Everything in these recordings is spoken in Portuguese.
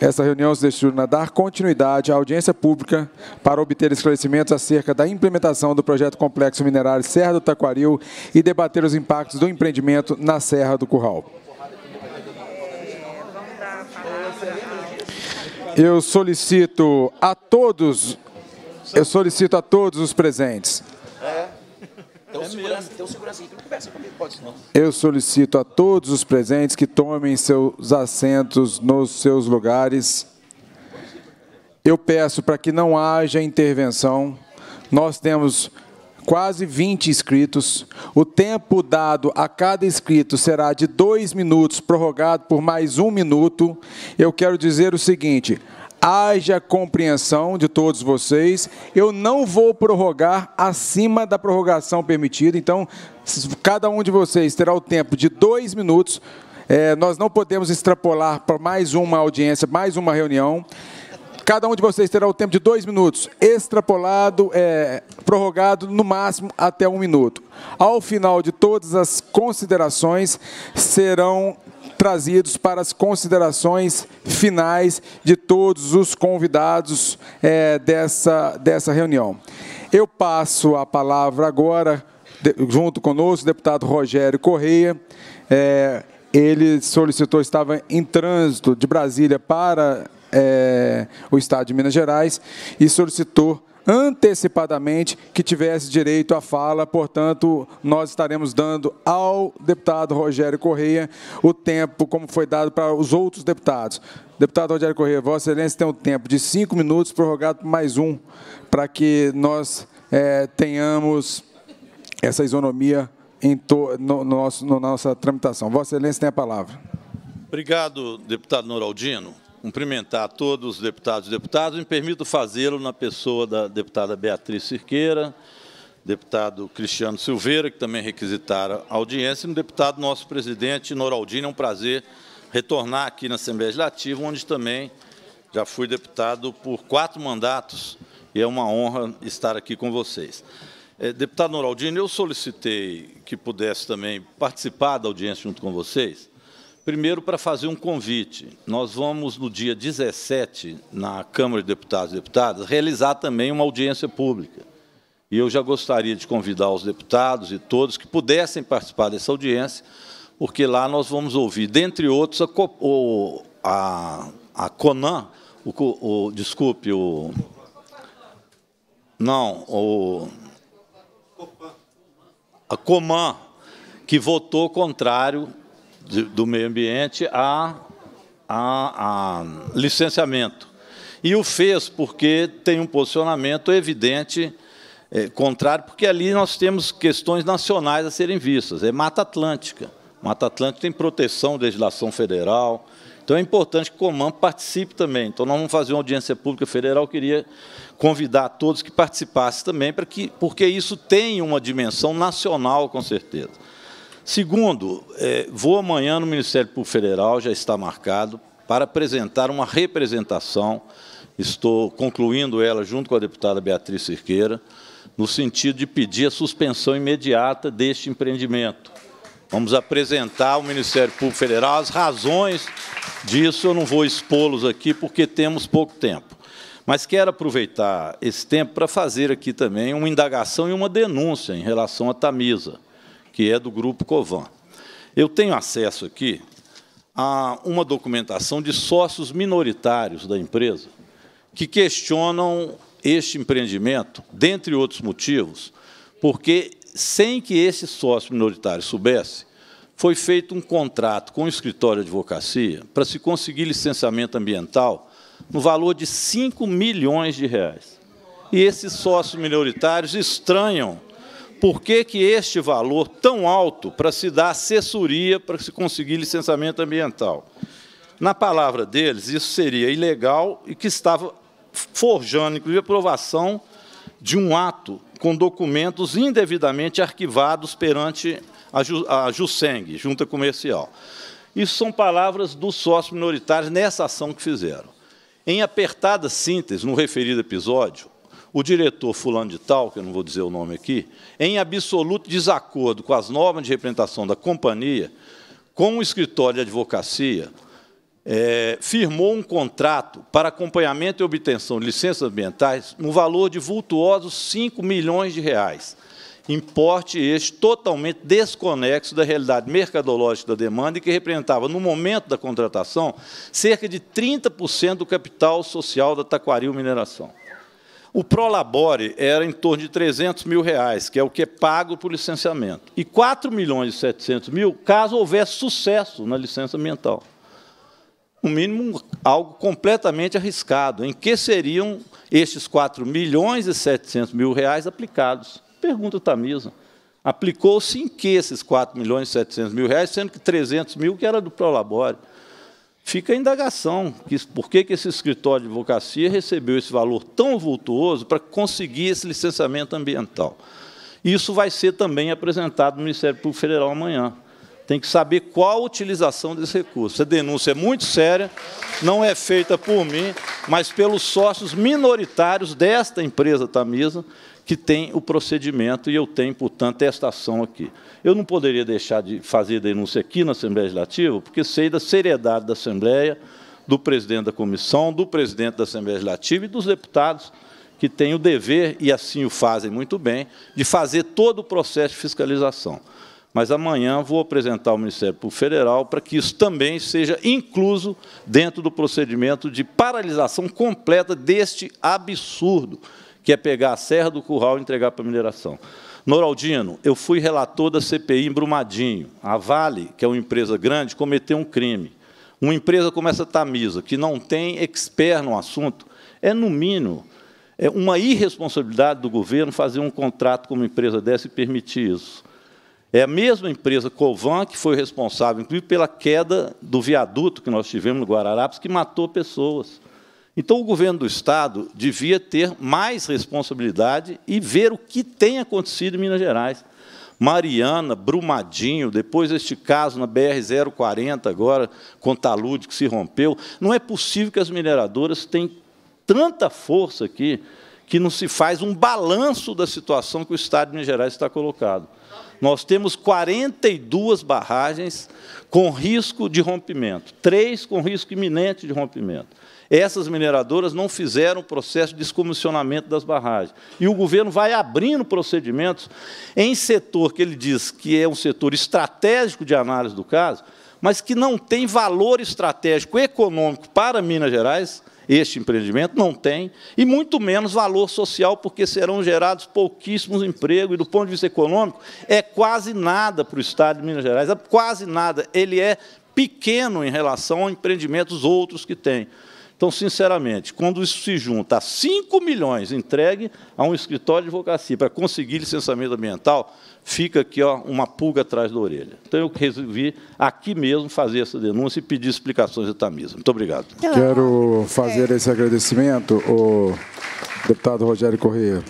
Essa reunião se destina a dar continuidade à audiência pública para obter esclarecimentos acerca da implementação do projeto Complexo Minerário Serra do Taquaril e debater os impactos do empreendimento na Serra do Curral. Eu solicito a todos, eu solicito a todos os presentes é? Então, é segurança, então segurança assim, não conversa comigo, pode não. Eu solicito a todos os presentes que tomem seus assentos nos seus lugares. Eu peço para que não haja intervenção. Nós temos quase 20 inscritos. O tempo dado a cada inscrito será de dois minutos, prorrogado por mais um minuto. Eu quero dizer o seguinte: haja compreensão de todos vocês. Eu não vou prorrogar acima da prorrogação permitida, então cada um de vocês terá o tempo de dois minutos. É, nós não podemos extrapolar para mais uma audiência, mais uma reunião. Cada um de vocês terá o tempo de dois minutos, extrapolado, é, prorrogado no máximo até um minuto. Ao final de todas as considerações, serão trazidos para as considerações finais de todos os convidados é, dessa, dessa reunião. Eu passo a palavra agora, de, junto conosco, o deputado Rogério Correia. É, ele solicitou, estava em trânsito de Brasília para é, o Estado de Minas Gerais e solicitou antecipadamente que tivesse direito à fala, portanto, nós estaremos dando ao deputado Rogério Correia o tempo como foi dado para os outros deputados. Deputado Rogério Correia, Vossa Excelência tem um tempo de cinco minutos, prorrogado por mais um, para que nós é, tenhamos essa isonomia em no, no nosso, na no nossa tramitação. Vossa Excelência tem a palavra. Obrigado, deputado Noraldino cumprimentar todos os deputados e deputadas. Me permito fazê-lo na pessoa da deputada Beatriz Cirqueira, deputado Cristiano Silveira, que também requisitaram a audiência, e um deputado nosso presidente, Noraldino. É um prazer retornar aqui na Assembleia Legislativa, onde também já fui deputado por quatro mandatos, e é uma honra estar aqui com vocês. É, deputado Noraldino, eu solicitei que pudesse também participar da audiência junto com vocês, Primeiro, para fazer um convite. Nós vamos, no dia 17, na Câmara de Deputados e Deputadas, realizar também uma audiência pública. E eu já gostaria de convidar os deputados e todos que pudessem participar dessa audiência, porque lá nós vamos ouvir, dentre outros, a, o, a, a CONAN, o, o, desculpe, o... Não, o... A COMAN, que votou contrário de, do meio ambiente a, a, a licenciamento. E o fez porque tem um posicionamento evidente é, contrário, porque ali nós temos questões nacionais a serem vistas. É Mata Atlântica. Mata Atlântica tem proteção, legislação federal. Então é importante que o Comam participe também. Então nós vamos fazer uma audiência pública federal. Eu queria convidar todos que participassem também, para que, porque isso tem uma dimensão nacional, com certeza. Segundo, é, vou amanhã no Ministério Público Federal, já está marcado, para apresentar uma representação, estou concluindo ela junto com a deputada Beatriz Cirqueira, no sentido de pedir a suspensão imediata deste empreendimento. Vamos apresentar ao Ministério Público Federal as razões disso, eu não vou expô-los aqui, porque temos pouco tempo. Mas quero aproveitar esse tempo para fazer aqui também uma indagação e uma denúncia em relação à Tamisa que é do Grupo Covan. Eu tenho acesso aqui a uma documentação de sócios minoritários da empresa que questionam este empreendimento, dentre outros motivos, porque, sem que esse sócio minoritário soubesse, foi feito um contrato com o escritório de advocacia para se conseguir licenciamento ambiental no valor de 5 milhões de reais. E esses sócios minoritários estranham por que, que este valor tão alto para se dar assessoria para se conseguir licenciamento ambiental? Na palavra deles, isso seria ilegal e que estava forjando, inclusive, aprovação de um ato com documentos indevidamente arquivados perante a JUSENG, Junta Comercial. Isso são palavras dos sócios minoritários nessa ação que fizeram. Em apertada síntese, no referido episódio, o diretor fulano de tal, que eu não vou dizer o nome aqui, em absoluto desacordo com as normas de representação da companhia, com o escritório de advocacia, é, firmou um contrato para acompanhamento e obtenção de licenças ambientais no valor de vultuosos 5 milhões de reais. Importe este totalmente desconexo da realidade mercadológica da demanda e que representava, no momento da contratação, cerca de 30% do capital social da Taquariu Mineração. O Prolabore era em torno de 300 mil reais, que é o que é pago por licenciamento, e 4 milhões e 700 mil caso houvesse sucesso na licença ambiental. No mínimo, algo completamente arriscado, em que seriam estes 4 milhões e 700 mil reais aplicados? Pergunta Tamisa. Aplicou-se em que esses 4 milhões e 700 mil reais, sendo que 300 mil que era do Prolabore? Fica a indagação, por que, que esse escritório de advocacia recebeu esse valor tão vultuoso para conseguir esse licenciamento ambiental? Isso vai ser também apresentado no Ministério Público Federal amanhã. Tem que saber qual a utilização desse recurso. Essa denúncia é muito séria, não é feita por mim, mas pelos sócios minoritários desta empresa Tamisa, que tem o procedimento e eu tenho, portanto, esta ação aqui. Eu não poderia deixar de fazer denúncia aqui na Assembleia Legislativa, porque sei da seriedade da Assembleia, do presidente da comissão, do presidente da Assembleia Legislativa e dos deputados que têm o dever, e assim o fazem muito bem, de fazer todo o processo de fiscalização. Mas amanhã vou apresentar ao Ministério Público Federal para que isso também seja incluso dentro do procedimento de paralisação completa deste absurdo que é pegar a Serra do Curral e entregar para a mineração. Noraldino, eu fui relator da CPI em Brumadinho. A Vale, que é uma empresa grande, cometeu um crime. Uma empresa como essa Tamisa, que não tem expert no assunto, é, no mínimo, é uma irresponsabilidade do governo fazer um contrato com uma empresa dessa e permitir isso. É a mesma empresa Covan que foi responsável, inclusive, pela queda do viaduto que nós tivemos no Guararapes, que matou pessoas. Então, o governo do Estado devia ter mais responsabilidade e ver o que tem acontecido em Minas Gerais. Mariana, Brumadinho, depois este caso na BR-040, agora, com talude que se rompeu. Não é possível que as mineradoras tenham tanta força aqui que não se faz um balanço da situação que o Estado de Minas Gerais está colocado. Nós temos 42 barragens com risco de rompimento, três com risco iminente de rompimento. Essas mineradoras não fizeram o processo de descomissionamento das barragens. E o governo vai abrindo procedimentos em setor que ele diz que é um setor estratégico de análise do caso, mas que não tem valor estratégico econômico para Minas Gerais, este empreendimento não tem, e muito menos valor social, porque serão gerados pouquíssimos empregos, e do ponto de vista econômico, é quase nada para o Estado de Minas Gerais, é quase nada, ele é pequeno em relação a empreendimentos outros que tem. Então, sinceramente, quando isso se junta a 5 milhões entregue a um escritório de advocacia para conseguir licenciamento ambiental, fica aqui ó, uma pulga atrás da orelha. Então, eu resolvi aqui mesmo fazer essa denúncia e pedir explicações da Tamisa. Muito obrigado. Quero fazer esse agradecimento ao deputado Rogério Corrêa.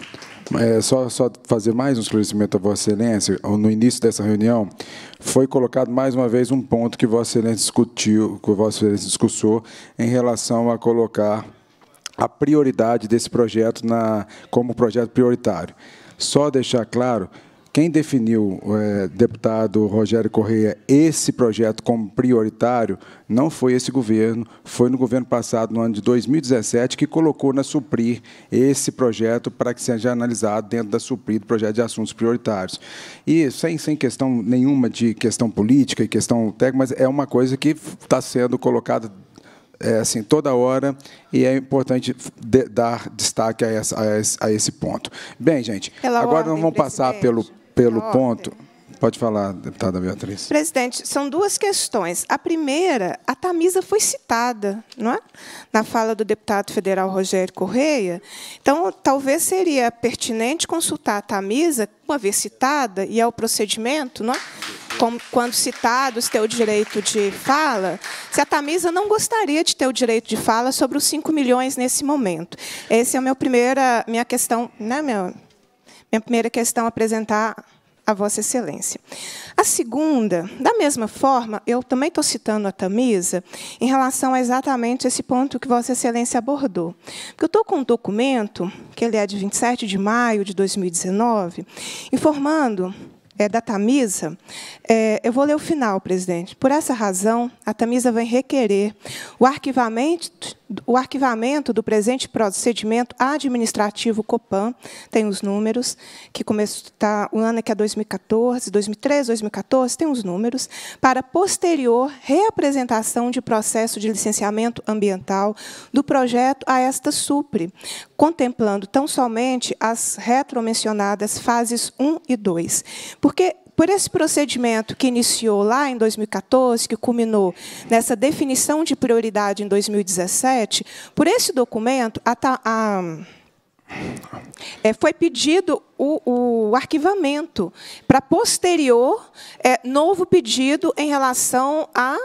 É, só, só, fazer mais um esclarecimento a Vossa Excelência. No início dessa reunião, foi colocado mais uma vez um ponto que Vossa Excelência discutiu, que Vossa Excelência discussou, em relação a colocar a prioridade desse projeto na, como projeto prioritário. Só deixar claro quem definiu, é, deputado Rogério Correia, esse projeto como prioritário não foi esse governo, foi no governo passado, no ano de 2017, que colocou na Suprir esse projeto para que seja analisado dentro da Suprir, do projeto de assuntos prioritários. E sem, sem questão nenhuma de questão política e questão técnica, mas é uma coisa que está sendo colocada é, assim, toda hora e é importante de, dar destaque a, essa, a, esse, ponto. Bem, gente, Pela agora ordem, nós vamos passar pelo pelo ponto. Pode falar, deputada Beatriz. Presidente, são duas questões. A primeira, a Tamisa foi citada, não é? Na fala do deputado federal Rogério Correia. Então, talvez seria pertinente consultar a Tamisa, uma vez citada, e ao procedimento, não é? Como, quando citados, ter o direito de fala, se a Tamisa não gostaria de ter o direito de fala sobre os 5 milhões nesse momento. Essa é a minha primeira minha questão, né, meu, minha primeira questão a apresentar a Vossa Excelência. A segunda, da mesma forma, eu também estou citando a Tamisa em relação a exatamente esse ponto que Vossa Excelência abordou. Porque eu estou com um documento, que ele é de 27 de maio de 2019, informando é, da Tamisa, é, eu vou ler o final, presidente. Por essa razão, a Tamisa vem requerer o arquivamento, o arquivamento do presente procedimento administrativo COPAN, tem os números, que está o ano é que é 2014, 2013, 2014, tem os números, para posterior reapresentação de processo de licenciamento ambiental do projeto a esta SUPRE, contemplando tão somente as retromencionadas fases 1 e 2. Porque por esse procedimento que iniciou lá em 2014, que culminou nessa definição de prioridade em 2017, por esse documento, a, a, é, foi pedido o, o arquivamento para posterior é, novo pedido em relação a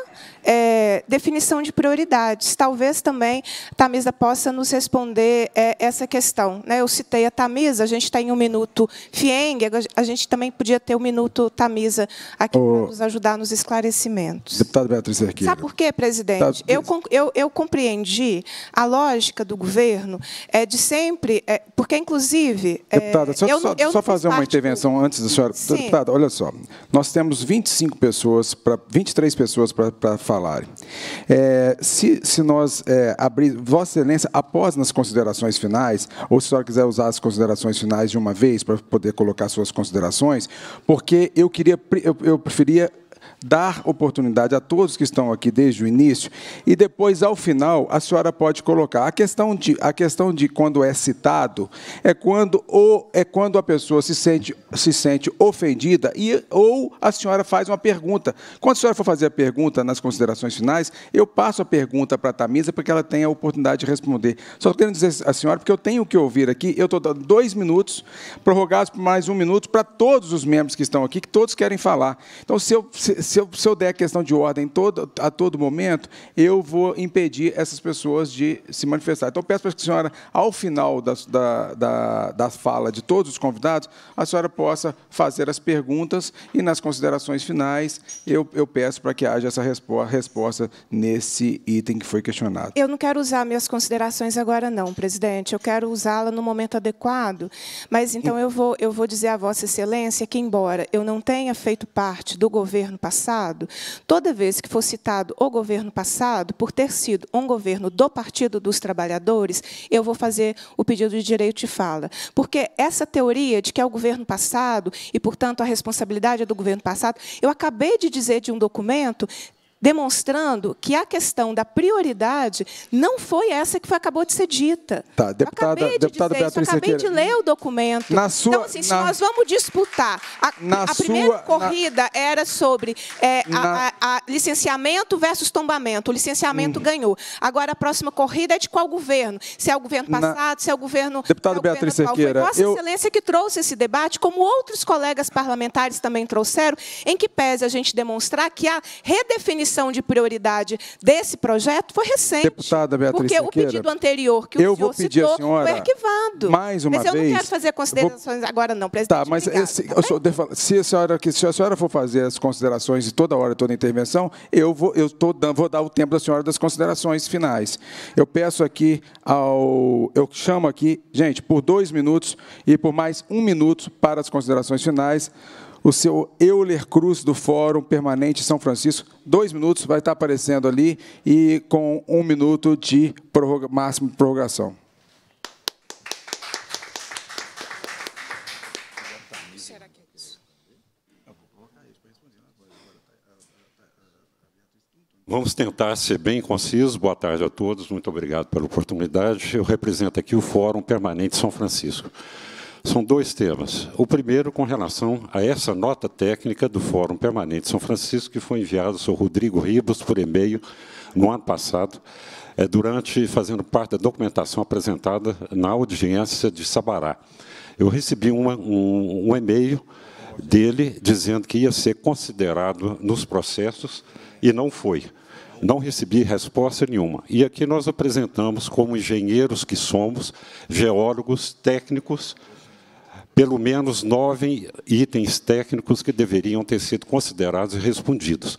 é, definição de prioridades. Talvez também a Tamisa possa nos responder é, essa questão. Né? Eu citei a Tamisa, a gente está em um minuto Fieng, a gente também podia ter um minuto Tamisa aqui para nos ajudar nos esclarecimentos. Deputado Beatriz Cerqueira. Sabe por quê, presidente? Eu, eu, eu compreendi a lógica do governo é de sempre, é, porque inclusive. É, Deputada, só, eu, só, eu só fazer uma intervenção do... antes da senhora. Sim. Deputada, olha só. Nós temos 25 pessoas, para 23 pessoas para falar falarem. É, se, se nós é, abrir, Vossa Excelência, após nas considerações finais, ou se a senhora quiser usar as considerações finais de uma vez para poder colocar suas considerações, porque eu queria, eu, eu preferia dar oportunidade a todos que estão aqui desde o início e depois ao final a senhora pode colocar. A questão de a questão de quando é citado é quando ou é quando a pessoa se sente se sente ofendida e ou a senhora faz uma pergunta. Quando a senhora for fazer a pergunta nas considerações finais, eu passo a pergunta para a Tamisa para que ela tenha a oportunidade de responder. Só quero dizer à senhora porque eu tenho que ouvir aqui, eu estou dando dois minutos prorrogados por mais um minuto para todos os membros que estão aqui que todos querem falar. Então se eu se, se eu, se eu der questão de ordem todo, a todo momento, eu vou impedir essas pessoas de se manifestar. Então, peço para que a senhora, ao final da, da, da, da fala de todos os convidados, a senhora possa fazer as perguntas e, nas considerações finais, eu, eu peço para que haja essa resposta, resposta nesse item que foi questionado. Eu não quero usar minhas considerações agora, não, presidente. Eu quero usá-la no momento adequado. Mas, então, hum. eu vou, eu vou dizer à Vossa Excelência que, embora eu não tenha feito parte do governo passado, passado, toda vez que for citado o governo passado, por ter sido um governo do Partido dos Trabalhadores, eu vou fazer o pedido de direito de fala. Porque essa teoria de que é o governo passado e, portanto, a responsabilidade é do governo passado, eu acabei de dizer de um documento demonstrando que a questão da prioridade não foi essa que foi, acabou de ser dita. Tá, deputada, acabei de dizer Beatriz isso, acabei de ler o documento. Na sua, então, assim, se na, nós vamos disputar, a, a primeira corrida na, era sobre é, na, a, a, licenciamento versus tombamento. O licenciamento hum. ganhou. Agora, a próxima corrida é de qual governo? Se é o governo passado, se é o governo... Deputada é Beatriz Cerqueira... Vossa eu... Excelência que trouxe esse debate, como outros colegas parlamentares também trouxeram, em que pese a gente demonstrar que a redefinição definição de prioridade desse projeto foi recente. Deputada Beatriz Porque Siqueira, o pedido anterior que o eu senhor vou pedir citou senhora, foi arquivado. Mais uma mas vez. Mas eu não quero fazer considerações vou... agora, não, presidente. Tá, mas esse, tá se, a senhora, se a senhora for fazer as considerações de toda hora, toda intervenção, eu vou, eu tô, vou dar o tempo da senhora das considerações finais. Eu peço aqui ao. Eu chamo aqui, gente, por dois minutos e por mais um minuto para as considerações finais o seu Euler Cruz do Fórum Permanente São Francisco. Dois minutos, vai estar aparecendo ali, e com um minuto de prorroga, máximo de prorrogação. Vamos tentar ser bem conciso. Boa tarde a todos, muito obrigado pela oportunidade. Eu represento aqui o Fórum Permanente São Francisco. São dois temas. O primeiro, com relação a essa nota técnica do Fórum Permanente São Francisco, que foi enviada ao senhor Rodrigo Ribos por e-mail no ano passado, eh, durante fazendo parte da documentação apresentada na audiência de Sabará. Eu recebi uma, um, um e-mail dele dizendo que ia ser considerado nos processos e não foi. Não recebi resposta nenhuma. E aqui nós apresentamos, como engenheiros que somos, geólogos, técnicos, pelo menos nove itens técnicos que deveriam ter sido considerados e respondidos.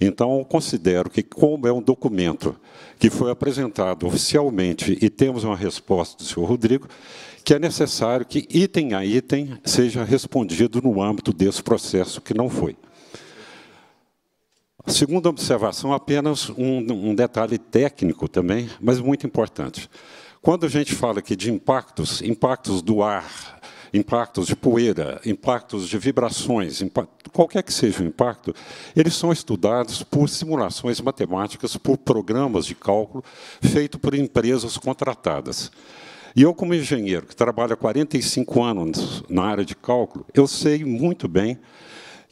Então, considero que, como é um documento que foi apresentado oficialmente e temos uma resposta do senhor Rodrigo, que é necessário que item a item seja respondido no âmbito desse processo que não foi. A segunda observação, apenas um, um detalhe técnico também, mas muito importante. Quando a gente fala aqui de impactos, impactos do ar, impactos de poeira, impactos de vibrações, qualquer que seja o impacto, eles são estudados por simulações matemáticas, por programas de cálculo feito por empresas contratadas. E eu, como engenheiro, que trabalho há 45 anos na área de cálculo, eu sei muito bem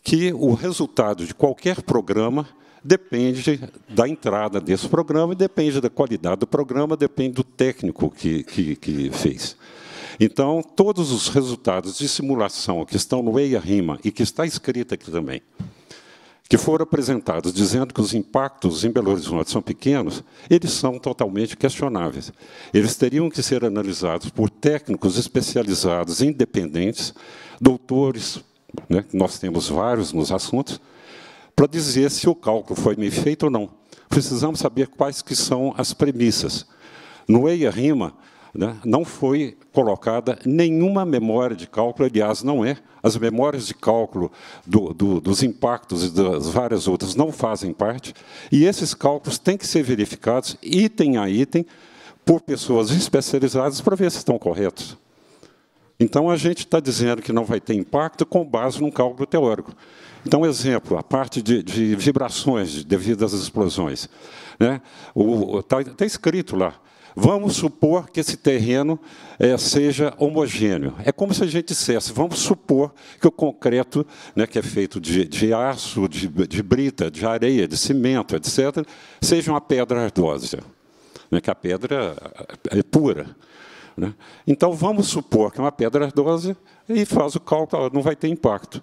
que o resultado de qualquer programa depende da entrada desse programa, depende da qualidade do programa, depende do técnico que, que, que fez. Então, todos os resultados de simulação que estão no EIA-RIMA e que está escrito aqui também, que foram apresentados dizendo que os impactos em Belo Horizonte são pequenos, eles são totalmente questionáveis. Eles teriam que ser analisados por técnicos especializados, independentes, doutores, né, nós temos vários nos assuntos, para dizer se o cálculo foi bem feito ou não. Precisamos saber quais que são as premissas. No EIA-RIMA, né? Não foi colocada nenhuma memória de cálculo, aliás, não é. As memórias de cálculo do, do, dos impactos e das várias outras não fazem parte, e esses cálculos têm que ser verificados, item a item, por pessoas especializadas para ver se estão corretos. Então, a gente está dizendo que não vai ter impacto com base num cálculo teórico. Então, exemplo, a parte de, de vibrações devidas às explosões. Está né? Tá, tá escrito lá, Vamos supor que esse terreno é, seja homogêneo. É como se a gente dissesse, vamos supor que o concreto, né, que é feito de, de aço, de, de, brita, de areia, de cimento, etc., seja uma pedra ardósia, né, que a pedra eh, é pura. Né? Então, vamos supor que é uma pedra ardósia e faz o cálculo, não vai ter impacto.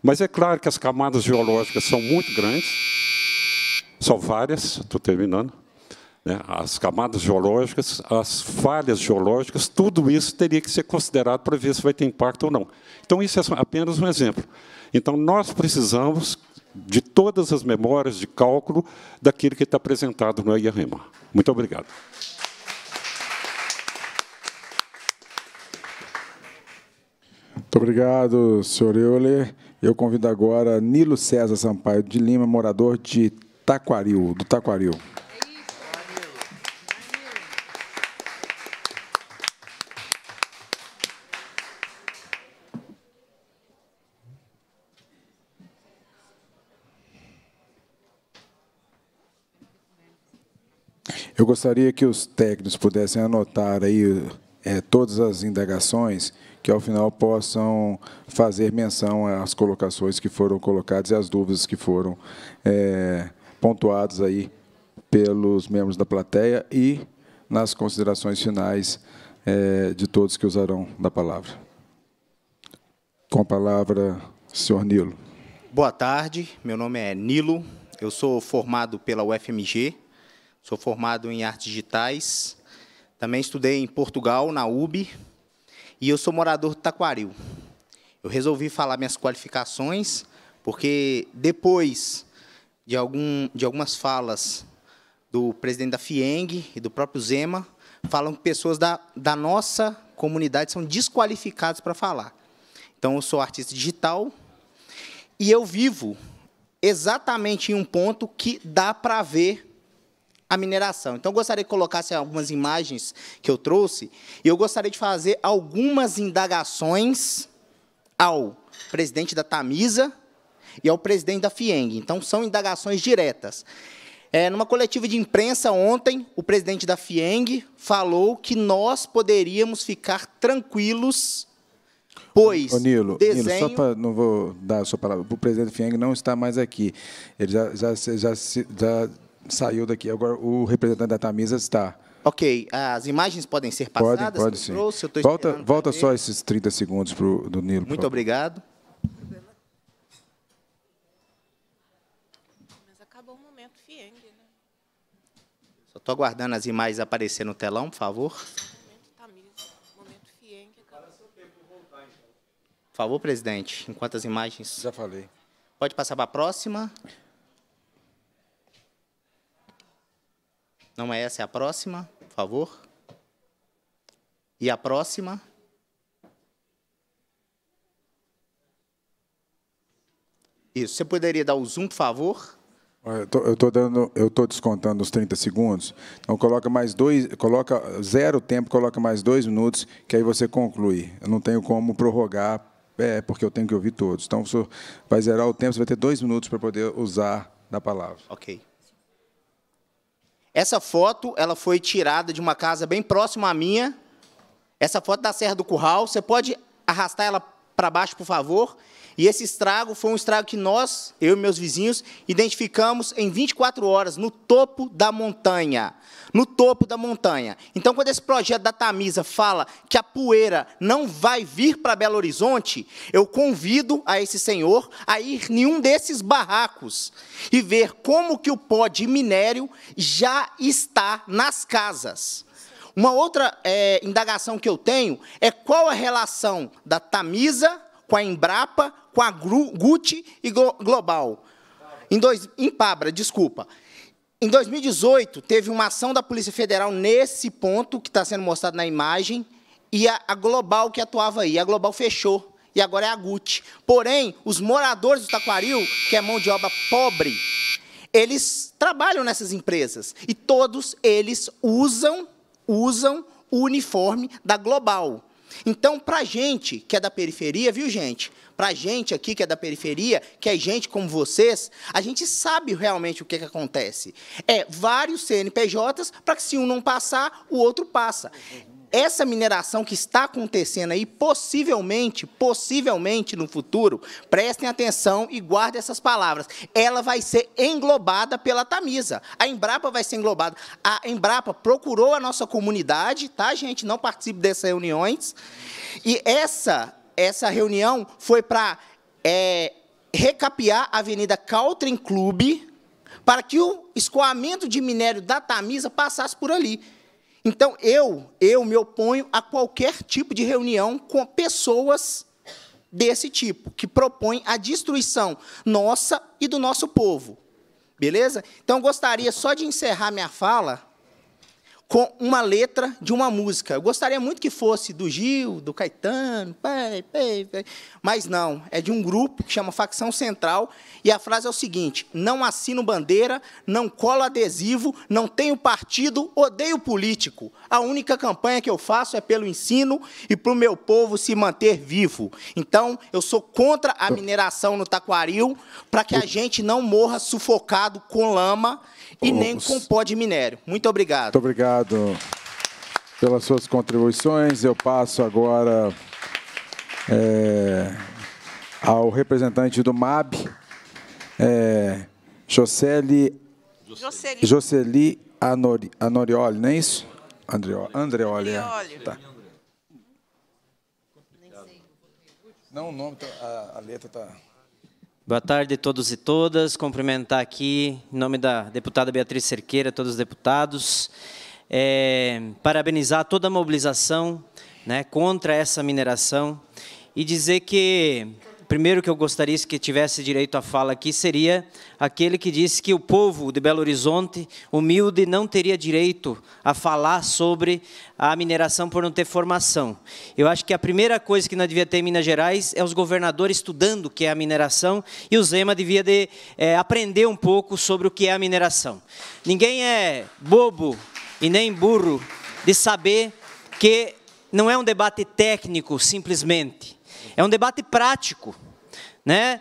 Mas é claro que as camadas geológicas são muito grandes, são várias, estou terminando né, as camadas geológicas, as falhas geológicas, tudo isso teria que ser considerado para ver se vai ter impacto ou não. Então, isso é apenas um exemplo. Então, nós precisamos de todas as memórias de cálculo daquilo que está apresentado no IRMA. Muito obrigado. Muito obrigado, senhor Euler. Eu convido agora Nilo César Sampaio de Lima, morador de Taquaril, do Taquaril. Eu gostaria que os técnicos pudessem anotar aí é, todas as indagações que ao final possam fazer menção às colocações que foram colocadas e às dúvidas que foram é, pontuadas aí pelos membros da plateia e nas considerações finais é, de todos que usarão da palavra. Com a palavra, senhor Nilo. Boa tarde, meu nome é Nilo, eu sou formado pela UFMG, Sou formado em artes digitais. Também estudei em Portugal, na UB. E eu sou morador de Taquaril. Eu resolvi falar minhas qualificações, porque depois de, algum, de algumas falas do presidente da FIENG e do próprio Zema, falam que pessoas da, da nossa comunidade são desqualificadas para falar. Então, eu sou artista digital e eu vivo exatamente em um ponto que dá para ver a mineração. Então, eu gostaria que colocasse assim, algumas imagens que eu trouxe, e eu gostaria de fazer algumas indagações ao presidente da Tamisa e ao presidente da FIENG. Então, são indagações diretas. É, numa coletiva de imprensa ontem, o presidente da FIENG falou que nós poderíamos ficar tranquilos, pois. Ô, Nilo, desenho... Nilo, só para. Não vou dar a sua palavra. O presidente da FIENG não está mais aqui. Ele já, já, já, já saiu daqui. Agora o representante da Tamisa está. Ok, as imagens podem ser passadas? Pode, pode sim. Trouxe, volta volta só esses 30 segundos pro, do Nilo. Muito obrigado. Mas acabou o momento Fieng, né? Só estou aguardando as imagens aparecer no telão, por favor. Então. Por favor, presidente, enquanto as imagens... Já falei. Pode passar para a próxima. Não é essa, é a próxima, por favor. E a próxima. Isso. Você poderia dar o zoom, por favor? Eu estou eu tô descontando os 30 segundos. Então coloca mais dois, coloca zero tempo, coloca mais dois minutos, que aí você conclui. Eu não tenho como prorrogar, é, porque eu tenho que ouvir todos. Então o senhor vai zerar o tempo, você vai ter dois minutos para poder usar da palavra. Ok. Essa foto ela foi tirada de uma casa bem próxima à minha. Essa foto da Serra do Curral. Você pode arrastar ela para baixo, por favor? E esse estrago foi um estrago que nós, eu e meus vizinhos, identificamos em 24 horas, no topo da montanha. No topo da montanha. Então, quando esse projeto da Tamisa fala que a poeira não vai vir para Belo Horizonte, eu convido a esse senhor a ir em um desses barracos e ver como que o pó de minério já está nas casas. Uma outra é, indagação que eu tenho é qual a relação da Tamisa com a Embrapa, com a Gucci e Global. Em dois, Pabra, desculpa. Em 2018, teve uma ação da Polícia Federal nesse ponto, que está sendo mostrado na imagem, e a, a Global que atuava aí. A Global fechou e agora é a Gucci. Porém, os moradores do Taquaril, que é mão de obra pobre, eles trabalham nessas empresas e todos eles usam usam o uniforme da Global. Então, para gente que é da periferia, viu, gente? Para gente aqui que é da periferia, que é gente como vocês, a gente sabe realmente o que, que acontece. É vários CNPJs para que se um não passar, o outro passa essa mineração que está acontecendo aí, possivelmente, possivelmente no futuro, prestem atenção e guardem essas palavras, ela vai ser englobada pela Tamisa. A Embrapa vai ser englobada. A Embrapa procurou a nossa comunidade, tá, gente? Não participe dessas reuniões. E essa, essa reunião foi para é, recapear a Avenida Caltrim Clube para que o escoamento de minério da Tamisa passasse por ali. Então, eu, eu me oponho a qualquer tipo de reunião com pessoas desse tipo, que propõem a destruição nossa e do nosso povo. Beleza? Então, gostaria só de encerrar minha fala com uma letra de uma música. Eu gostaria muito que fosse do Gil, do Caetano, pei, pei, pei. mas não, é de um grupo que chama Facção Central, e a frase é o seguinte: não assino bandeira, não colo adesivo, não tenho partido, odeio político. A única campanha que eu faço é pelo ensino e para o meu povo se manter vivo. Então, eu sou contra a mineração no Taquaril, para que a gente não morra sufocado com lama e nem com pó de minério. Muito obrigado. Muito obrigado pelas suas contribuições. Eu passo agora é, ao representante do MAB, é, eh, Jocely, Jocely. Jocely Anori, Anorioli, não é isso? Andreoli. Andreoli, é. tá. Não, o nome, tá, a, a letra está... Boa tarde a todos e todas. Cumprimentar aqui, em nome da deputada Beatriz Cerqueira, todos os deputados. É, parabenizar toda a mobilização né, contra essa mineração e dizer que primeiro que eu gostaria que tivesse direito à fala aqui seria aquele que disse que o povo de Belo Horizonte, humilde, não teria direito a falar sobre a mineração por não ter formação. Eu acho que a primeira coisa que nós devia ter em Minas Gerais é os governadores estudando o que é a mineração e o Zema devia de, é, aprender um pouco sobre o que é a mineração. Ninguém é bobo e nem burro de saber que não é um debate técnico simplesmente é um debate prático, né?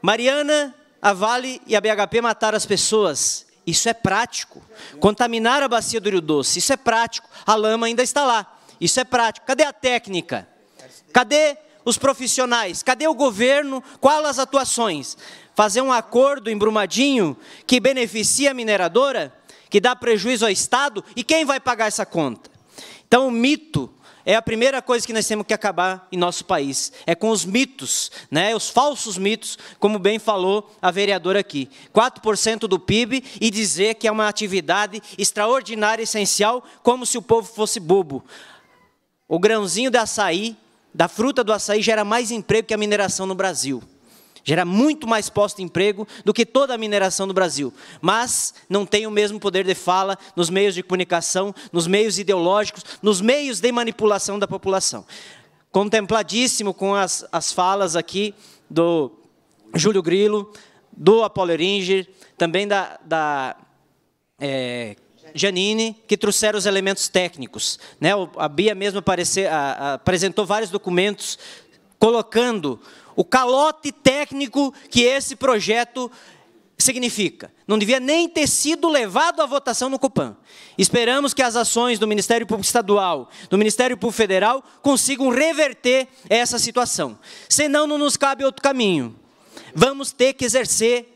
Mariana, a Vale e a BHP mataram as pessoas. Isso é prático. Contaminar a bacia do Rio Doce, isso é prático. A lama ainda está lá. Isso é prático. Cadê a técnica? Cadê os profissionais? Cadê o governo? Qual as atuações? Fazer um acordo em Brumadinho que beneficia a mineradora, que dá prejuízo ao Estado, e quem vai pagar essa conta? Então, o mito é a primeira coisa que nós temos que acabar em nosso país. É com os mitos, né? os falsos mitos, como bem falou a vereadora aqui. 4% do PIB e dizer que é uma atividade extraordinária e essencial, como se o povo fosse bobo. O grãozinho de açaí, da fruta do açaí, gera mais emprego que a mineração no Brasil gera muito mais postos de emprego do que toda a mineração do Brasil, mas não tem o mesmo poder de fala nos meios de comunicação, nos meios ideológicos, nos meios de manipulação da população. Contempladíssimo com as, as falas aqui do Júlio Grilo, do Apolo Eringer, também da, da é, Janine, que trouxeram os elementos técnicos. Né? A Bia mesmo a, a, apresentou vários documentos colocando o calote técnico que esse projeto significa. Não devia nem ter sido levado à votação no Copan. Esperamos que as ações do Ministério Público Estadual, do Ministério Público Federal, consigam reverter essa situação. Senão, não nos cabe outro caminho. Vamos ter que exercer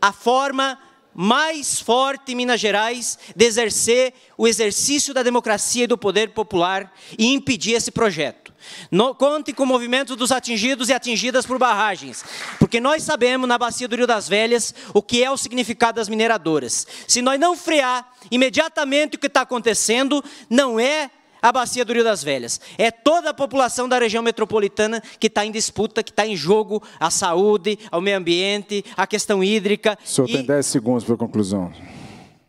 a forma mais forte em Minas Gerais de exercer o exercício da democracia e do poder popular e impedir esse projeto. No, conte com o movimento dos atingidos e atingidas por barragens, porque nós sabemos, na bacia do Rio das Velhas, o que é o significado das mineradoras. Se nós não frear imediatamente o que está acontecendo, não é a bacia do Rio das Velhas. É toda a população da região metropolitana que está em disputa, que está em jogo a saúde, ao meio ambiente, a questão hídrica. O senhor e... tem 10 segundos para a conclusão.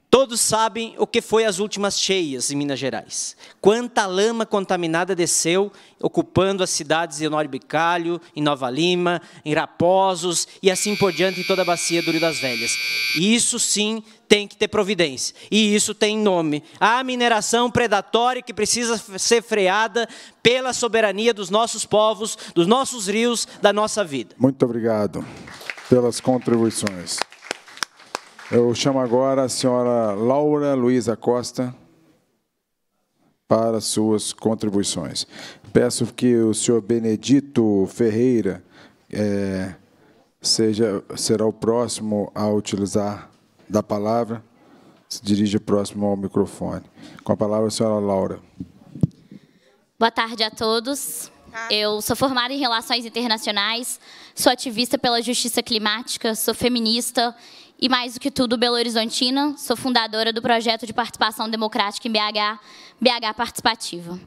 Todos sabem o que foi as últimas cheias em Minas Gerais. Quanta lama contaminada desceu, ocupando as cidades de Honório Bicalho, em Nova Lima, em Raposos e assim por diante em toda a bacia do Rio das Velhas. isso sim tem que ter providência. E isso tem nome. A mineração predatória que precisa ser freada pela soberania dos nossos povos, dos nossos rios, da nossa vida. Muito obrigado pelas contribuições. Eu chamo agora a senhora Laura Luiza Costa para suas contribuições. Peço que o senhor Benedito Ferreira é, seja, será o próximo a utilizar da palavra. Se dirige próximo ao microfone. Com a palavra, a senhora Laura. Boa tarde a todos. Eu sou formada em Relações Internacionais, sou ativista pela justiça climática, sou feminista e, mais do que tudo, Belo Horizontina. Sou fundadora do projeto de participação democrática em BH, BH Participativa.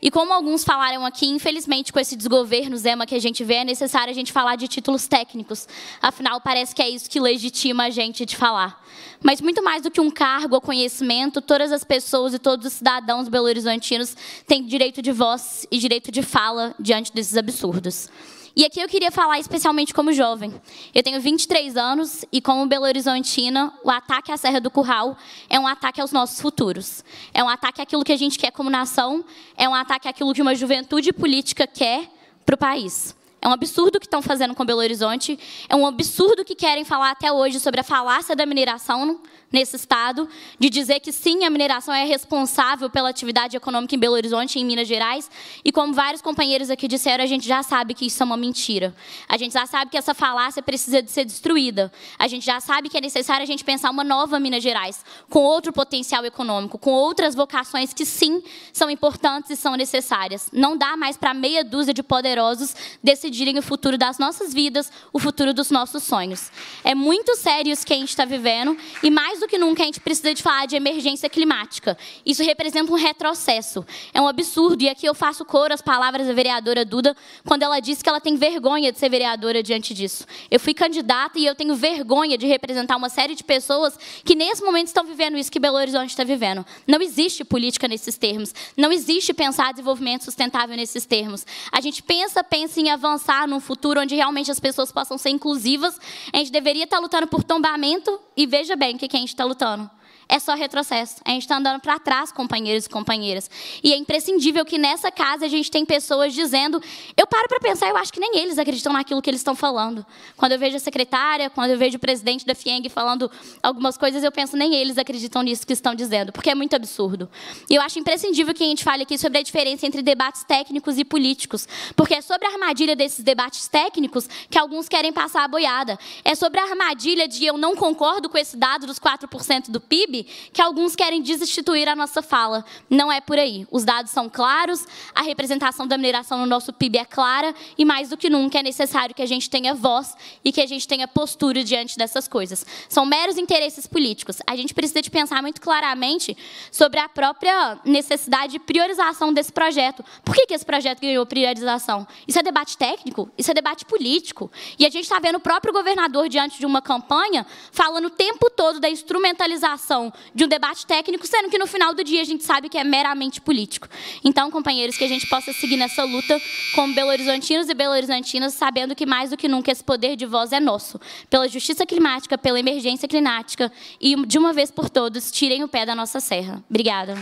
E como alguns falaram aqui, infelizmente, com esse desgoverno Zema que a gente vê, é necessário a gente falar de títulos técnicos. Afinal, parece que é isso que legitima a gente de falar. Mas muito mais do que um cargo ou conhecimento, todas as pessoas e todos os cidadãos belo-horizontinos têm direito de voz e direito de fala diante desses absurdos. E aqui eu queria falar especialmente como jovem. Eu tenho 23 anos e, como Belo Horizontina, o ataque à Serra do Curral é um ataque aos nossos futuros. É um ataque àquilo que a gente quer como nação, é um ataque àquilo que uma juventude política quer para o país. É um absurdo o que estão fazendo com Belo Horizonte. É um absurdo o que querem falar até hoje sobre a falácia da mineração nesse estado, de dizer que sim, a mineração é responsável pela atividade econômica em Belo Horizonte e em Minas Gerais. E como vários companheiros aqui disseram, a gente já sabe que isso é uma mentira. A gente já sabe que essa falácia precisa de ser destruída. A gente já sabe que é necessário a gente pensar uma nova Minas Gerais, com outro potencial econômico, com outras vocações que sim são importantes e são necessárias. Não dá mais para meia dúzia de poderosos decidir decidirem o futuro das nossas vidas, o futuro dos nossos sonhos. É muito sério isso que a gente está vivendo e mais do que nunca a gente precisa de falar de emergência climática. Isso representa um retrocesso. É um absurdo e aqui eu faço coro às palavras da vereadora Duda quando ela disse que ela tem vergonha de ser vereadora diante disso. Eu fui candidata e eu tenho vergonha de representar uma série de pessoas que nesse momento estão vivendo isso que Belo Horizonte está vivendo. Não existe política nesses termos. Não existe pensar desenvolvimento sustentável nesses termos. A gente pensa, pensa em avançar avançar num futuro onde realmente as pessoas possam ser inclusivas, a gente deveria estar lutando por tombamento e veja bem o que, que a gente está lutando é só retrocesso. A gente está andando para trás, companheiros e companheiras. E é imprescindível que nessa casa a gente tem pessoas dizendo. Eu paro para pensar, eu acho que nem eles acreditam naquilo que eles estão falando. Quando eu vejo a secretária, quando eu vejo o presidente da FIENG falando algumas coisas, eu penso, nem eles acreditam nisso que estão dizendo, porque é muito absurdo. E eu acho imprescindível que a gente fale aqui sobre a diferença entre debates técnicos e políticos, porque é sobre a armadilha desses debates técnicos que alguns querem passar a boiada. É sobre a armadilha de eu não concordo com esse dado dos 4% do PIB percebe que alguns querem desinstituir a nossa fala. Não é por aí. Os dados são claros, a representação da mineração no nosso PIB é clara e, mais do que nunca, é necessário que a gente tenha voz e que a gente tenha postura diante dessas coisas. São meros interesses políticos. A gente precisa de pensar muito claramente sobre a própria necessidade de priorização desse projeto. Por que, que esse projeto ganhou priorização? Isso é debate técnico? Isso é debate político? E a gente está vendo o próprio governador, diante de uma campanha, falando o tempo todo da instrumentalização de um debate técnico, sendo que no final do dia a gente sabe que é meramente político. Então, companheiros, que a gente possa seguir nessa luta como belo-horizontinos e belo-horizontinas, sabendo que mais do que nunca esse poder de voz é nosso, pela justiça climática, pela emergência climática e, de uma vez por todas, tirem o pé da nossa serra. Obrigada.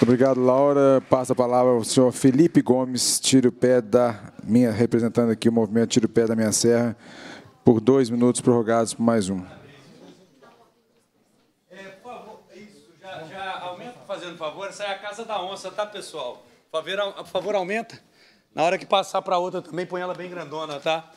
obrigado, Laura. Passa a palavra ao senhor Felipe Gomes, tira o pé da minha, representando aqui o movimento Tira o Pé da Minha Serra, por dois minutos prorrogados por mais um. fazendo favor, essa é a casa da onça, tá, pessoal? Por favor, por favor aumenta. Na hora que passar para outra também, põe ela bem grandona, tá?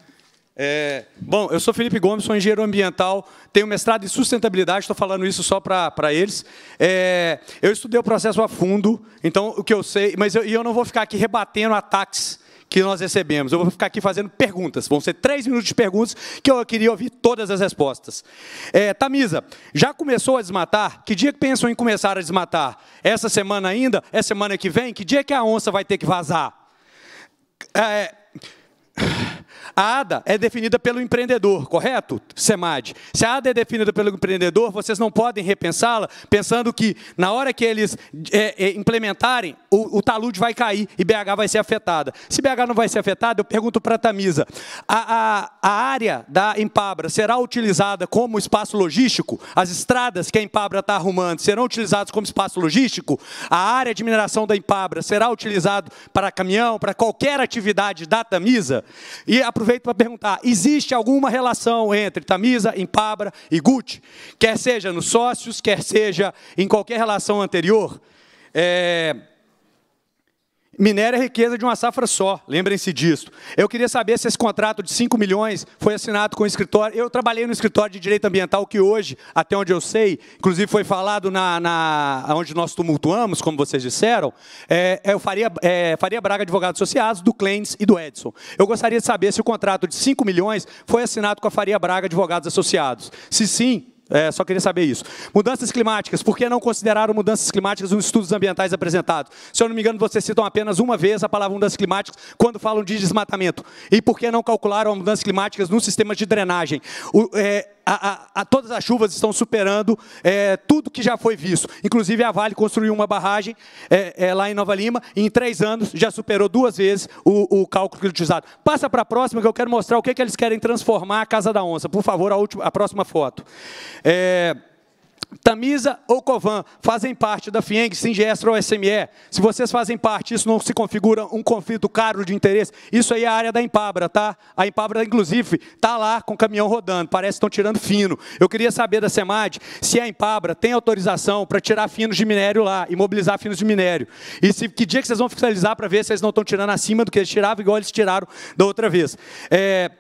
É, bom, eu sou Felipe Gomes, sou engenheiro ambiental, tenho mestrado em sustentabilidade, estou falando isso só para eles. É, eu estudei o processo a fundo, então o que eu sei, mas eu, e eu não vou ficar aqui rebatendo ataques que nós recebemos. Eu vou ficar aqui fazendo perguntas. Vão ser três minutos de perguntas que eu queria ouvir todas as respostas. É, Tamisa, já começou a desmatar? Que dia que pensam em começar a desmatar? Essa semana ainda? É semana que vem? Que dia que a onça vai ter que vazar? É... A ADA é definida pelo empreendedor, correto? SEMAD. Se a ADA é definida pelo empreendedor, vocês não podem repensá-la pensando que na hora que eles é, é, implementarem, o, o, talude vai cair e BH vai ser afetada. Se BH não vai ser afetada, eu pergunto para a Tamisa, a, a área da Empabra será utilizada como espaço logístico? As estradas que a Empabra está arrumando serão utilizadas como espaço logístico? A área de mineração da Empabra será utilizada para caminhão, para qualquer atividade da Tamisa? E a aproveito para perguntar: existe alguma relação entre Tamisa, Impabra e Gucci? Quer seja nos sócios, quer seja em qualquer relação anterior? É, Minério é riqueza de uma safra só, lembrem-se disso. Eu queria saber se esse contrato de 5 milhões foi assinado com o escritório. Eu trabalhei no escritório de direito ambiental, que hoje, até onde eu sei, inclusive foi falado na, na onde nós tumultuamos, como vocês disseram, é, o é, Faria, é, Faria Braga Advogados Associados, do Clênis e do Edson. Eu gostaria de saber se o contrato de 5 milhões foi assinado com a Faria Braga Advogados Associados. Se sim, é, só queria saber isso. Mudanças climáticas. Por que não consideraram mudanças climáticas nos estudos ambientais apresentados? Se eu não me engano, vocês citam apenas uma vez a palavra mudanças climáticas quando falam de desmatamento. E por que não calcularam mudanças climáticas nos sistemas de drenagem? O, é, a, a, a, todas as chuvas estão superando é, tudo que já foi visto. Inclusive, a Vale construiu uma barragem é, é, lá em Nova Lima, e em três anos já superou duas vezes o, o cálculo utilizado. Passa para a próxima, que eu quero mostrar o que, que eles querem transformar a Casa da Onça. Por favor, a, última, a próxima foto. É... Tamisa ou Covan fazem parte da FIENG, Singestra ou SME. Se vocês fazem parte, isso não se configura um conflito caro de interesse. Isso aí é a área da Empabra, tá? A Empabra, inclusive, está lá com o caminhão rodando. Parece que estão tirando fino. Eu queria saber da SEMAD se a Empabra tem autorização para tirar finos de minério lá, imobilizar finos de minério. E se, que dia que vocês vão fiscalizar para ver se eles não estão tirando acima do que eles tiravam, igual eles tiraram da outra vez. É,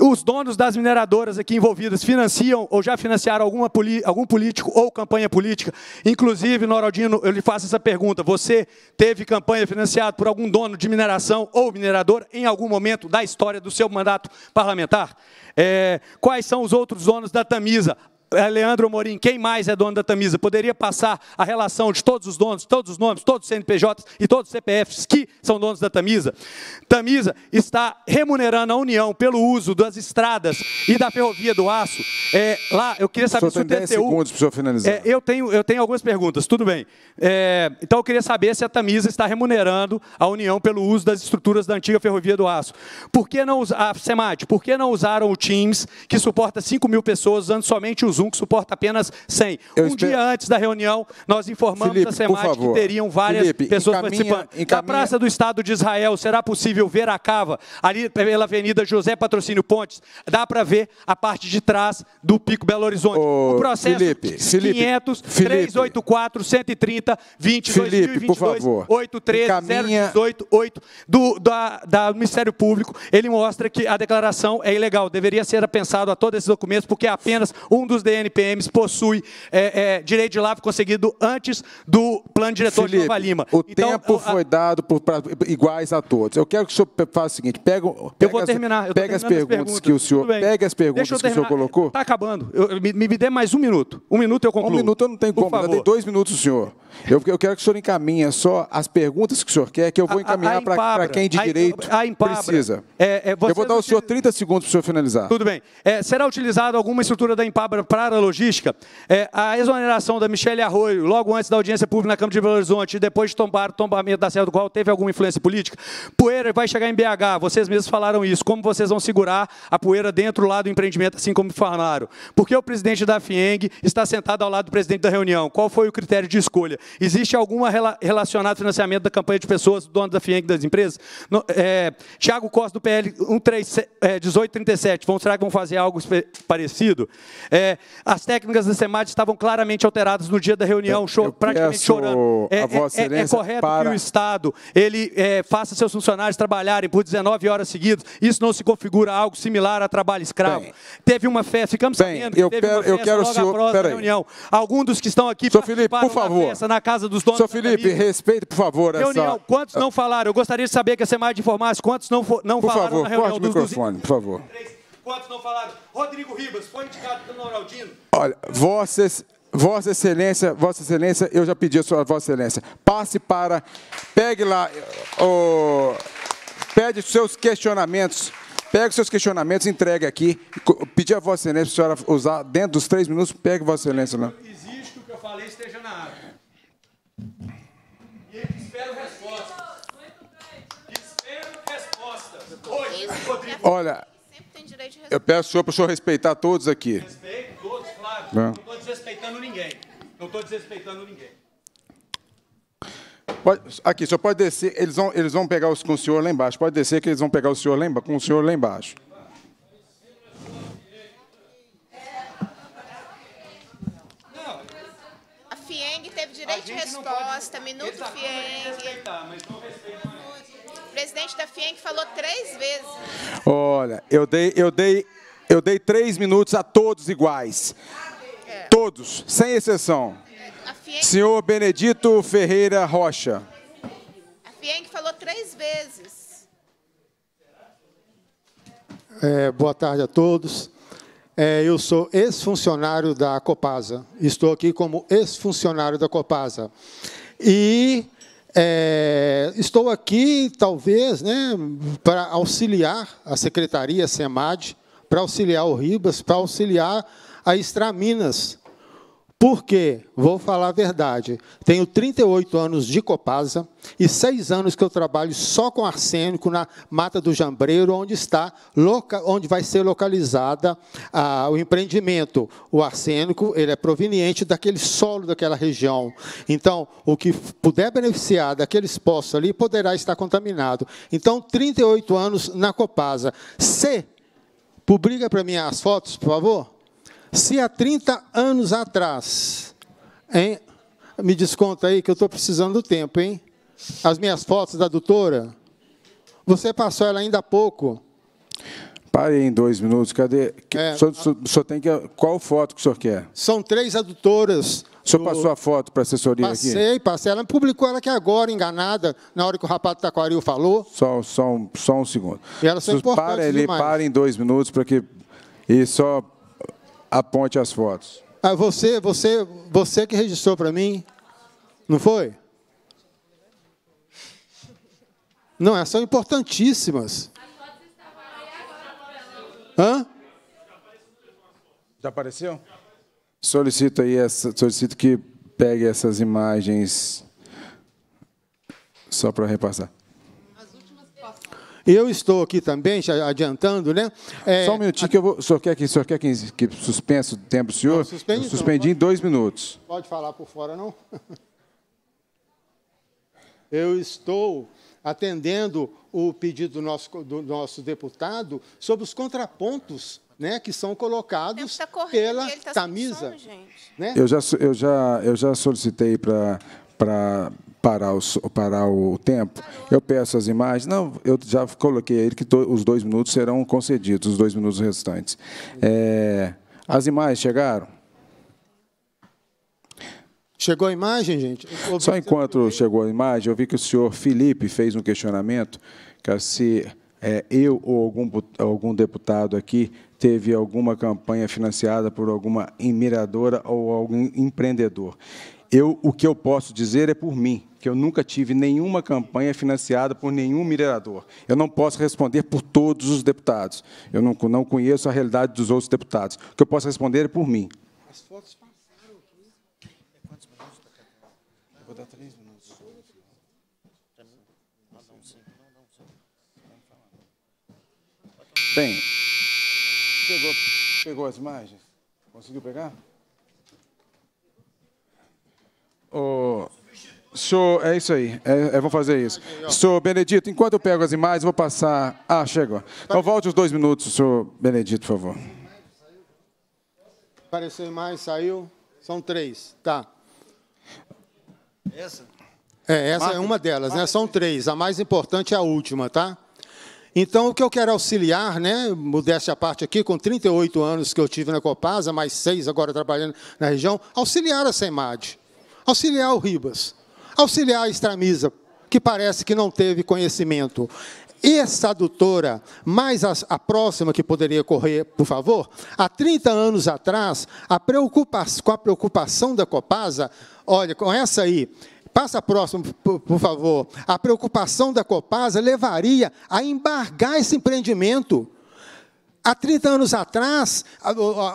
os donos das mineradoras aqui envolvidas financiam ou já financiaram alguma, algum político político ou campanha política. Inclusive, Noraldino, eu lhe faço essa pergunta: você teve campanha financiada por algum dono de mineração ou minerador em algum momento da história do seu mandato parlamentar? É, quais são os outros donos da Tamisa? É, Leandro Morim, quem mais é dono da Tamisa? Poderia passar a relação de todos os donos, todos os nomes, todos os CNPJs e todos os CPFs que são donos da Tamisa. Tamisa está remunerando a União pelo uso das estradas e da ferrovia do aço. É, lá, eu queria saber se o TCU... segundos para o senhor finalizar. É, eu, tenho, eu tenho algumas perguntas, tudo bem. É, então, eu queria saber se a Tamisa está remunerando a União pelo uso das estruturas da antiga ferrovia do aço. Por que não... A SEMAT, por que não usaram o Teams, que suporta 5 mil pessoas, usando somente os um que suporta apenas 100. Eu um espero... dia antes da reunião, nós informamos Felipe, a SEMAD que teriam várias Felipe, pessoas encaminha, participando. Encaminha... Na Praça do Estado de Israel, será possível ver a cava, ali pela Avenida José Patrocínio Pontes, dá para ver a parte de trás do Pico Belo Horizonte. Ô, o processo Felipe, 500, Felipe, 384, 130, 20, Felipe, por favor, 83, encaminha... 018, 8, do, da, da Ministério Público, ele mostra que a declaração é ilegal. Deveria ser pensado a todos esses documentos, porque é apenas um dos DNPMs possui é, é, direito de lavra conseguido antes do plano diretor Felipe, de Nova Lima. O então, tempo a... foi dado por, pra, iguais a todos. Eu quero que o senhor faça o seguinte: pega, pega eu vou as, terminar. Eu pega as perguntas, perguntas, que o senhor. Pega as perguntas que o senhor colocou. Está acabando. Eu, me, me dê mais um minuto. Um minuto eu concluo. Um minuto eu não tenho como. Tem dois minutos o senhor. Eu, eu, quero que o senhor encaminhe só as perguntas que o senhor quer, que eu vou encaminhar para quem de direito a Impabra, precisa. É, é, eu vou dar ao senhor 30 segundos para o senhor finalizar. Tudo bem. É, será utilizada alguma estrutura da Impabra para a logística? É, a exoneração da Michelle Arroio, logo antes da audiência pública na Câmara de Belo Horizonte, e depois de tombar o tombamento da Serra do Qual, teve alguma influência política? Poeira vai chegar em BH, vocês mesmos falaram isso. Como vocês vão segurar a poeira dentro lá do empreendimento, assim como falaram? Por que o presidente da FIENG está sentado ao lado do presidente da reunião? Qual foi o critério de escolha? Existe alguma rela relacionada ao financiamento da campanha de pessoas, do dono da FIENG das empresas? No, é, Tiago Costa, do PL 137, é, 1837, vão, será que vão fazer algo parecido? É, as técnicas da SEMAD estavam claramente alteradas no dia da reunião, praticamente chorando. É, é, é, é correto que o Estado ele é, faça seus funcionários trabalharem por 19 horas seguidas. Isso não se configura algo similar a trabalho escravo. Bem, teve uma festa, ficamos bem, sabendo que eu teve quero, uma festa eu quero logo senhor, reunião. Alguns dos que estão aqui Felipe, por favor. Festa, na casa dos donos Sr. Felipe, respeite, por favor, reunião. essa... quantos não falaram? Eu gostaria de saber que a é SEMAD informasse quantos não, for, não por falaram favor, na reunião. Por favor, corte o microfone, por favor. Quantos não falaram? Rodrigo Ribas, foi indicado pelo Noraldino. Olha, vossas... Vossa Excelência, Vossa Excelência, eu já pedi a sua Vossa Excelência. Passe para, pegue lá, oh, pede os seus questionamentos, pega os seus questionamentos, entregue aqui. Pedir a Vossa Excelência para a senhora usar dentro dos três minutos, pegue Vossa Excelência lá. Existe que o que eu falei esteja na e espero respostas. Espero respostas. Hoje, Rodrigo. Olha. Eu peço senhor para o senhor respeitar todos aqui. Respeito todos, claro. Não estou desrespeitando ninguém. Não estou desrespeitando ninguém. Pode, aqui, o senhor pode descer. Eles vão, eles vão pegar os, com o senhor lá embaixo. Pode descer que eles vão pegar o senhor lá, com o senhor lá embaixo. A FIENG resposta, minuto tá FIENG. O presidente da FIENG falou três vezes. Olha, eu dei, eu dei, eu dei três minutos a todos iguais. É. Todos, sem exceção. FIENG... Senhor Benedito Ferreira Rocha. A FIENG falou três vezes. É, boa tarde a todos. É, eu sou ex-funcionário da Copasa. Estou aqui como ex-funcionário da Copasa. E é, estou aqui, talvez, né, para auxiliar a Secretaria a SEMAD, para auxiliar o Ribas, para auxiliar a Extraminas, porque, vou falar a verdade, tenho 38 anos de Copasa e seis anos que eu trabalho só com arsênico na Mata do Jambreiro, onde está, onde vai ser localizada ah, o empreendimento. O arsênico ele é proveniente daquele solo daquela região. Então, o que puder beneficiar daqueles poços ali poderá estar contaminado. Então, 38 anos na Copasa. C, publica para mim as fotos, por favor. Se há 30 anos atrás, hein? me desconta aí que eu estou precisando do tempo, hein? As minhas fotos da doutora, você passou ela ainda há pouco. Pare em dois minutos, cadê? É, o, senhor, o senhor tem que. Qual foto que o senhor quer? São três adutoras. O senhor do... passou a foto para a assessoria passei, aqui? Passei, passei. Ela publicou ela aqui agora, enganada, na hora que o rapaz do Taquaril falou. Só, só, um, só um segundo. E ela são importantes para ele, em dois minutos para que... E só Aponte as fotos. Ah, você, você, você que registrou para mim, não foi? Não, elas é são importantíssimas. Hã? Já apareceu? Solicito aí essa, solicito que pegue essas imagens só para repassar. Eu estou aqui também, já adiantando, né? É, Só um minutinho, a... que eu vou. O senhor quer que, o senhor quer que, que o tempo do senhor? Não, suspende, eu então, suspendi então, em dois minutos. Pode falar por fora, não? Eu estou atendendo o pedido do nosso, do nosso deputado sobre os contrapontos né, que são colocados tá correndo, pela tá camisa. né? eu, já, eu, já, eu já solicitei para para parar o, parar o tempo, eu peço as imagens. Não, eu já coloquei aí que to, os dois minutos serão concedidos, os dois minutos restantes. É, as imagens chegaram? Chegou a imagem, gente? Só enquanto chegou a imagem, eu vi que o senhor Felipe fez um questionamento que é se é, eu ou algum, algum deputado aqui teve alguma campanha financiada por alguma emiradora ou algum empreendedor. Eu, o que eu posso dizer é por mim, que eu nunca tive nenhuma campanha financiada por nenhum minerador. Eu não posso responder por todos os deputados. Eu não, não conheço a realidade dos outros deputados. O que eu posso responder é por mim. As fotos passaram aqui. É quantos minutos, Eu vou dar três minutos. Bem, pegou, pegou as imagens? Conseguiu pegar? é isso aí. É, é, vamos fazer isso. Senhor Benedito, enquanto eu pego as imagens, vou passar. Ah, chegou. Então volte os dois minutos, senhor Benedito, por favor. Apareceu mais, saiu. São três. Tá. Essa? É, essa Marca. é uma delas, né? São três. A mais importante é a última, tá? Então, o que eu quero auxiliar, né, modéstia a parte aqui, com 38 anos que eu tive na Copasa, mais seis agora trabalhando na região, auxiliar a SEMAD auxiliar o Ribas, auxiliar a Estramisa, que parece que não teve conhecimento. Essa doutora, mais a, a, próxima que poderia correr, por favor, há 30 anos atrás, a com a preocupação da Copasa, olha, com essa aí, passa a próxima, por, por favor, a preocupação da Copasa levaria a embargar esse empreendimento Há 30 anos atrás,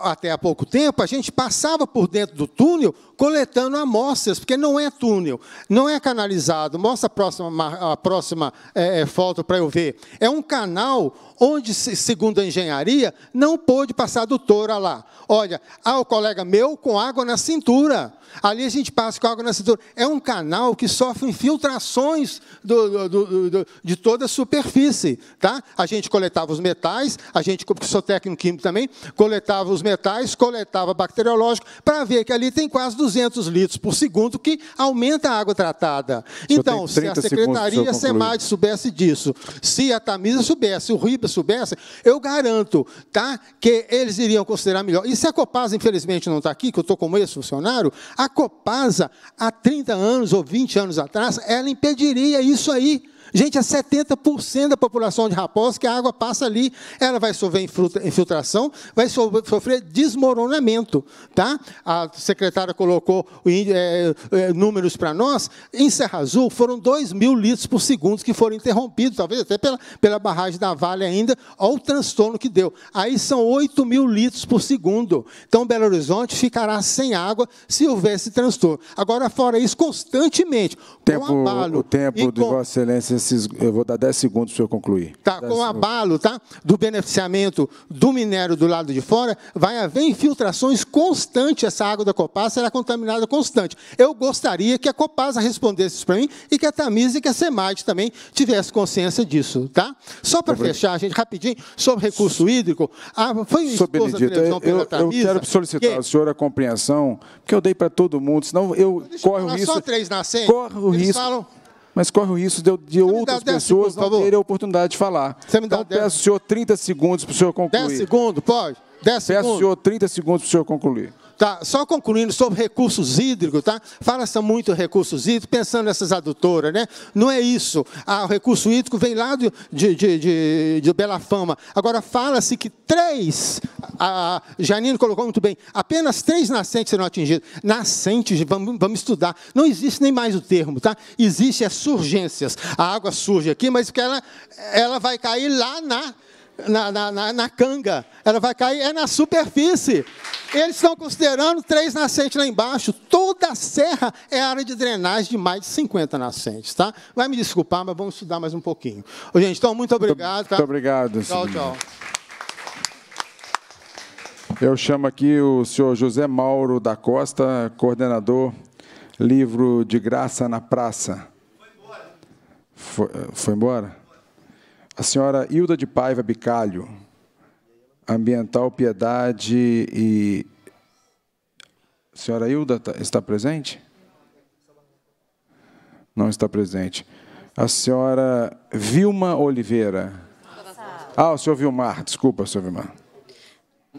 até há pouco tempo, a gente passava por dentro do túnel coletando amostras, porque não é túnel, não é canalizado. Mostra a próxima, a próxima é, é foto para eu ver. É um canal onde, segundo a engenharia, não pôde passar do touro lá. Olha, há o colega meu com água na cintura. Ali a gente passa com água na cintura. É um canal que sofre infiltrações do, do, do, de toda a superfície. Tá? A gente coletava os metais, a gente, porque sou técnico químico também, coletava os metais, coletava bacteriológico, para ver que ali tem quase 200 litros por segundo, que aumenta a água tratada. então, se a Secretaria SEMAD soubesse disso, se a Tamisa soubesse, o Riba soubesse, eu garanto tá, que eles iriam considerar melhor. E se a Copasa, infelizmente, não está aqui, que eu estou como ex-funcionário, a Copasa, há 30 anos ou 20 anos atrás, ela impediria isso aí. Gente, é 70% da população de Raposa que a água passa ali. Ela vai sofrer infiltração, vai sofrer desmoronamento. Tá? A secretária colocou é, é, números para nós. Em Serra Azul, foram 2 mil litros por segundo que foram interrompidos, talvez até pela, pela barragem da Vale ainda. Olha o transtorno que deu. Aí são 8 mil litros por segundo. Então, Belo Horizonte ficará sem água se houver esse transtorno. Agora, fora isso, constantemente, tempo, com abalo... O tempo de Vossa Excelência esses. Eu vou dar 10 segundos para o senhor concluir. Tá, com o abalo tá, do beneficiamento do minério do lado de fora, vai haver infiltrações constantes. Essa água da Copasa será contaminada constante. Eu gostaria que a Copasa respondesse isso para mim e que a Tamisa e que a SEMAD também tivesse consciência disso. Tá? Só para fechar, gente, rapidinho, sobre recurso hídrico. foi Sou Benedito, eu, eu, eu quero solicitar que... ao senhor a compreensão, porque eu dei para todo mundo, senão eu corro o risco. Só três nascentes, corro o risco. Falam mas corre o risco de, de outras pessoas segundos, não terem a oportunidade de falar. Você me dá então, 10... peço ao senhor 30 segundos para o senhor concluir. 10 segundos, pode? 10 segundos. Peço ao senhor 30 segundos para o senhor concluir. Tá, só concluindo sobre recursos hídricos, tá? Fala-se muito recursos hídricos, pensando nessas adutoras, né? Não é isso. Ah, o recurso hídrico vem lá de, de, de, de Bela Fama. Agora, fala-se que três, a Janine colocou muito bem, apenas três nascentes serão atingidas. Nascentes, vamos, vamos estudar. Não existe nem mais o termo, tá? Existe as é surgências. A água surge aqui, mas que ela, ela vai cair lá na na, na, na, na canga, ela vai cair é na superfície. Eles estão considerando três nascentes lá embaixo. Toda a serra é área de drenagem de mais de 50 nascentes, tá? Vai me desculpar, mas vamos estudar mais um pouquinho. Ô, gente, então, muito obrigado. Tá? Muito obrigado. Tchau, senhor. tchau. Eu chamo aqui o senhor José Mauro da Costa, coordenador, livro de graça na praça. Foi embora? Foi, foi embora? A senhora Hilda de Paiva Bicalho, ambiental Piedade e. A senhora Hilda tá, está presente? Não está presente. A senhora Vilma Oliveira. Ah, o senhor Vilmar, desculpa, senhor Vilmar.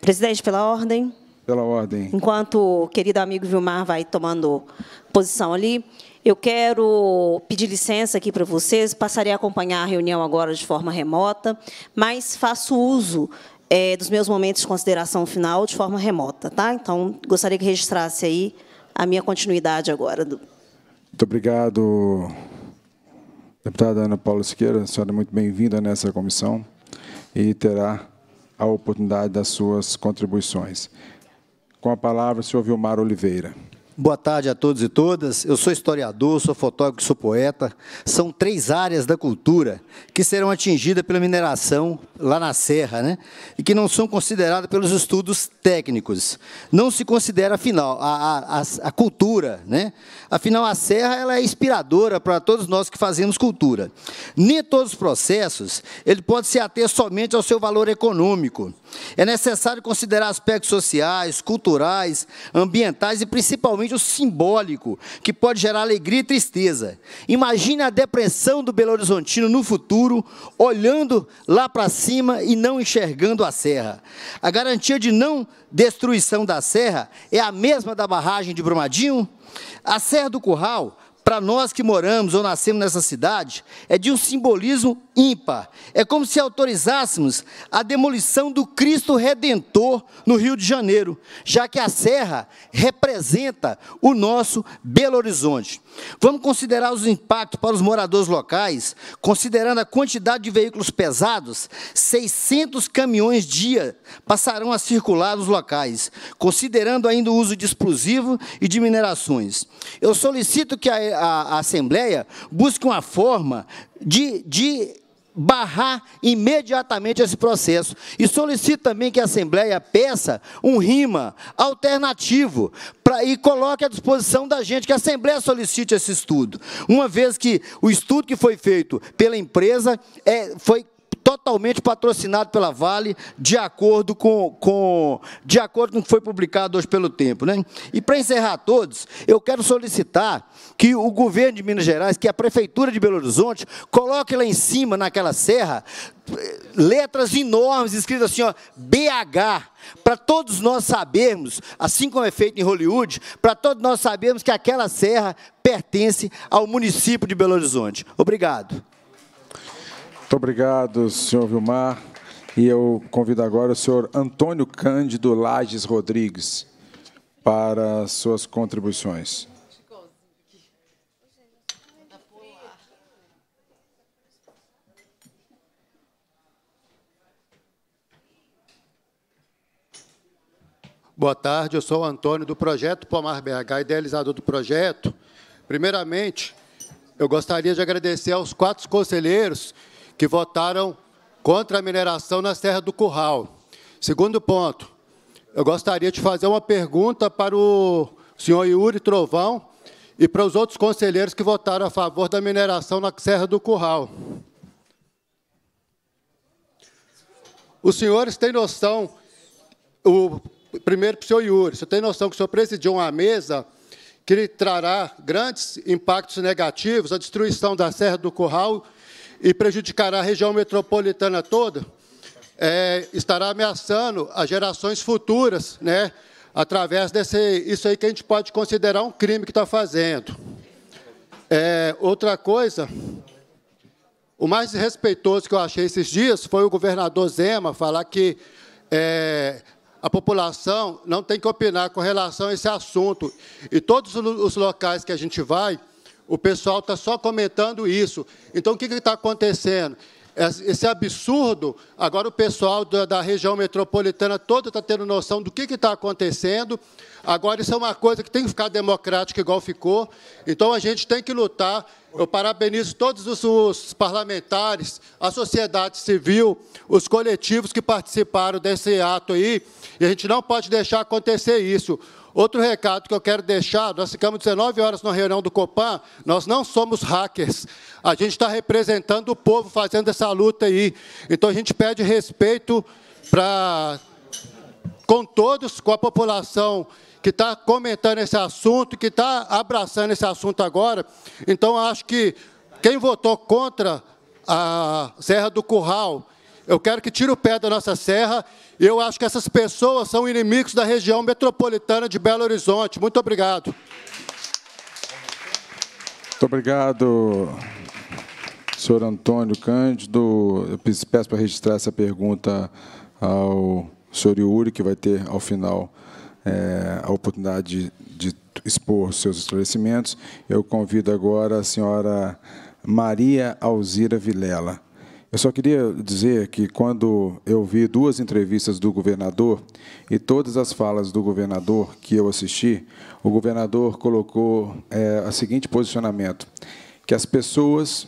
Presidente, pela ordem. Pela ordem. Enquanto o querido amigo Vilmar vai tomando posição ali, eu quero pedir licença aqui para vocês, passarei a acompanhar a reunião agora de forma remota, mas faço uso é, dos meus momentos de consideração final de forma remota. tá? Então, gostaria que registrasse aí a minha continuidade agora. Muito obrigado, deputada Ana Paula Siqueira. A senhora é muito bem-vinda nessa comissão e terá a oportunidade das suas contribuições. Com a palavra, o senhor Vilmar Oliveira. Boa tarde a todos e todas. Eu sou historiador, sou fotógrafo, sou poeta. São três áreas da cultura que serão atingidas pela mineração lá na Serra, né? e que não são consideradas pelos estudos técnicos. Não se considera, afinal, a, a, a cultura. Né? Afinal, a Serra ela é inspiradora para todos nós que fazemos cultura. Nem todos os processos ele pode se ater somente ao seu valor econômico. É necessário considerar aspectos sociais, culturais, ambientais e principalmente o simbólico, que pode gerar alegria e tristeza. Imagine a depressão do Belo Horizontino no futuro, olhando lá para cima cima e não enxergando a serra. A garantia de não destruição da serra é a mesma da barragem de Brumadinho? A Serra do Curral para nós que moramos ou nascemos nessa cidade, é de um simbolismo ímpar. É como se autorizássemos a demolição do Cristo Redentor no Rio de Janeiro, já que a serra representa o nosso Belo Horizonte. Vamos considerar os impactos para os moradores locais, considerando a quantidade de veículos pesados, 600 caminhões dia passarão a circular nos locais, considerando ainda o uso de explosivo e de minerações. Eu solicito que a a, a Assembleia busque uma forma de, de barrar imediatamente esse processo e solicito também que a Assembleia peça um RIMA alternativo pra, e coloque à disposição da gente, que a Assembleia solicite esse estudo, uma vez que o estudo que foi feito pela empresa é, foi totalmente patrocinado pela Vale, de acordo com, com, de acordo com o que foi publicado hoje pelo tempo. Né? E para encerrar todos, eu quero solicitar que o governo de Minas Gerais, que a Prefeitura de Belo Horizonte, coloque lá em cima, naquela serra, letras enormes escritas assim, ó, BH, para todos nós sabermos, assim como é feito em Hollywood, para todos nós sabermos que aquela serra pertence ao município de Belo Horizonte. Obrigado. Muito obrigado, senhor Vilmar. E eu convido agora o senhor Antônio Cândido Lages Rodrigues para suas contribuições. Boa tarde, eu sou o Antônio do Projeto Pomar BH, idealizador do projeto. Primeiramente, eu gostaria de agradecer aos quatro conselheiros que votaram contra a mineração na Serra do Curral. Segundo ponto, eu gostaria de fazer uma pergunta para o senhor Yuri Trovão e para os outros conselheiros que votaram a favor da mineração na Serra do Curral. Os senhores têm noção, o, primeiro para o senhor Yuri, você tem noção que o senhor presidiu uma mesa que trará grandes impactos negativos, a destruição da Serra do Curral e prejudicará a região metropolitana toda, é, estará ameaçando as gerações futuras, né, através desse isso aí que a gente pode considerar um crime que está fazendo. É, outra coisa, o mais respeitoso que eu achei esses dias foi o governador Zema falar que é, a população não tem que opinar com relação a esse assunto. E todos os locais que a gente vai, o pessoal está só comentando isso. Então, o que está acontecendo? Esse absurdo, agora o pessoal da, região metropolitana toda está tendo noção do que está acontecendo. Agora, isso é uma coisa que tem que ficar democrática, igual ficou. Então, a gente tem que lutar. Eu parabenizo todos os parlamentares, a sociedade civil, os coletivos que participaram desse ato aí. E a gente não pode deixar acontecer isso. Outro recado que eu quero deixar: nós ficamos 19 horas na reunião do Copan, nós não somos hackers, a gente está representando o povo fazendo essa luta aí. Então a gente pede respeito para com todos, com a população que está comentando esse assunto, que está abraçando esse assunto agora. Então acho que quem votou contra a Serra do Curral eu quero que tire o pé da nossa serra. Eu acho que essas pessoas são inimigos da região metropolitana de Belo Horizonte. Muito obrigado. Muito obrigado, senhor Antônio Cândido. Eu peço para registrar essa pergunta ao senhor Yuri, que vai ter, ao final, é, a oportunidade de, de expor seus esclarecimentos. Eu convido agora a senhora Maria Alzira Vilela. Eu só queria dizer que quando eu vi duas entrevistas do governador e todas as falas do governador que eu assisti, o governador colocou é, eh, a seguinte posicionamento: que as pessoas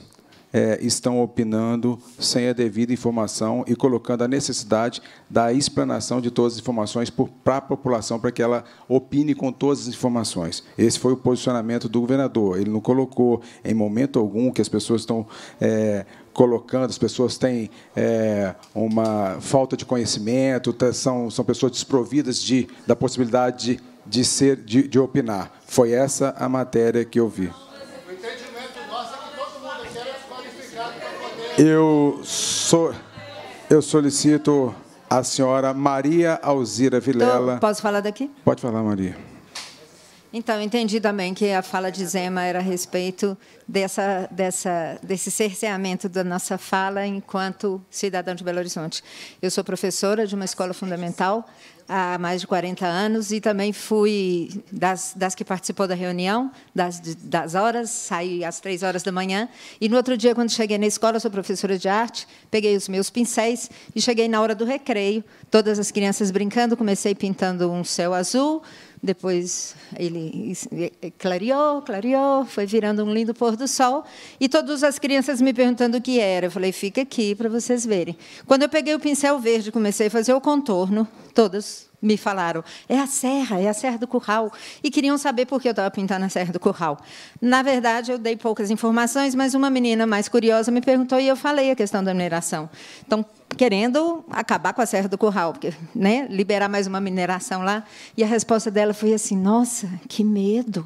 é, estão opinando sem a devida informação e colocando a necessidade da explanação de todas as informações para a população, para que ela opine com todas as informações. Esse foi o posicionamento do governador. Ele não colocou em momento algum que as pessoas estão. É, colocando, as pessoas têm é, uma falta de conhecimento, tá, são, são pessoas desprovidas de, da possibilidade de, de, ser, de, de opinar. Foi essa a matéria que eu vi. Eu, so, eu solicito a senhora Maria Alzira Vilela. Então, posso falar daqui? Pode falar, Maria. Então, entendi também que a fala de Zema era a respeito dessa, dessa, desse cerceamento da nossa fala enquanto cidadão de Belo Horizonte. Eu sou professora de uma escola fundamental há mais de 40 anos e também fui das, das que participou da reunião, das, das horas, saí às três horas da manhã. E no outro dia, quando cheguei na escola, sou professora de arte, peguei os meus pincéis e cheguei na hora do recreio, todas as crianças brincando, comecei pintando um céu azul depois ele clareou, clareou, foi virando um lindo pôr do sol. E todas as crianças me perguntando o que era. Eu falei, fica aqui para vocês verem. Quando eu peguei o pincel verde e comecei a fazer o contorno, todas me falaram, é a serra, é a serra do curral, e queriam saber por que eu estava pintando a serra do curral. Na verdade, eu dei poucas informações, mas uma menina mais curiosa me perguntou e eu falei a questão da mineração. Então, querendo acabar com a Serra do Curral, porque, né, liberar mais uma mineração lá. E a resposta dela foi assim: nossa, que medo.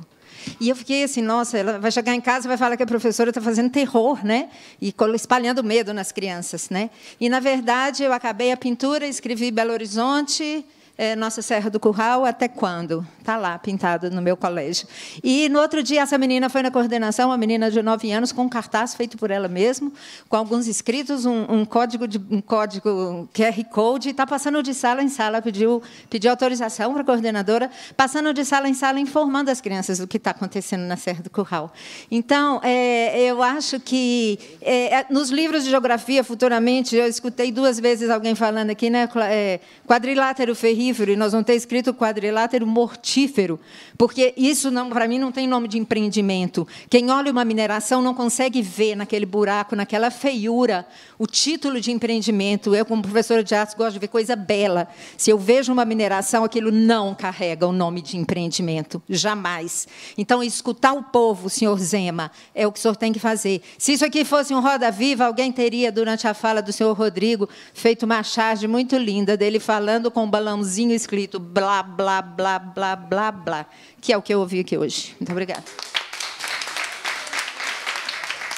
E eu fiquei assim, nossa, ela vai chegar em casa e vai falar que a professora está fazendo terror, né? E espalhando medo nas crianças, né? E na verdade eu acabei a pintura, escrevi Belo Horizonte, é, Nossa Serra do Curral, até quando? Está lá, pintado no meu colégio. E no outro dia, essa menina foi na coordenação, uma menina de 9 anos, com um cartaz feito por ela mesma, com alguns inscritos, um, um código, de, um código QR Code, e está passando de sala em sala, pediu, pediu autorização para a coordenadora, passando de sala em sala, informando as crianças do que está acontecendo na Serra do Curral. Então, é, eu acho que é, é, nos livros de geografia, futuramente, eu escutei duas vezes alguém falando aqui, né, é, quadrilátero ferri livro e nós vamos ter escrito quadrilátero mortífero, porque isso para mim não tem nome de empreendimento. Quem olha uma mineração não consegue ver naquele buraco, naquela feiura, o título de empreendimento. Eu, como professora de artes, gosto de ver coisa bela. Se eu vejo uma mineração, aquilo não carrega o nome de empreendimento, jamais. Então, escutar o povo, senhor Zema, é o que o senhor tem que fazer. Se isso aqui fosse um roda viva, alguém teria, durante a fala do senhor Rodrigo, feito uma charge muito linda dele falando com o balãozinho papelzinho escrito blá, blá, blá, blá, blá, blá, que é o que eu ouvi aqui hoje. Muito obrigada.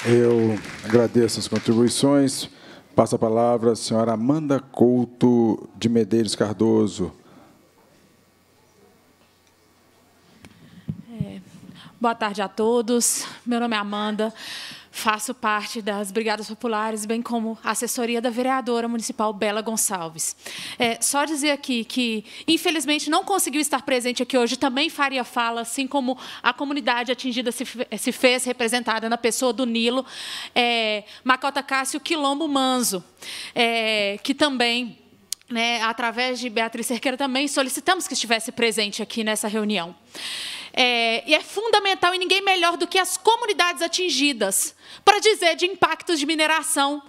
Eu agradeço as contribuições. Passa a palavra à senhora Amanda Couto de Medeiros Cardoso. É, boa tarde a todos. Meu nome é Amanda. Faço parte das Brigadas Populares, bem como assessoria da vereadora municipal Bela Gonçalves. É, só dizer aqui que, infelizmente, não conseguiu estar presente aqui hoje, também faria fala, assim como a comunidade atingida se, se fez, representada na pessoa do Nilo, é, Macota Cássio Quilombo Manzo, é, que também. Né, através de Beatriz Cerqueira, também solicitamos que estivesse presente aqui nessa reunião. É, e é fundamental, e ninguém melhor do que as comunidades atingidas, para dizer de impactos de mineração.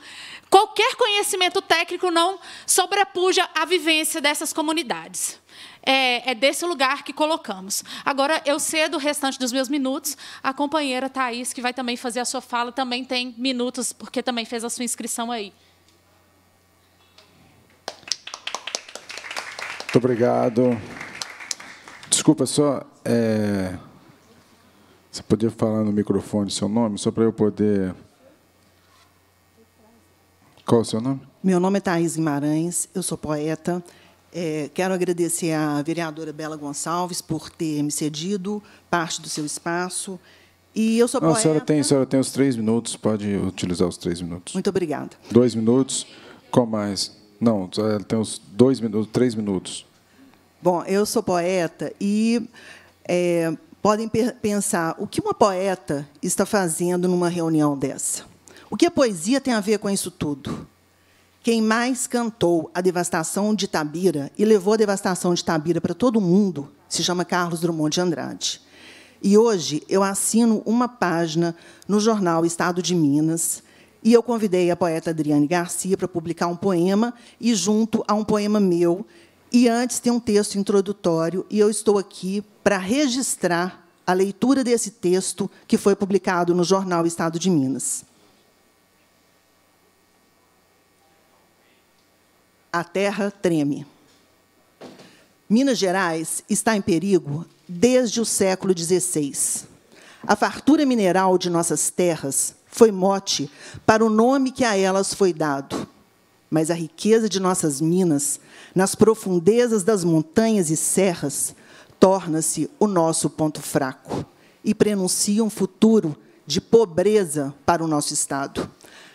Qualquer conhecimento técnico não sobrepuja a vivência dessas comunidades. É, é, desse lugar que colocamos. Agora, eu cedo o restante dos meus minutos. A companheira Thais que vai também fazer a sua fala, também tem minutos, porque também fez a sua inscrição aí. Muito obrigado. Desculpa, só. É... Você podia falar no microfone seu nome, só para eu poder. Qual é o seu nome? Meu nome é Thais Guimarães, eu sou poeta. É, quero agradecer à vereadora Bela Gonçalves por ter me cedido parte do seu espaço. E eu sou Não, poeta. A senhora, tem, a senhora tem os três minutos, pode utilizar os três minutos. Muito obrigada. Dois minutos, qual mais? Não, é, tem os dois minutos, três minutos. Bom, eu sou poeta e é, podem pensar o que uma poeta está fazendo numa reunião dessa. O que a poesia tem a ver com isso tudo? Quem mais cantou a devastação de Tabira e levou a devastação de Tabira para todo mundo se chama Carlos Drummond de Andrade. E hoje eu assino uma página no jornal Estado de Minas e eu convidei a poeta Adriane Garcia para publicar um poema e junto a um poema meu e antes tem um texto introdutório, e eu estou aqui para registrar a leitura desse texto que foi publicado no jornal Estado de Minas. A terra treme. Minas Gerais está em perigo desde o século XVI. A fartura mineral de nossas terras foi mote para o nome que a elas foi dado mas a riqueza de nossas minas, nas profundezas das montanhas e serras, torna-se o nosso ponto fraco e prenuncia um futuro de pobreza para o nosso Estado.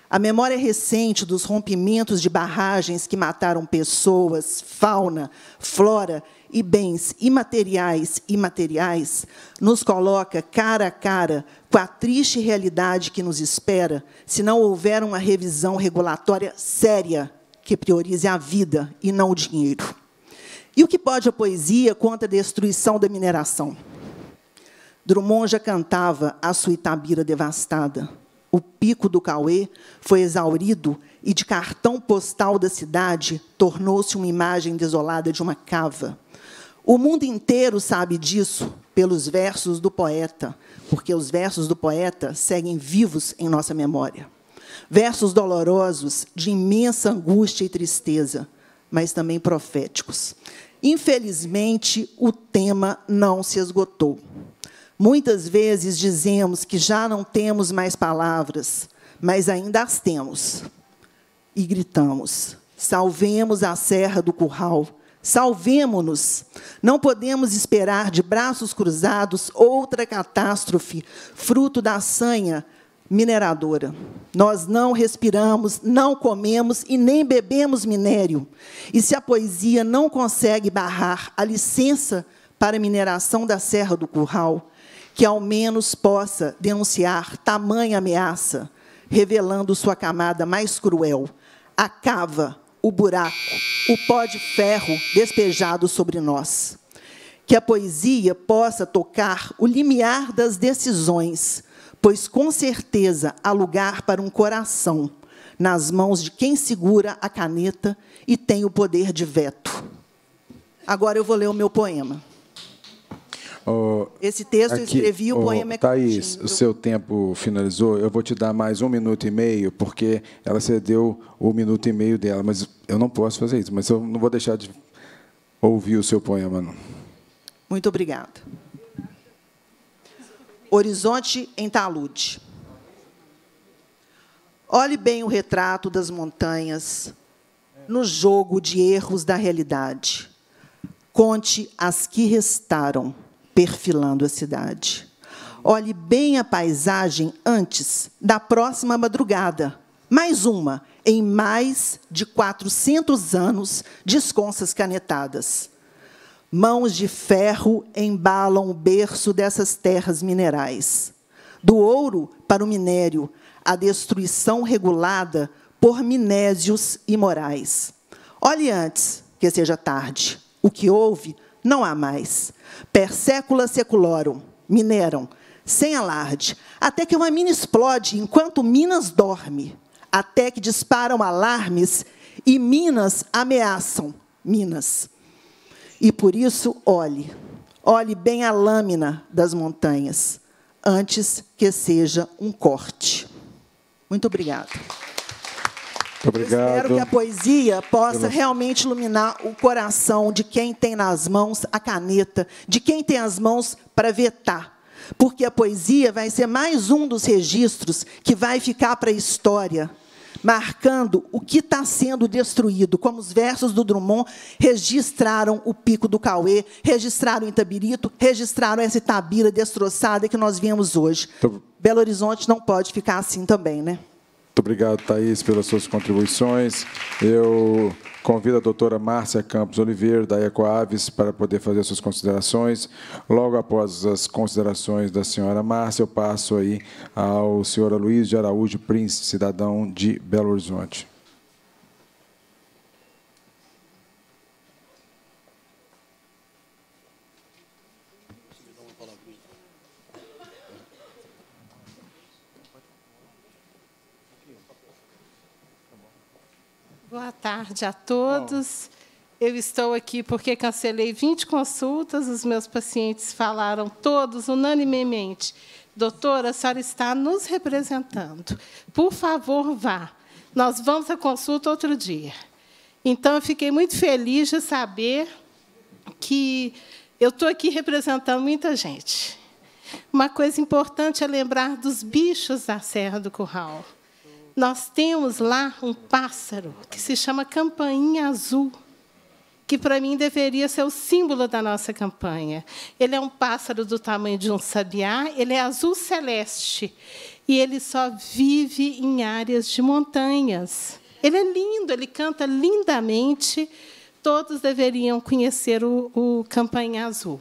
A memória recente dos rompimentos de barragens que mataram pessoas, fauna, flora e bens imateriais e materiais, nos coloca cara a cara com a triste realidade que nos espera se não houver uma revisão regulatória séria que priorize a vida e não o dinheiro. E o que pode a poesia contra a destruição da mineração? Drummond já cantava a sua Itabira devastada. O pico do Cauê foi exaurido e de cartão postal da cidade tornou-se uma imagem desolada de uma cava. O mundo inteiro sabe disso pelos versos do poeta, porque os versos do poeta seguem vivos em nossa memória. Versos dolorosos, de imensa angústia e tristeza, mas também proféticos. Infelizmente, o tema não se esgotou. Muitas vezes dizemos que já não temos mais palavras, mas ainda as temos. E gritamos: salvemos a Serra do Curral, Salvemo-nos. Não podemos esperar de braços cruzados outra catástrofe, fruto da sanha mineradora. Nós não respiramos, não comemos e nem bebemos minério. E se a poesia não consegue barrar a licença para mineração da Serra do Curral, que ao menos possa denunciar tamanha ameaça, revelando sua camada mais cruel, a cava o buraco, o pó de ferro despejado sobre nós. Que a poesia possa tocar o limiar das decisões, pois com certeza há lugar para um coração nas mãos de quem segura a caneta e tem o poder de veto. Agora eu vou ler o meu poema. Oh, Esse texto aqui, eu escrevi o oh, poema Thaís, é Thaís, o seu tempo finalizou. Eu vou te dar mais um minuto e meio, porque ela cedeu o minuto e meio dela. Mas eu não posso fazer isso, mas eu não vou deixar de ouvir o seu poema. Não. Muito obrigada. Horizonte em talude. Olhe bem o retrato das montanhas no jogo de erros da realidade. Conte as que restaram perfilando a cidade. Olhe bem a paisagem antes da próxima madrugada. Mais uma, em mais de 400 anos de esconsas canetadas. Mãos de ferro embalam o berço dessas terras minerais. Do ouro para o minério, a destruição regulada por minésios imorais. Olhe antes que seja tarde. O que houve não há mais. Per secula seculorum, mineram, sem alarde, até que uma mina explode enquanto Minas dorme, até que disparam alarmes e Minas ameaçam Minas. E por isso, olhe, olhe bem a lâmina das montanhas, antes que seja um corte. Muito obrigada. Obrigado. Espero que a poesia possa realmente iluminar o coração de quem tem nas mãos a caneta, de quem tem as mãos para vetar. Porque a poesia vai ser mais um dos registros que vai ficar para a história, marcando o que está sendo destruído, como os versos do Drummond registraram o Pico do Cauê, registraram Itabirito, registraram essa Itabira destroçada que nós viemos hoje. Então Belo Horizonte não pode ficar assim também, né? Muito obrigado, Thaís, pelas suas contribuições. Eu convido a doutora Márcia Campos Oliveira, da Ecoaves, para poder fazer suas considerações. Logo após as considerações da senhora Márcia, eu passo aí ao senhor Luiz de Araújo Prince, cidadão de Belo Horizonte. Boa tarde a todos. Eu estou aqui porque cancelei 20 consultas, os meus pacientes falaram todos unanimemente: doutora, a senhora está nos representando, por favor, vá. Nós vamos à consulta outro dia. Então, eu fiquei muito feliz de saber que eu estou aqui representando muita gente. Uma coisa importante é lembrar dos bichos da Serra do Curral. Nós temos lá um pássaro que se chama campainha azul, que para mim deveria ser o símbolo da nossa campanha. Ele é um pássaro do tamanho de um sabiá, ele é azul celeste e ele só vive em áreas de montanhas. Ele é lindo, ele canta lindamente. Todos deveriam conhecer o, o Azul.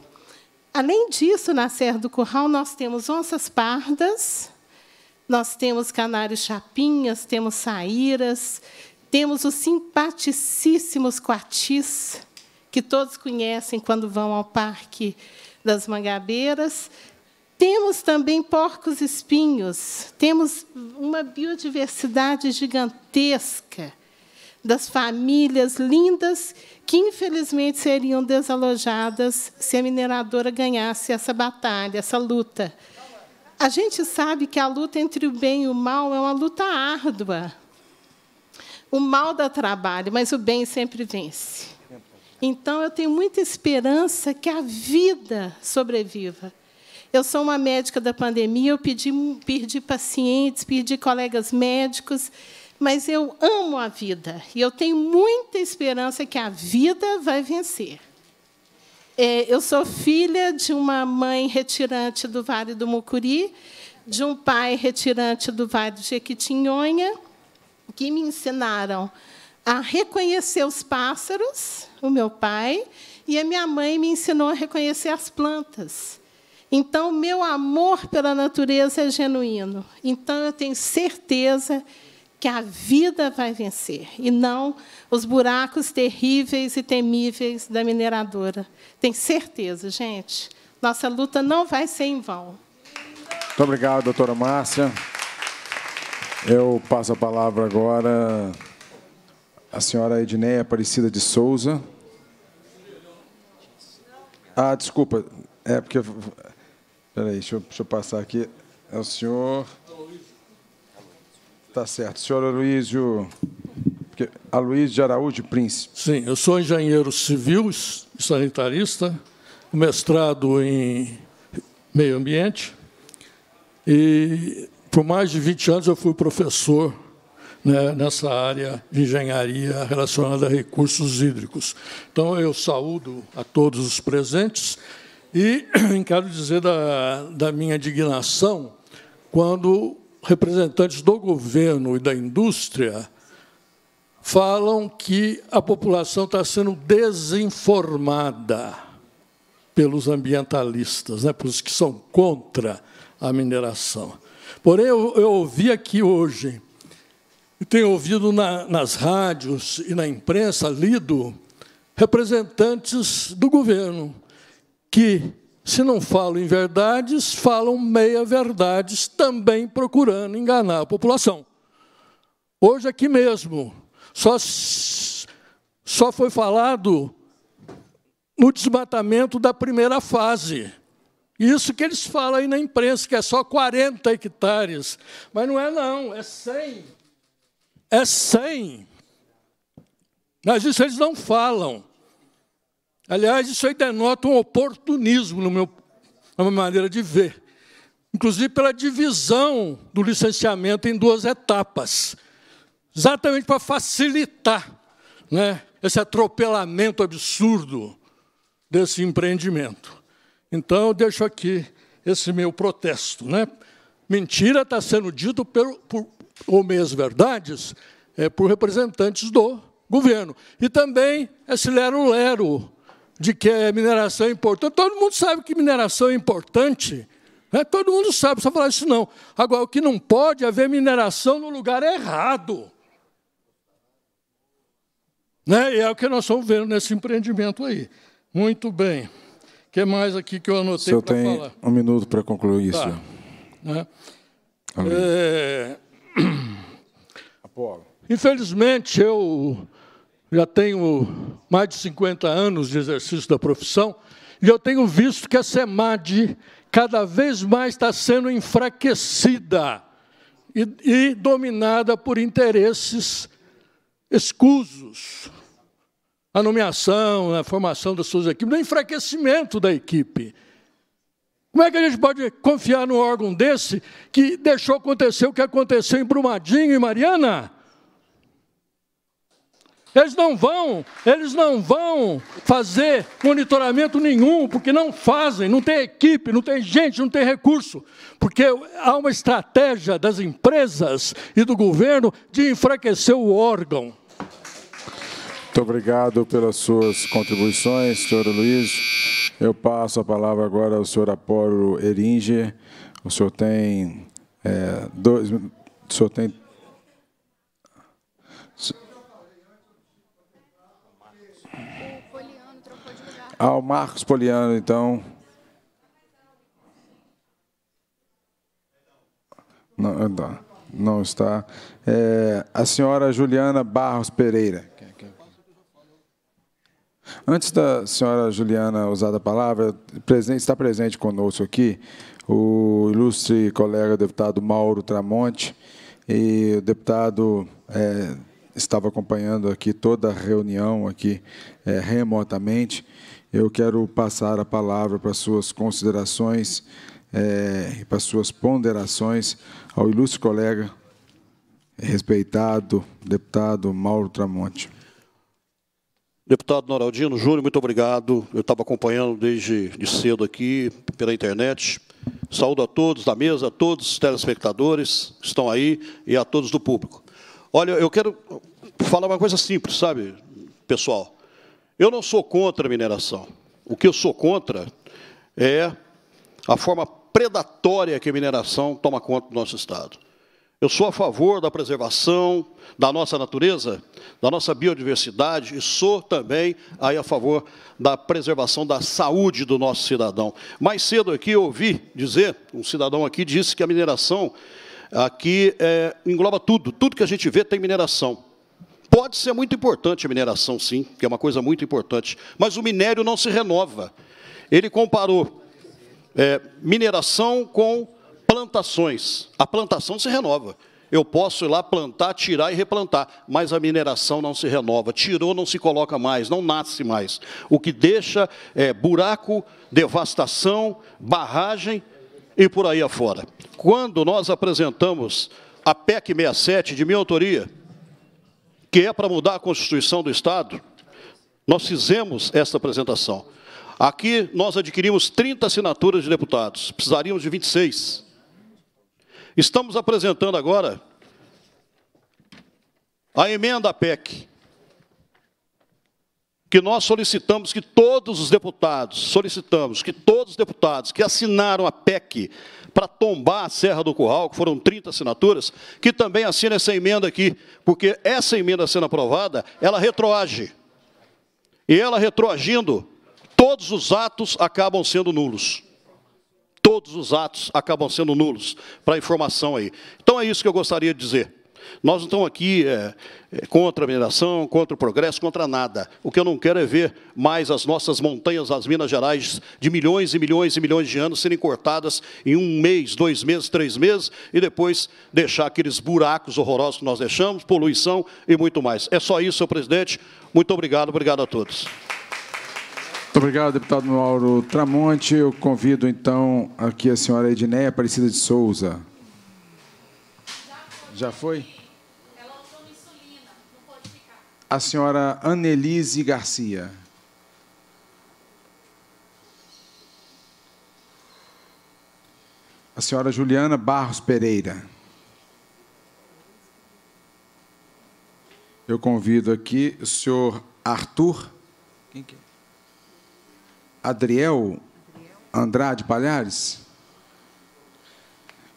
Além disso, na Serra do Curral, nós temos onças pardas, nós temos canários chapinhas, temos saíras, temos os simpaticíssimos coatis, que todos conhecem quando vão ao Parque das Mangabeiras. Temos também porcos espinhos, temos uma biodiversidade gigantesca das famílias lindas que, infelizmente, seriam desalojadas se a mineradora ganhasse essa batalha, essa luta. A gente sabe que a luta entre o bem e o mal é uma luta árdua. O mal dá trabalho, mas o bem sempre vence. Então, eu tenho muita esperança que a vida sobreviva. Eu sou uma médica da pandemia, eu pedi, perdi pacientes, perdi colegas médicos, mas eu amo a vida e eu tenho muita esperança que a vida vai vencer. É, eu sou filha de uma mãe retirante do Vale do Mucuri, de um pai retirante do Vale do Jequitinhonha, que me ensinaram a reconhecer os pássaros, o meu pai, e a minha mãe me ensinou a reconhecer as plantas. Então, meu amor pela natureza é genuíno. Então, eu tenho certeza que que a vida vai vencer e não os buracos terríveis e temíveis da mineradora. Tem certeza, gente. Nossa luta não vai ser em vão. Muito obrigado, doutora Márcia. Eu passo a palavra agora à senhora Edneia Aparecida de Souza. Ah, desculpa. É porque. Peraí, deixa deixa eu passar aqui. É o senhor. Tá certo. Senhor Aloysio, Aloysio de Araújo Príncipe. Sim, eu sou engenheiro civil e sanitarista, mestrado em meio ambiente, e por mais de 20 anos eu fui professor né, nessa área de engenharia relacionada a recursos hídricos. Então, eu saúdo a todos os presentes e quero dizer da, da minha indignação quando representantes do governo e da indústria falam que a população está sendo desinformada pelos ambientalistas, né, pelos que são contra a mineração. Porém, eu, eu ouvi aqui hoje, e tenho ouvido na, nas rádios e na imprensa, lido, representantes do governo que se não falam em verdades, falam meia-verdades, também procurando enganar a população. Hoje, aqui mesmo, só, só foi falado no desmatamento da primeira fase. Isso que eles falam aí na imprensa, que é só 40 hectares. Mas não é, não, é 100. É 100. Mas isso eles não falam. Aliás, isso aí denota um oportunismo, no meu, na minha maneira de ver. Inclusive pela divisão do licenciamento em duas etapas, exatamente para facilitar né, esse atropelamento absurdo desse empreendimento. Então, eu deixo aqui esse meu protesto. Né? Mentira está sendo dito pelo, por, ou meias verdades é, por representantes do governo. E também esse lero-lero de que é mineração é importante. Todo mundo sabe que mineração é importante. Né? Todo mundo sabe, só falar isso não. Agora, o que não pode é haver mineração no lugar errado. Né? E é o que nós estamos vendo nesse empreendimento aí. Muito bem. O que mais aqui que eu anotei para falar? O senhor tem um minuto para concluir tá. isso. Né? É... Apolo. Infelizmente, eu já tenho mais de 50 anos de exercício da profissão, e eu tenho visto que a SEMAD cada vez mais está sendo enfraquecida e, e dominada por interesses escusos. A nomeação, a formação das suas equipes, o enfraquecimento da equipe. Como é que a gente pode confiar num órgão desse que deixou acontecer o que aconteceu em Brumadinho e Mariana? Eles não vão, eles não vão fazer monitoramento nenhum, porque não fazem, não tem equipe, não tem gente, não tem recurso, porque há uma estratégia das empresas e do governo de enfraquecer o órgão. Muito obrigado pelas suas contribuições, senhor Luiz. Eu passo a palavra agora ao senhor Apolo Eringe. O senhor tem é, dois, o senhor tem Ao ah, Marcos Poliano, então. Não, eh, não, não está. É, a senhora Juliana Barros Pereira. Antes da senhora Juliana usar a palavra, está presente conosco aqui o ilustre colega deputado Mauro Tramonte e o deputado é, estava acompanhando aqui toda a reunião aqui é, remotamente eu quero passar a palavra para suas considerações é, e é, para suas ponderações ao ilustre colega, respeitado, deputado Mauro Tramonte. Deputado Noraldino Júnior, muito obrigado. Eu estava acompanhando desde de cedo aqui pela internet. Saúdo a todos da mesa, a todos os telespectadores que estão aí e a todos do público. Olha, eu quero falar uma coisa simples, sabe, pessoal? Eu não sou contra a mineração. O que eu sou contra é a forma predatória que a mineração toma conta do nosso Estado. Eu sou a favor da preservação da nossa natureza, da nossa biodiversidade e sou também aí a favor da preservação da saúde do nosso cidadão. Mais cedo aqui eu ouvi dizer, um cidadão aqui disse que a mineração aqui é, engloba tudo, tudo que a gente vê tem mineração. Pode ser muito importante a mineração, sim, que é uma coisa muito importante, mas o minério não se renova. Ele comparou é, mineração com plantações. A plantação se renova. Eu posso ir lá plantar, tirar e replantar, mas a mineração não se renova. Tirou, não se coloca mais, não nasce mais. O que deixa é buraco, devastação, barragem e por aí afora. Quando nós apresentamos a PEC 67, de minha autoria, que é para mudar a Constituição do Estado, nós fizemos essa apresentação. Aqui nós adquirimos 30 assinaturas de deputados, precisaríamos de 26. Estamos apresentando agora a emenda à PEC, que nós solicitamos que todos os deputados, solicitamos que todos os deputados que assinaram a PEC para tombar a Serra do Curral, que foram 30 assinaturas, que também assina essa emenda aqui, porque essa emenda sendo aprovada, ela retroage. E ela retroagindo, todos os atos acabam sendo nulos. Todos os atos acabam sendo nulos, para informação aí. Então é isso que eu gostaria de dizer. Nós não estamos aqui é, é, contra a mineração, contra o progresso, contra nada. O que eu não quero é ver mais as nossas montanhas, as Minas Gerais, de milhões e milhões e milhões de anos serem cortadas em um mês, dois meses, três meses, e depois deixar aqueles buracos horrorosos que nós deixamos, poluição e muito mais. É só isso, senhor presidente. Muito obrigado, obrigado a todos. Muito obrigado, deputado Mauro Tramonte. Eu convido, então, aqui a senhora Edneia Aparecida de Souza. Já foi? a senhora Annelise Garcia. A senhora Juliana Barros Pereira. Eu convido aqui o senhor Arthur. Quem que é? Adriel Andrade Palhares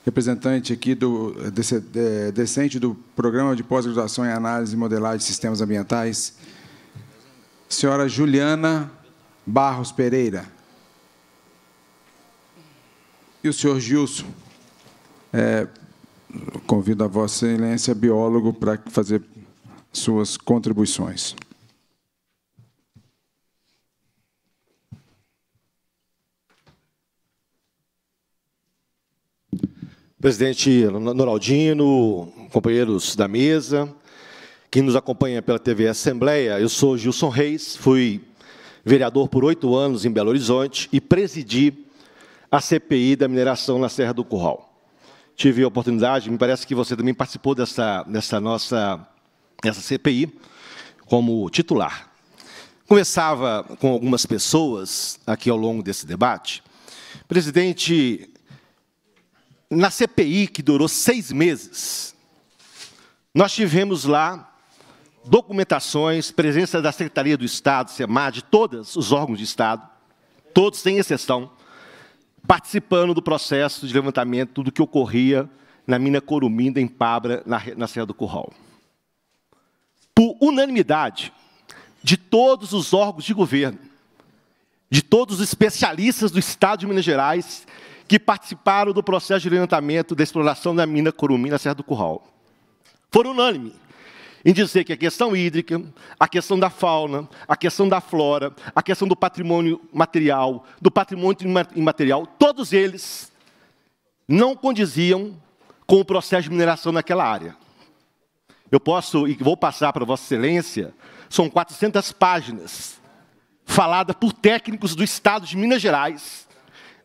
representante aqui do é, decente do Programa de Pós-Graduação em Análise e Modelagem de Sistemas Ambientais, senhora Juliana Barros Pereira. E o senhor Gilson, é, convido a Vossa Excelência, biólogo, para fazer suas contribuições. presidente Noraldino, companheiros da mesa, quem nos acompanha pela TV Assembleia, eu sou Gilson Reis, fui vereador por oito anos em Belo Horizonte e presidi a CPI da mineração na Serra do Curral. Tive a oportunidade, me parece que você também participou dessa, dessa nossa dessa CPI como titular. Conversava com algumas pessoas aqui ao longo desse debate. Presidente, na CPI, que durou seis meses, nós tivemos lá documentações, presença da Secretaria do Estado, SEMAD, todos os órgãos de Estado, todos sem exceção, participando do processo de levantamento do que ocorria na mina Coruminda, em Pabra, na, na Serra do Curral. Por unanimidade de todos os órgãos de governo, de todos os especialistas do Estado de Minas Gerais que participaram do processo de levantamento da exploração da mina Curumim na Serra do Curral. Foram unânime em dizer que a questão hídrica, a questão da fauna, a questão da flora, a questão do patrimônio material, do patrimônio imaterial, todos eles não condiziam com o processo de mineração naquela área. Eu posso, e vou passar para Vossa Excelência, são 400 páginas, falada por técnicos do Estado de Minas Gerais,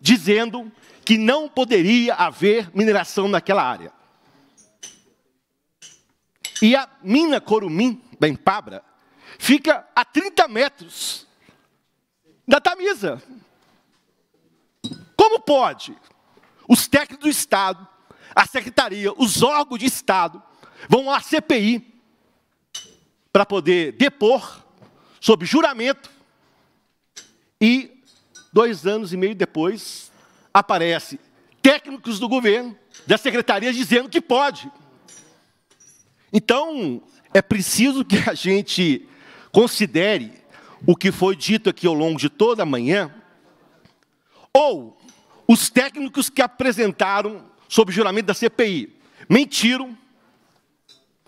dizendo que não poderia haver mineração naquela área. E a mina Corumim, da Empabra, fica a 30 metros da Tamisa. Como pode? Os técnicos do Estado, a Secretaria, os órgãos de Estado vão à CPI para poder depor sob juramento e dois anos e meio depois aparece técnicos do governo, das secretarias, dizendo que pode. Então, é preciso que a gente considere o que foi dito aqui ao longo de toda a manhã, ou os técnicos que apresentaram sob juramento da CPI mentiram,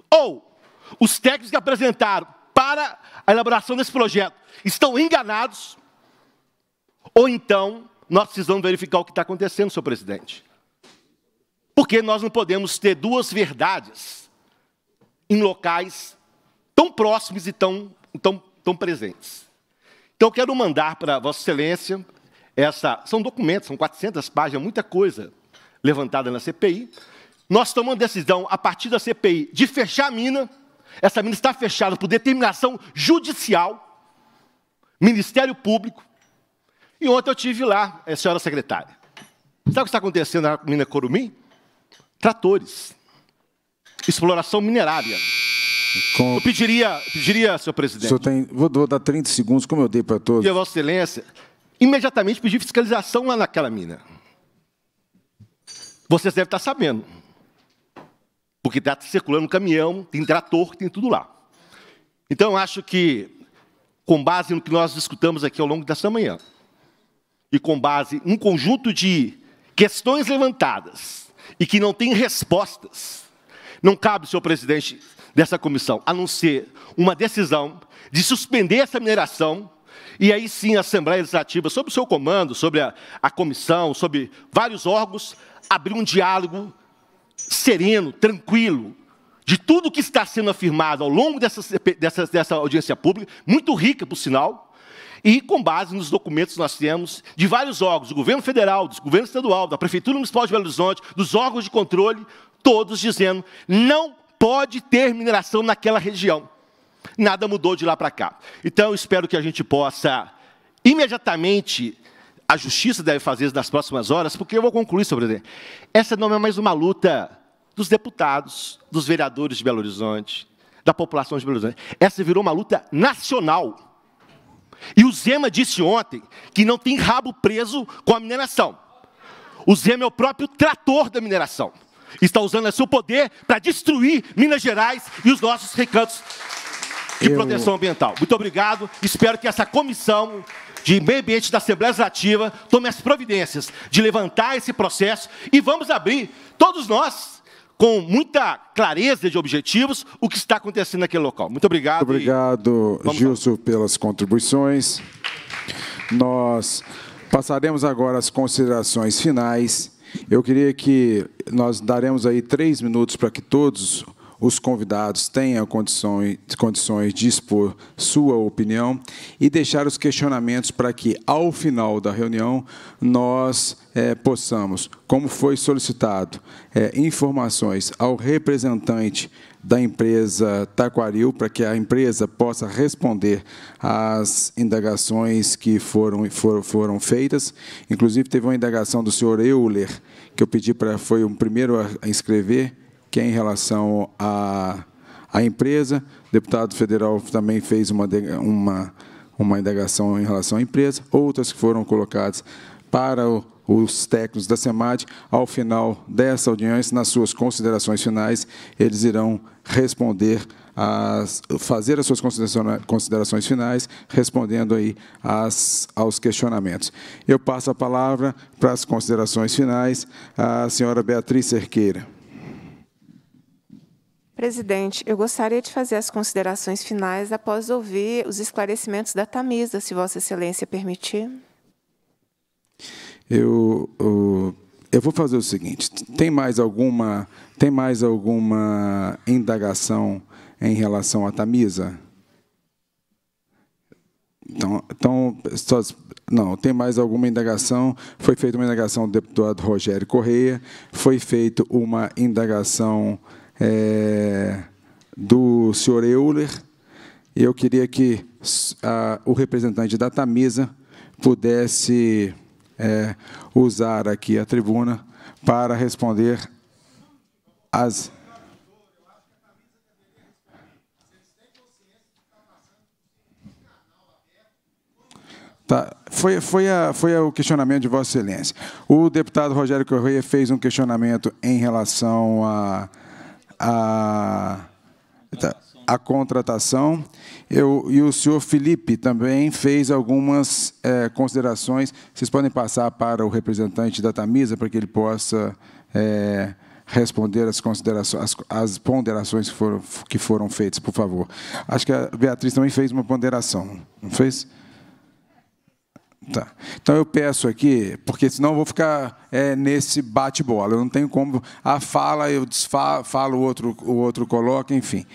ou os técnicos que apresentaram para a elaboração desse projeto estão enganados, ou então nós precisamos verificar o que está acontecendo, senhor presidente. Porque nós não podemos ter duas verdades em locais tão próximos e tão, tão, tão presentes. Então, eu quero mandar para Vossa Excelência essa. São documentos, são 400 páginas, muita coisa levantada na CPI. Nós tomamos decisão, a partir da CPI, de fechar a mina. Essa mina está fechada por determinação judicial, Ministério Público. E ontem eu tive lá, a é, senhora secretária. Sabe o que está acontecendo na mina Corumim? Tratores. Exploração minerária. Com... Eu pediria, pediria, senhor presidente. senhor tem... Vou, vou dar 30 segundos, como eu dei para todos. E a Vossa Excelência, imediatamente pedir fiscalização lá naquela mina. Vocês devem estar sabendo. Porque está circulando caminhão, tem trator, tem tudo lá. Então, acho que, com base no que nós discutamos aqui ao longo dessa manhã, e com base num conjunto de questões levantadas e que não tem respostas, não cabe, senhor presidente dessa comissão, a não ser uma decisão de suspender essa mineração e aí sim a Assembleia Legislativa, sob o seu comando, sobre a, a comissão, sobre vários órgãos, abrir um diálogo sereno, tranquilo, de tudo que está sendo afirmado ao longo dessa, dessa, dessa audiência pública, muito rica, por sinal, e com base nos documentos que nós temos de vários órgãos, do governo federal, do governo estadual, da Prefeitura Municipal de Belo Horizonte, dos órgãos de controle, todos dizendo, não pode ter mineração naquela região. Nada mudou de lá para cá. Então, eu espero que a gente possa imediatamente a justiça deve fazer isso nas próximas horas, porque eu vou concluir, senhor presidente. Essa não é mais uma luta dos deputados, dos vereadores de Belo Horizonte, da população de Belo Horizonte. Essa virou uma luta nacional. E o Zema disse ontem que não tem rabo preso com a mineração. O Zema é o próprio trator da mineração. Está usando seu poder para destruir Minas Gerais e os nossos recantos de Eu... proteção ambiental. Muito obrigado. Espero que essa comissão de meio ambiente da Assembleia Legislativa tome as providências de levantar esse processo e vamos abrir, todos nós, com muita clareza de objetivos o que está acontecendo naquele local. Muito obrigado. Muito obrigado, Gilson, lá. pelas contribuições. Nós passaremos agora às considerações finais. Eu queria que nós daremos aí três minutos para que todos os convidados tenham condições, condições de expor sua opinião e deixar os questionamentos para que, ao final da reunião, nós é, possamos, como foi solicitado, é, informações ao representante da empresa Taquaril, para que a empresa possa responder às indagações que foram, foram, foram feitas. Inclusive, teve uma indagação do senhor Euler, que eu pedi para, foi o primeiro a inscrever, que é em relação à, a empresa. O deputado federal também fez uma, uma, uma indagação em relação à empresa, outras que foram colocadas para o os técnicos da SEMAD, ao final dessa audiência, nas suas considerações finais, eles irão responder, as, fazer as suas considerações finais, respondendo aí as, aos questionamentos. Eu passo a palavra para as considerações finais à senhora Beatriz Cerqueira. Presidente, eu gostaria de fazer as considerações finais após ouvir os esclarecimentos da Tamisa, se Vossa Excelência permitir. Eu, eu, eu vou fazer o seguinte: tem mais alguma, tem mais alguma indagação em relação à Tamisa? Então, então só, não, tem mais alguma indagação? Foi feita uma indagação do deputado Rogério Correia, foi feita uma indagação é, do senhor Euler, e eu queria que a, o representante da Tamisa pudesse é, usar aqui a tribuna para responder as Tá. Foi, foi, a, foi o questionamento de Vossa Excelência. O deputado Rogério Correia fez um questionamento em relação a. a tá a contratação. Eu, e o senhor Felipe também fez algumas é, considerações. Vocês podem passar para o representante da Tamisa para que ele possa é, responder as, considerações, as, as ponderações que foram, que foram feitas, por favor. Acho que a Beatriz também fez uma ponderação, não fez? Não. Tá. Então eu peço aqui, porque senão eu vou ficar é, nesse bate-bola. Eu não tenho como. A fala, eu falo, o outro, o outro coloca, enfim.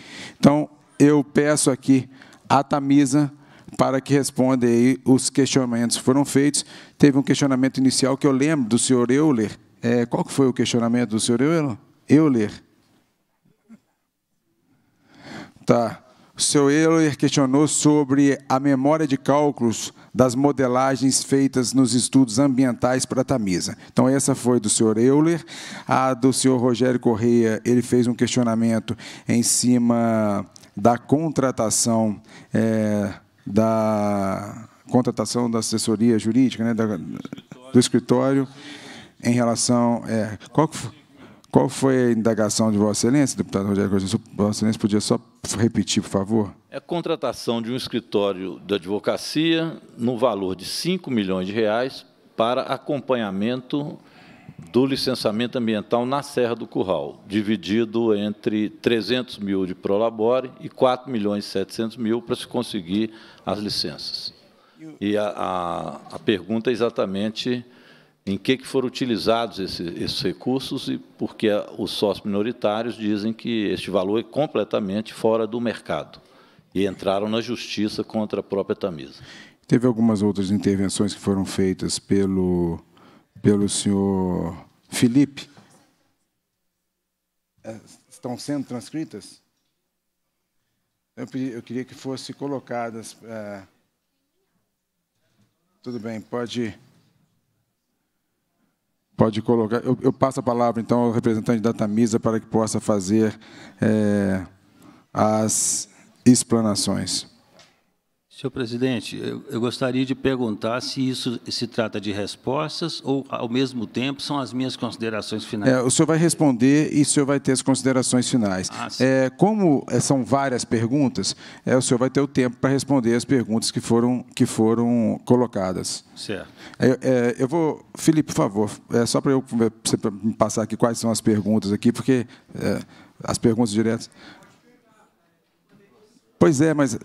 Então eu peço aqui a Tamisa para que responda aí os questionamentos que foram feitos. Teve um questionamento inicial que eu lembro do senhor Euler. É, qual que foi o questionamento do senhor Euler? Euler. Tá. O senhor Euler questionou sobre a memória de cálculos das modelagens feitas nos estudos ambientais para a Tamisa. Então, essa foi do senhor Euler. A do senhor Rogério Correia, ele fez um questionamento em cima da contratação é, da contratação da assessoria jurídica, né, da, do escritório, em relação... É, qual que foi? Qual foi a indagação de Vossa Excelência, deputado Rogério Costa? Vossa Excelência podia só repetir, por favor? É a contratação de um escritório da advocacia no valor de 5 milhões de reais para acompanhamento do licenciamento ambiental na Serra do Curral, dividido entre 300 mil de Prolabore e 4 milhões e 700 mil para se conseguir as licenças. E a, a, a pergunta é exatamente em que, que foram utilizados esse, esses recursos e porque os sócios minoritários dizem que este valor é completamente fora do mercado e entraram na justiça contra a própria Tamisa. Teve algumas outras intervenções que foram feitas pelo, pelo senhor Felipe. É, estão sendo transcritas? Eu, pedi, eu queria que fossem colocadas. É... Tudo bem, pode pode colocar. Eu, eu, passo a palavra, então, ao representante da Tamisa para que possa fazer é, as explanações. Senhor presidente, eu, eu, gostaria de perguntar se isso se trata de respostas ou, ao mesmo tempo, são as minhas considerações finais. É, o senhor vai responder e o senhor vai ter as considerações finais. Ah, é, como é, são várias perguntas, é, o senhor vai ter o tempo para responder as perguntas que foram, que foram colocadas. Certo. É, é eu vou. Felipe, por favor, é só para eu você passar aqui quais são as perguntas aqui, porque é, as perguntas diretas. Pois é, mas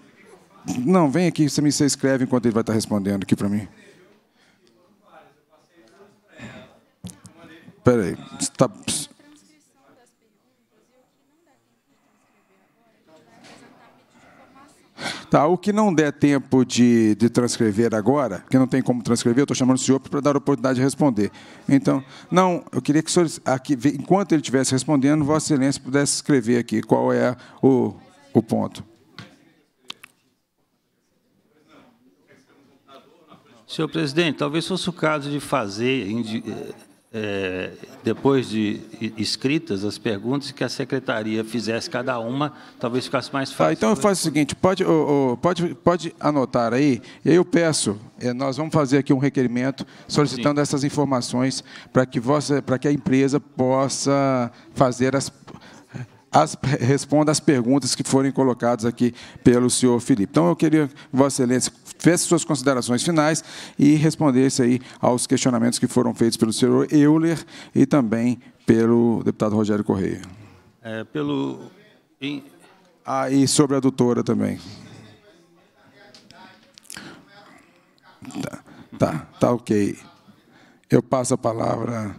não, vem aqui, você me você escreve enquanto ele vai estar respondendo aqui para mim. Peraí, está. Tá, o que não der tempo de, de transcrever agora, que não tem como transcrever, eu estou chamando o senhor para dar a oportunidade de responder. Então, não, eu queria que o senhor, aqui, enquanto ele estivesse respondendo, Vossa Excelência pudesse escrever aqui qual é o, o ponto. Senhor presidente, talvez fosse o caso de fazer, eh, eh, depois de escritas as perguntas, que a secretaria fizesse cada uma, talvez ficasse mais tá, fácil. então eu faço o seguinte, pode, pode, pode anotar aí, e eu peço, eh, nós vamos fazer aqui um requerimento solicitando Sim. essas informações para que, você, que a empresa possa fazer as as, responda as perguntas que forem colocadas aqui pelo senhor Felipe. Então, eu queria, Vossa Excelência, fez suas considerações finais e respondesse aí aos questionamentos que foram feitos pelo senhor Euler e também pelo deputado Rogério Correia. É, pelo... Ah, e sobre a doutora também. Tá, tá, tá ok. Eu passo a palavra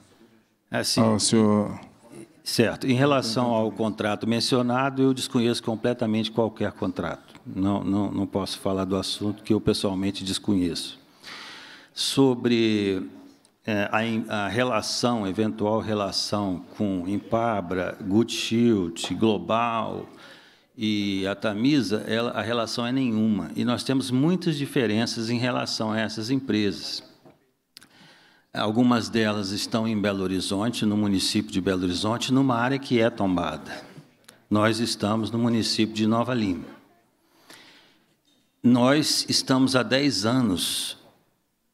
assim, ao senhor. Certo. Em relação ao contrato mencionado, eu desconheço completamente qualquer contrato não, não, não posso falar do assunto que eu pessoalmente desconheço. Sobre é, a, a, relação, eventual relação com Impabra, Good Global e a Tamisa, ela, a relação é nenhuma. E nós temos muitas diferenças em relação a essas empresas. Algumas delas estão em Belo Horizonte, no município de Belo Horizonte, numa área que é tombada. Nós estamos no município de Nova Lima nós estamos há 10 anos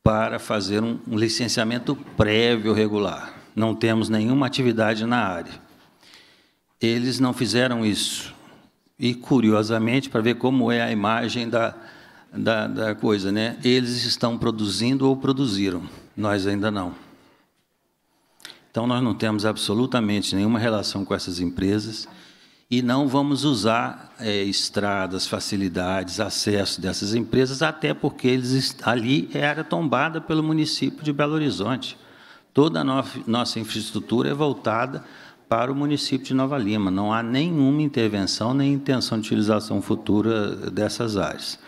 para fazer um licenciamento prévio regular. Não temos nenhuma atividade na área. Eles não fizeram isso. E, curiosamente, para ver como é a imagem da, da, da coisa, né? eles estão produzindo ou produziram, nós ainda não. Então, nós não temos absolutamente nenhuma relação com essas empresas e não vamos usar é, estradas, facilidades, acesso dessas empresas, até porque eles, ali é era tombada pelo município de Belo Horizonte. Toda a no nossa infraestrutura é voltada para o município de Nova Lima. Não há nenhuma intervenção nem intenção de utilização futura dessas áreas.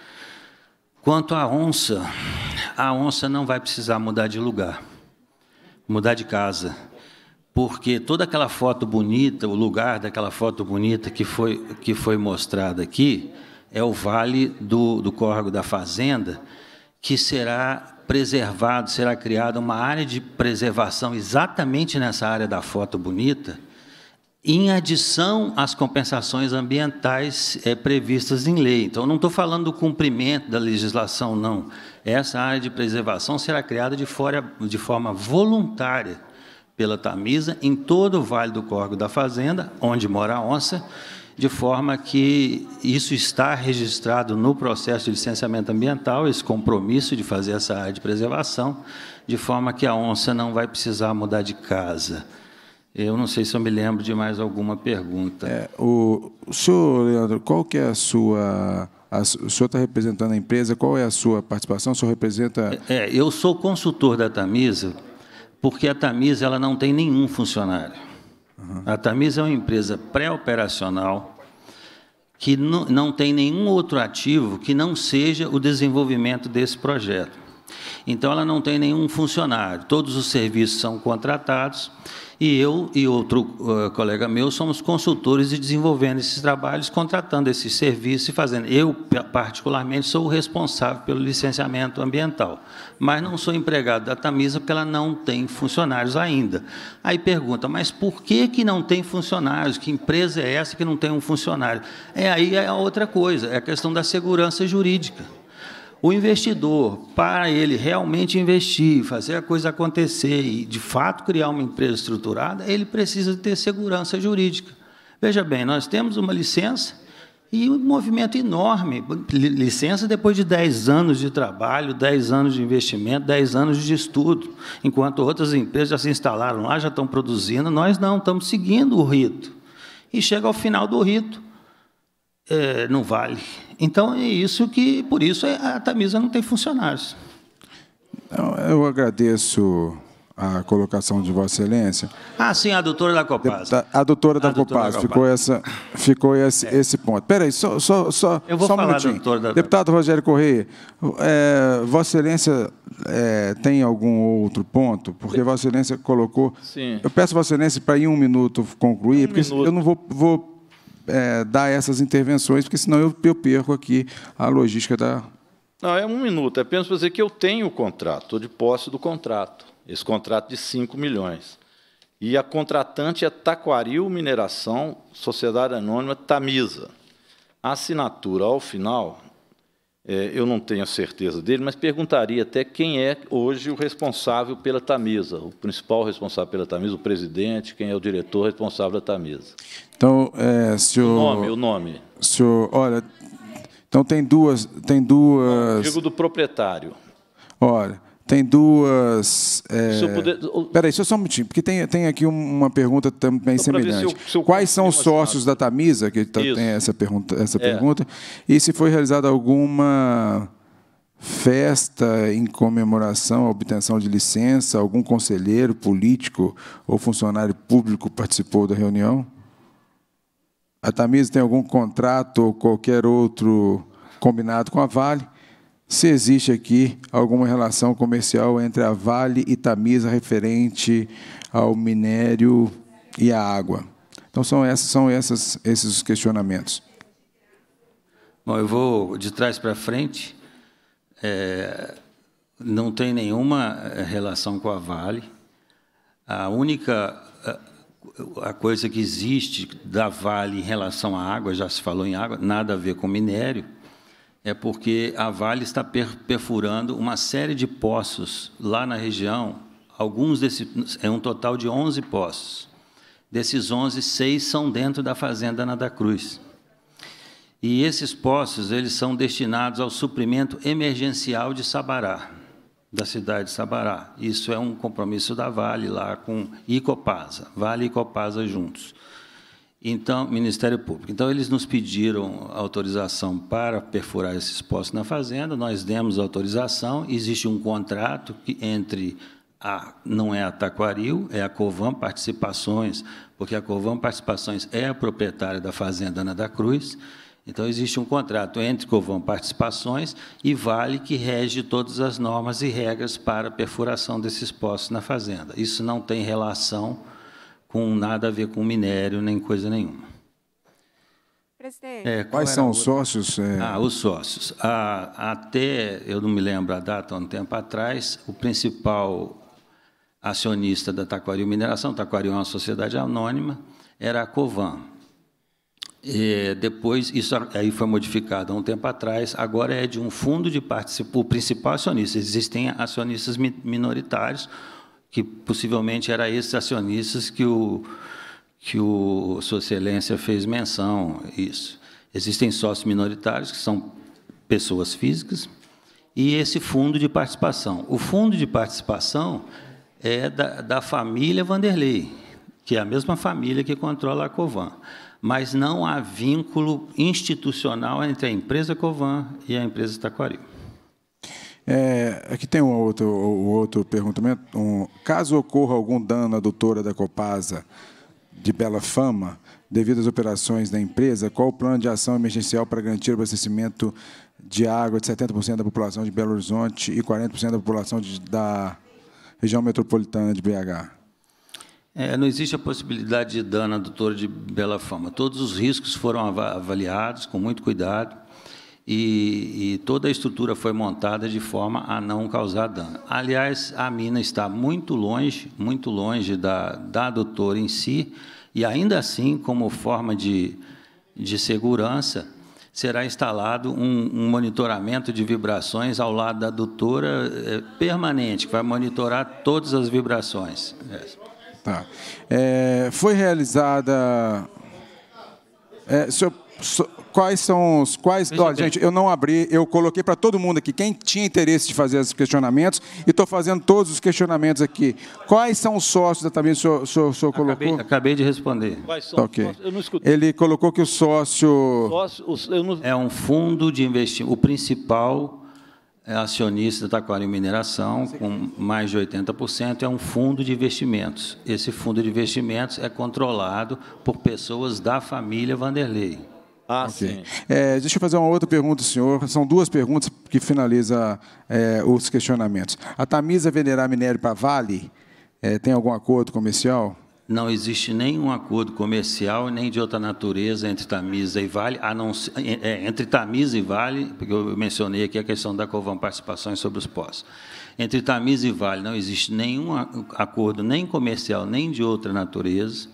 Quanto à onça, a onça não vai precisar mudar de lugar, mudar de casa porque toda aquela foto bonita, o lugar daquela foto bonita que foi, que foi mostrada aqui, é o vale do, do córrego da Fazenda, que será preservado, será criada uma área de preservação exatamente nessa área da foto bonita, em adição às compensações ambientais é, previstas em lei. Então, não estou falando do cumprimento da legislação, não. Essa área de preservação será criada de, fora, de forma voluntária pela Tamisa em todo o Vale do Corgo da Fazenda, onde mora a onça, de forma que isso está registrado no processo de licenciamento ambiental, esse compromisso de fazer essa área de preservação, de forma que a onça não vai precisar mudar de casa. Eu não sei se eu me lembro de mais alguma pergunta. É, o, o senhor, Leandro, qual que é a sua a, o senhor está representando a empresa, qual é a sua participação? O senhor representa. É, é eu sou consultor da Tamisa porque a Tamisa ela não tem nenhum funcionário. Uhum. A Tamisa é uma empresa pré-operacional que não, não tem nenhum outro ativo que não seja o desenvolvimento desse projeto. Então, ela não tem nenhum funcionário, todos os serviços são contratados e eu e outro uh, colega meu somos consultores e desenvolvendo esses trabalhos, contratando esses serviços e fazendo. Eu, particularmente, sou o responsável pelo licenciamento ambiental, mas não sou empregado da Tamisa porque ela não tem funcionários ainda. Aí pergunta, mas por que, que não tem funcionários? Que empresa é essa que não tem um funcionário? É aí é outra coisa, é a questão da segurança jurídica. O investidor, para ele realmente investir, fazer a coisa acontecer e, de fato, criar uma empresa estruturada, ele precisa ter segurança jurídica. Veja bem, nós temos uma licença e um movimento enorme. Licença depois de 10 anos de trabalho, 10 anos de investimento, 10 anos de estudo. Enquanto outras empresas já se instalaram lá, já estão produzindo, nós não, estamos seguindo o rito. E chega ao final do rito, é, não vale. Então é isso que, por isso é, a Tamisa não tem funcionários. Eu agradeço a colocação de Vossa Excelência. Ah, sim, a doutora da copasa A doutora da, copasa doutora da ficou, essa, ficou esse, é. esse ponto. Espera aí, só, só, só, Eu vou só um falar minutinho. Da doutora da... Deputado Rogério Correia, é, Vossa Excelência é, tem algum outro ponto? Porque Vossa Excelência colocou... Sim. Eu peço Vossa Excelência para, em um minuto, concluir, um porque minuto. eu não vou, vou é, dar essas intervenções, porque senão eu, eu perco aqui a logística da. Não, é um minuto. É apenas para dizer que eu tenho o contrato, estou de posse do contrato. Esse contrato de 5 milhões. E a contratante é Taquaril Mineração, Sociedade Anônima Tamisa. A assinatura, ao final, é, eu não tenho a certeza dele, mas perguntaria até quem é hoje o responsável pela Tamisa, o principal responsável pela Tamisa, o presidente, quem é o diretor responsável da Tamisa. Então, é, se o, nome, o nome. Se o, olha, então tem duas, tem duas. digo do proprietário. Olha, tem duas. É... Se eu Peraí, só um minutinho, porque tem, tem aqui uma pergunta também semelhante. Se eu, se eu Quais são os sócios da Tamisa, que tá, tem essa pergunta, essa é. pergunta, e se foi realizada alguma festa em comemoração à obtenção de licença, algum conselheiro político ou funcionário público participou da reunião? a Tamisa tem algum contrato ou qualquer outro combinado com a Vale, se existe aqui alguma relação comercial entre a Vale e Tamisa referente ao minério e à água. Então são, esses, são esses, esses os questionamentos. Bom, eu vou de trás para frente. É, não tem nenhuma é, relação com a Vale. A única a coisa que existe da Vale em relação à água, já se falou em água, nada a ver com minério, é porque a Vale está perfurando uma série de poços lá na região, alguns desses, é um total de 11 poços. Desses 11, seis são dentro da fazenda Nada Cruz. E esses poços, eles são destinados ao suprimento emergencial de Sabará da cidade de Sabará. Isso é um compromisso da Vale lá com Icopasa, Vale e Icopasa juntos. Então, Ministério Público. Então, eles nos pediram autorização para perfurar esses poços na fazenda, nós demos autorização, existe um contrato que entre a, não é a Taquaril, é a Covan Participações, porque a Covan Participações é a proprietária da fazenda Ana da Cruz, então, existe um contrato entre Covan Participações e Vale que rege todas as normas e regras para a perfuração desses poços na fazenda. Isso não tem relação com nada a ver com minério, nem coisa nenhuma. Presidente. É, Quais são os sócios? É... Ah, os sócios. Ah, até, eu não me lembro a data, há um tempo atrás, o principal acionista da Taquaril Mineração, Taquaril é uma sociedade anônima, era a Covan depois, isso aí foi modificado há um tempo atrás, agora é de um fundo de participação, o principal acionista. Existem acionistas minoritários, que possivelmente eram esses acionistas que o, que o Sua Excelência fez menção. Isso. Existem sócios minoritários, que são pessoas físicas, e esse fundo de participação. O fundo de participação é da, da família Vanderlei, que é a mesma família que controla a Covan mas não há vínculo institucional entre a empresa Covan e a empresa Taquari. É, aqui tem um outro, um outro perguntamento. Um, caso ocorra algum dano à doutora da Copasa de bela fama, devido às operações da empresa, qual o plano de ação emergencial para garantir o abastecimento de água de 70% da população de Belo Horizonte e 40% da população de, da região metropolitana de BH? É, não existe a possibilidade de dano à doutora de Bela Fama. Todos os riscos foram avaliados com muito cuidado e, e, toda a estrutura foi montada de forma a não causar dano. Aliás, a mina está muito longe, muito longe da, da doutora em si, e ainda assim, como forma de, de segurança, será instalado um, um monitoramento de vibrações ao lado da doutora é, permanente, que vai monitorar todas as vibrações. É. Tá. É, foi realizada. É, so, quais são os quais? ó, gente, eu não abri, eu coloquei para todo mundo aqui quem tinha interesse de fazer esses questionamentos e estou fazendo todos os questionamentos aqui. Quais são os sócios? Exatamente, o senhor, o senhor, o senhor colocou. Acabei, acabei, de responder. Quais são? Tá okay. Eu não escutei. Ele colocou que o sócio. sócio não... É um fundo de investimento. O principal é acionista da Aquarium Mineração, com mais de 80%, é um fundo de investimentos. Esse fundo de investimentos é controlado por pessoas da família Vanderlei. Ah, okay. sim. É, deixa eu fazer uma outra pergunta, senhor. São duas perguntas que finaliza é, os questionamentos. A Tamisa venderá minério para Vale? É, tem algum acordo comercial? não existe nenhum acordo comercial nem de outra natureza entre Tamisa e Vale, a não, é, é, entre Tamisa e Vale, porque eu mencionei aqui a questão da Covan Participações sobre os pós. Entre Tamisa e Vale não existe nenhum acordo nem comercial nem de outra natureza.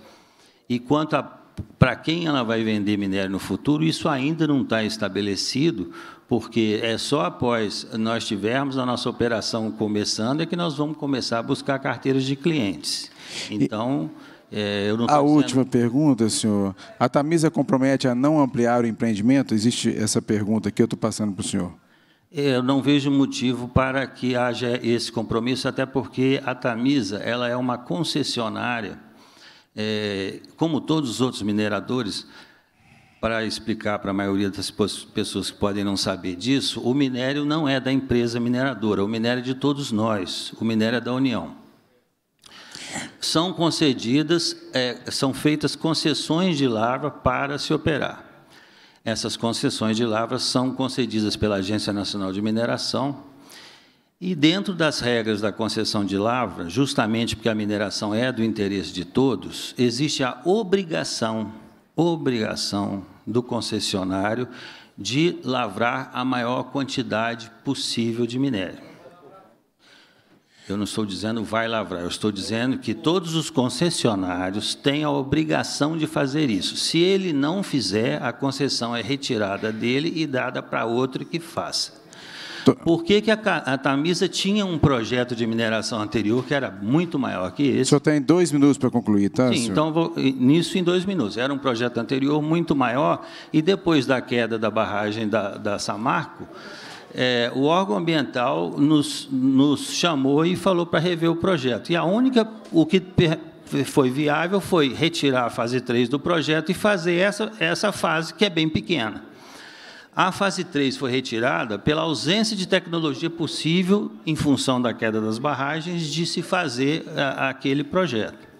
E quanto a para quem ela vai vender minério no futuro, isso ainda não está estabelecido, porque é só após nós tivermos a nossa operação começando é que nós vamos começar a buscar carteiras de clientes. Então, é, eu não A última pergunta, senhor. A Tamisa compromete a não ampliar o empreendimento? Existe essa pergunta que eu estou passando para o senhor. É, eu não vejo motivo para que haja esse compromisso, até porque a Tamisa ela é uma concessionária, é, como todos os outros mineradores. Para explicar para a maioria das pessoas que podem não saber disso, o minério não é da empresa mineradora, o minério é de todos nós, o minério é da União são concedidas, é, são feitas concessões de lavra para se operar. Essas concessões de lavra são concedidas pela Agência Nacional de Mineração, e dentro das regras da concessão de lavra, justamente porque a mineração é do interesse de todos, existe a obrigação, obrigação do concessionário de lavrar a maior quantidade possível de minério. Eu não estou dizendo vai lavrar, eu estou dizendo que todos os concessionários têm a obrigação de fazer isso. Se ele não fizer, a concessão é retirada dele e dada para outro que faça. Por que, que a, a Tamisa tinha um projeto de mineração anterior que era muito maior que esse? O senhor tem dois minutos para concluir, tá? Sim, senhor? então vou, nisso em dois minutos. Era um projeto anterior muito maior e depois da queda da barragem da, da Samarco, é, o órgão ambiental nos, nos chamou e falou para rever o projeto. E a única, o que foi viável foi retirar a fase 3 do projeto e fazer essa, essa fase, que é bem pequena. A fase 3 foi retirada pela ausência de tecnologia possível, em função da queda das barragens, de se fazer a, aquele projeto.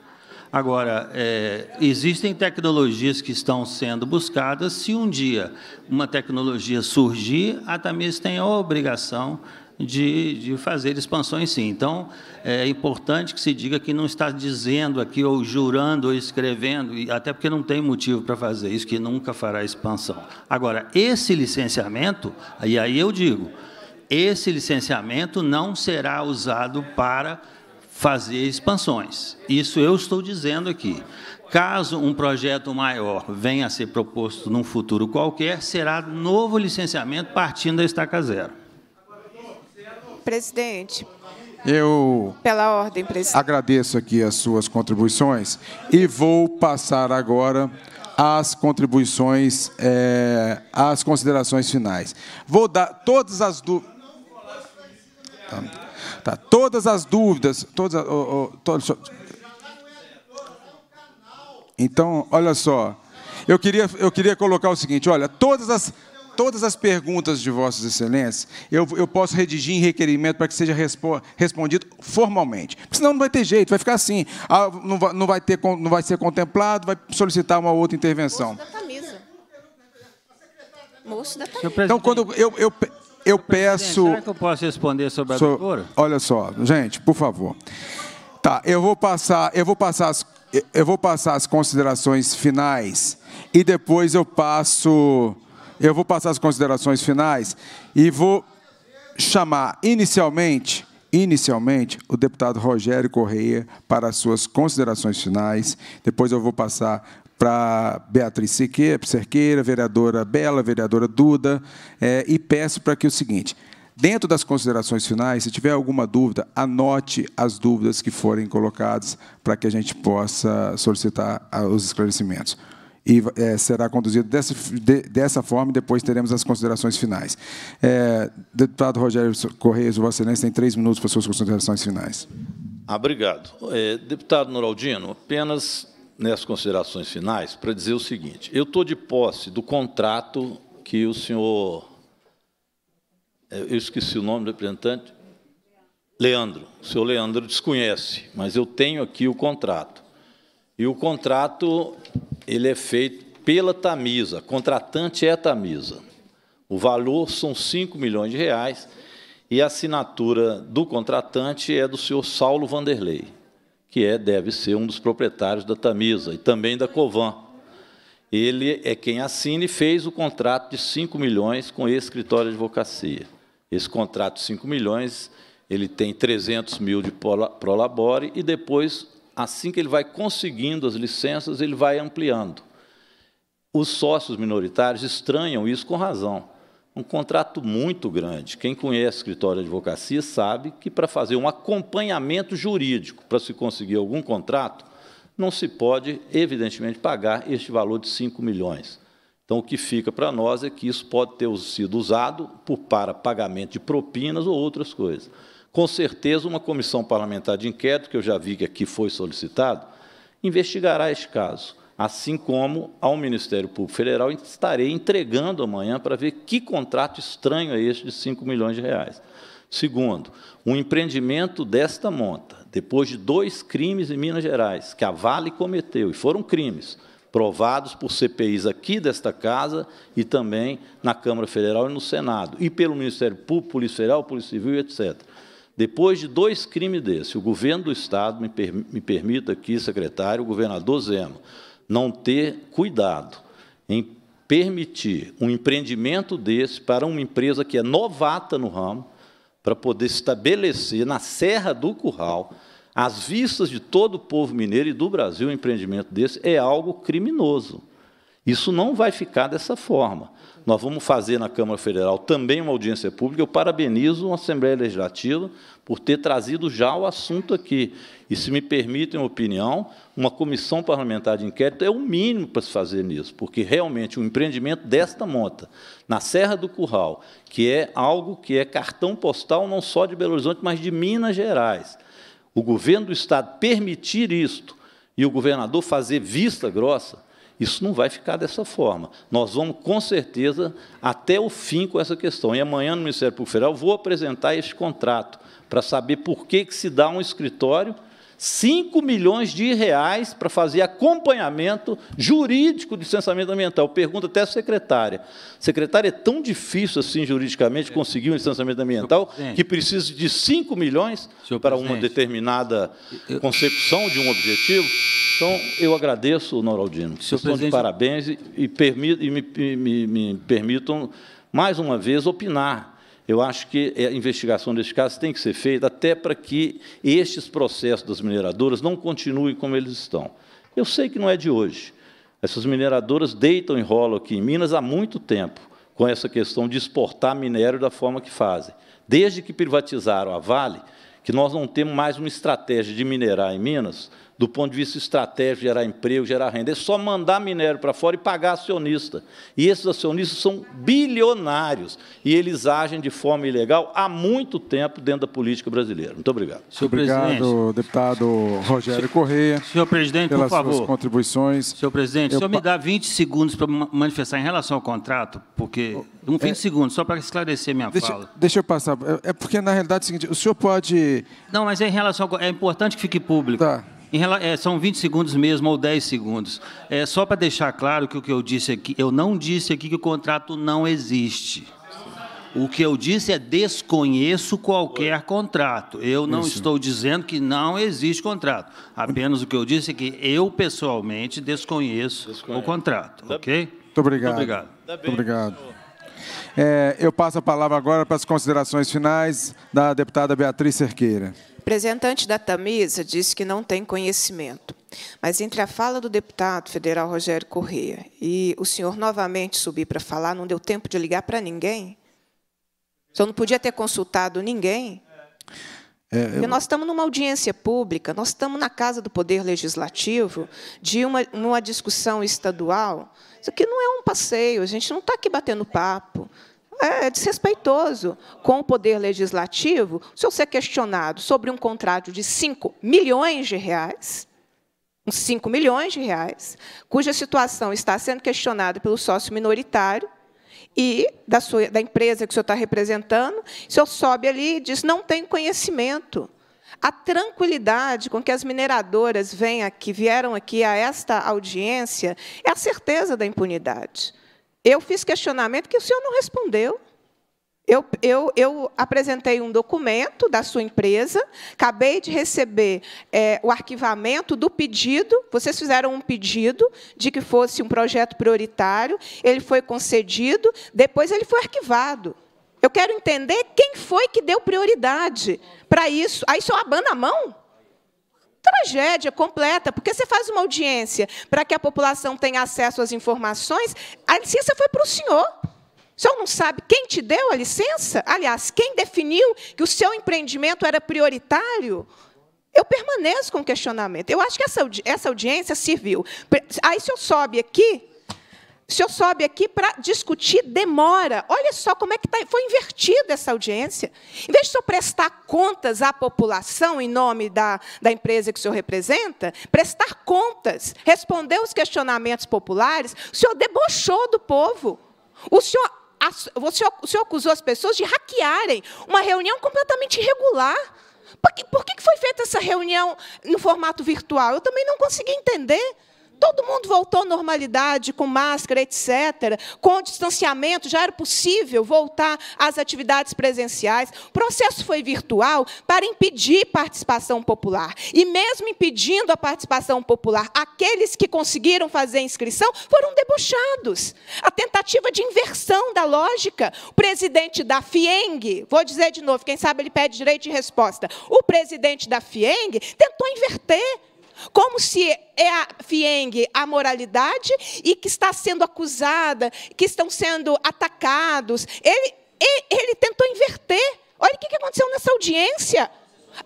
Agora, é, existem tecnologias que estão sendo buscadas. Se um dia uma tecnologia surgir, a Tamiris tem a obrigação de, de fazer expansões, sim. Então, é importante que se diga que não está dizendo aqui, ou jurando, ou escrevendo, até porque não tem motivo para fazer isso, que nunca fará expansão. Agora, esse licenciamento, e aí eu digo, esse licenciamento não será usado para fazer expansões. Isso eu estou dizendo aqui. Caso um projeto maior venha a ser proposto num futuro qualquer, será novo licenciamento partindo da estaca zero. Presidente. Eu pela ordem, presidente. agradeço aqui as suas contribuições e vou passar agora as contribuições, é, eh, as considerações finais. Vou dar todas as dúvidas. Tá. Tá, todas as dúvidas, todas, oh, oh, todas Então, olha só. Eu queria, eu queria colocar o seguinte, olha, todas as todas as perguntas de vossas excelências, eu, eu posso redigir em requerimento para que seja respondido formalmente. Senão não vai ter jeito, vai ficar assim. Ah, não, vai, não, vai ter, não vai ser contemplado, vai solicitar uma outra intervenção. Moço da camisa. Moço da camisa. Então, quando eu, eu, eu peço. Será que eu posso responder sobre a so, Olha só, gente, por favor. Tá, eu vou passar, eu vou passar as, eu vou passar as considerações finais e depois eu passo, eu vou passar as considerações finais e vou chamar inicialmente, inicialmente o deputado Rogério Correia para as suas considerações finais. Depois eu vou passar para Beatriz Cerqueira, vereadora Bela, vereadora Duda, é, e peço para que o seguinte, dentro das considerações finais, se tiver alguma dúvida, anote as dúvidas que forem colocadas para que a gente possa solicitar os esclarecimentos e é, será conduzido dessa, de, dessa forma e depois teremos as considerações finais. É, deputado Rogério Correia Vossa Excelência tem três minutos para suas considerações finais. Ah, obrigado. É, deputado Noraldino, apenas Nessas considerações finais para dizer o seguinte: eu estou de posse do contrato que o senhor. Eu esqueci o nome do representante. Leandro. O senhor Leandro desconhece, mas eu tenho aqui o contrato. E o contrato ele é feito pela Tamisa, contratante é a Tamisa. O valor são 5 milhões de reais e a assinatura do contratante é do senhor Saulo Vanderlei que é, deve ser um dos proprietários da Tamisa e também da Covan. Ele é quem assina e fez o contrato de 5 milhões com esse escritório de advocacia. Esse contrato de 5 milhões, ele tem 300 mil de prolabore e depois, assim que ele vai conseguindo as licenças, ele vai ampliando. Os sócios minoritários estranham isso com razão um contrato muito grande. Quem conhece escritório de advocacia sabe que para fazer um acompanhamento jurídico, para se conseguir algum contrato, não se pode, evidentemente, pagar este valor de 5 milhões. Então, o que fica para nós é que isso pode ter sido usado por, para pagamento de propinas ou outras coisas. Com certeza, uma comissão parlamentar de inquérito, que eu já vi que aqui foi solicitado, investigará este caso assim como ao Ministério Público Federal, estarei entregando amanhã para ver que contrato estranho é este de 5 milhões de reais. Segundo, um empreendimento desta monta, depois de dois crimes em Minas Gerais, que a Vale cometeu, e foram crimes provados por CPIs aqui desta casa e também na Câmara Federal e no Senado, e pelo Ministério Público, Polícia Federal, Polícia Civil, etc. Depois de dois crimes desses, o governo do Estado, me, per me permita aqui, secretário, o governador Zema, não ter cuidado em permitir um empreendimento desse para uma empresa que é novata no ramo, para poder estabelecer na Serra do Curral, às vistas de todo o povo mineiro e do Brasil, um empreendimento desse é algo criminoso. Isso não vai ficar dessa forma. Nós vamos fazer na Câmara Federal também uma audiência pública. Eu parabenizo a Assembleia Legislativa por ter trazido já o assunto aqui. E, se me permitem a opinião, uma comissão parlamentar de inquérito é o mínimo para se fazer nisso, porque realmente o um empreendimento desta monta, na Serra do Curral, que é algo que é cartão postal não só de Belo Horizonte, mas de Minas Gerais, o governo do Estado permitir isto e o governador fazer vista grossa, isso não vai ficar dessa forma. Nós vamos, com certeza, até o fim com essa questão. E amanhã, no Ministério Público Federal, vou apresentar este contrato para saber por que, que se dá um escritório 5 milhões de reais para fazer acompanhamento jurídico do licenciamento ambiental. Pergunta até a secretária. Secretária, é tão difícil assim juridicamente é. conseguir um licenciamento ambiental que precisa de 5 milhões para uma determinada concepção de um objetivo? Então, eu agradeço, Noraldino. Senhor presidente... de parabéns e, e, permi e me, me, me permitam, mais uma vez, opinar eu acho que a investigação deste caso tem que ser feita até para que estes processos das mineradoras não continuem como eles estão. Eu sei que não é de hoje. Essas mineradoras deitam em rolo aqui em Minas há muito tempo com essa questão de exportar minério da forma que fazem. Desde que privatizaram a Vale, que nós não temos mais uma estratégia de minerar em Minas do ponto de vista estratégico, gerar emprego, gerar renda, é só mandar minério para fora e pagar acionista. E esses acionistas são bilionários e eles agem de forma ilegal há muito tempo dentro da política brasileira. Muito obrigado. Senhor obrigado, deputado Rogério Correia. Senhor presidente, pelas por favor. Suas contribuições. Senhor presidente, Eu... o senhor me dá 20 segundos para manifestar em relação ao contrato, porque um 20 é, segundos, só para esclarecer minha deixa, fala. Deixa eu passar. É, é porque, na realidade, é o seguinte, o senhor pode... Não, mas é em relação... Ao, é importante que fique público. Tá. É, são 20 segundos mesmo, ou 10 segundos. É, só para deixar claro que o que eu disse aqui, eu não disse aqui que o contrato não existe. O que eu disse é desconheço qualquer contrato. Eu não Isso. estou dizendo que não existe contrato. Apenas o que eu disse é que eu, pessoalmente, desconheço, desconheço. o contrato. Da... Tá ok? Muito obrigado. Muito obrigado. Tá Muito obrigado. É, eu passo a palavra agora para as considerações finais da deputada Beatriz Cerqueira representante da Tamisa disse que não tem conhecimento, mas entre a fala do deputado federal Rogério Corrêa e o senhor novamente subir para falar, não deu tempo de ligar para ninguém? O senhor não podia ter consultado ninguém? É, eu... Porque nós estamos numa audiência pública, nós estamos na Casa do Poder Legislativo, de uma, uma discussão estadual. Isso aqui não é um passeio, a gente não está aqui batendo papo. É, é desrespeitoso com o poder legislativo se eu ser questionado sobre um contrato de 5 milhões de reais, uns 5 milhões de reais, cuja situação está sendo questionada pelo sócio minoritário e da, sua, da empresa que o senhor está representando, o senhor sobe ali e diz, não tem conhecimento. A tranquilidade com que as mineradoras vêm aqui, vieram aqui a esta audiência é a certeza da impunidade. Eu fiz questionamento que o senhor não respondeu. Eu, eu, eu, apresentei um documento da sua empresa, acabei de receber é, o arquivamento do pedido. Vocês fizeram um pedido de que fosse um projeto prioritário, ele foi concedido, depois ele foi arquivado. Eu quero entender quem foi que deu prioridade para isso. Aí só abana a mão? tragédia completa, porque você faz uma audiência para que a população tenha acesso às informações, a licença foi para o senhor. O senhor não sabe quem te deu a licença? Aliás, quem definiu que o seu empreendimento era prioritário? Eu permaneço com o questionamento. Eu acho que essa, essa audiência serviu. Aí, se eu sobe aqui, o senhor sobe aqui para discutir demora. Olha só como é que tá, foi invertida essa audiência. Em vez de o senhor prestar contas à população em nome da, da empresa que o senhor representa, prestar contas, responder os questionamentos populares, o senhor debochou do povo. O senhor, o senhor, o senhor acusou as pessoas de hackearem uma reunião completamente irregular. Por que, por que foi feita essa reunião no formato virtual? Eu também não consegui entender todo mundo voltou à normalidade, com máscara, etc., com distanciamento, já era possível voltar às atividades presenciais. O processo foi virtual para impedir participação popular. E mesmo impedindo a participação popular, aqueles que conseguiram fazer a inscrição foram debochados. A tentativa de inversão da lógica. O presidente da FIENG, vou dizer de novo, quem sabe ele pede direito de resposta. O presidente da FIENG tentou inverter como se é a Fieng a moralidade e que está sendo acusada, que estão sendo atacados. Ele, ele, ele tentou inverter. Olha o que aconteceu nessa audiência.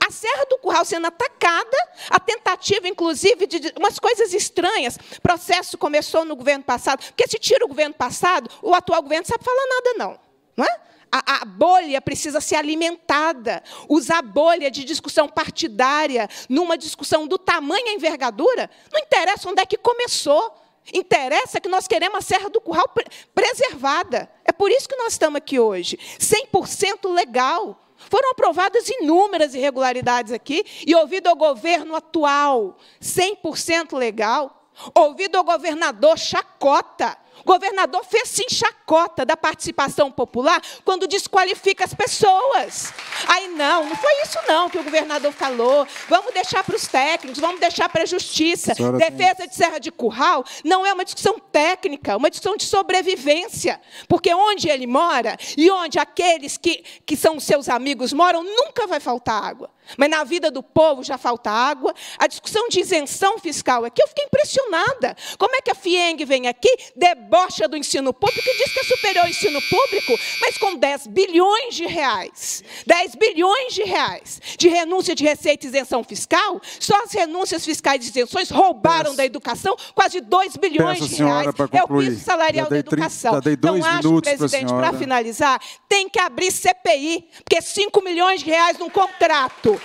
A Serra do Curral sendo atacada, a tentativa, inclusive, de umas coisas estranhas. O processo começou no governo passado, porque se tira o governo passado, o atual governo não sabe falar nada, não. Não é? A, a, bolha precisa ser alimentada. Usar bolha de discussão partidária numa discussão do tamanho e envergadura, não interessa onde é que começou. Interessa que nós queremos a Serra do Curral preservada. É por isso que nós estamos aqui hoje. 100% legal. Foram aprovadas inúmeras irregularidades aqui e ouvido ao governo atual, 100% legal. Ouvido ao governador Chacota, o governador fez sim chacota da participação popular quando desqualifica as pessoas. Aí, não, não foi isso não que o governador falou. Vamos deixar para os técnicos, vamos deixar para a justiça. Defesa tem... de Serra de Curral não é uma discussão técnica, é uma discussão de sobrevivência. Porque onde ele mora e onde aqueles que, que são seus amigos moram, nunca vai faltar água. Mas na vida do povo já falta água. A discussão de isenção fiscal aqui, eu fiquei impressionada. Como é que a FIENG vem aqui, debate debocha do ensino público e diz que é superior ao ensino público, mas com 10 bilhões de reais. 10 bilhões de reais de renúncia de receita e isenção fiscal, só as renúncias fiscais e isenções roubaram peço, da educação quase 2 bilhões de reais. É o piso salarial da educação. 30, então, acho, presidente, para finalizar, tem que abrir CPI, porque 5 milhões de reais num contrato.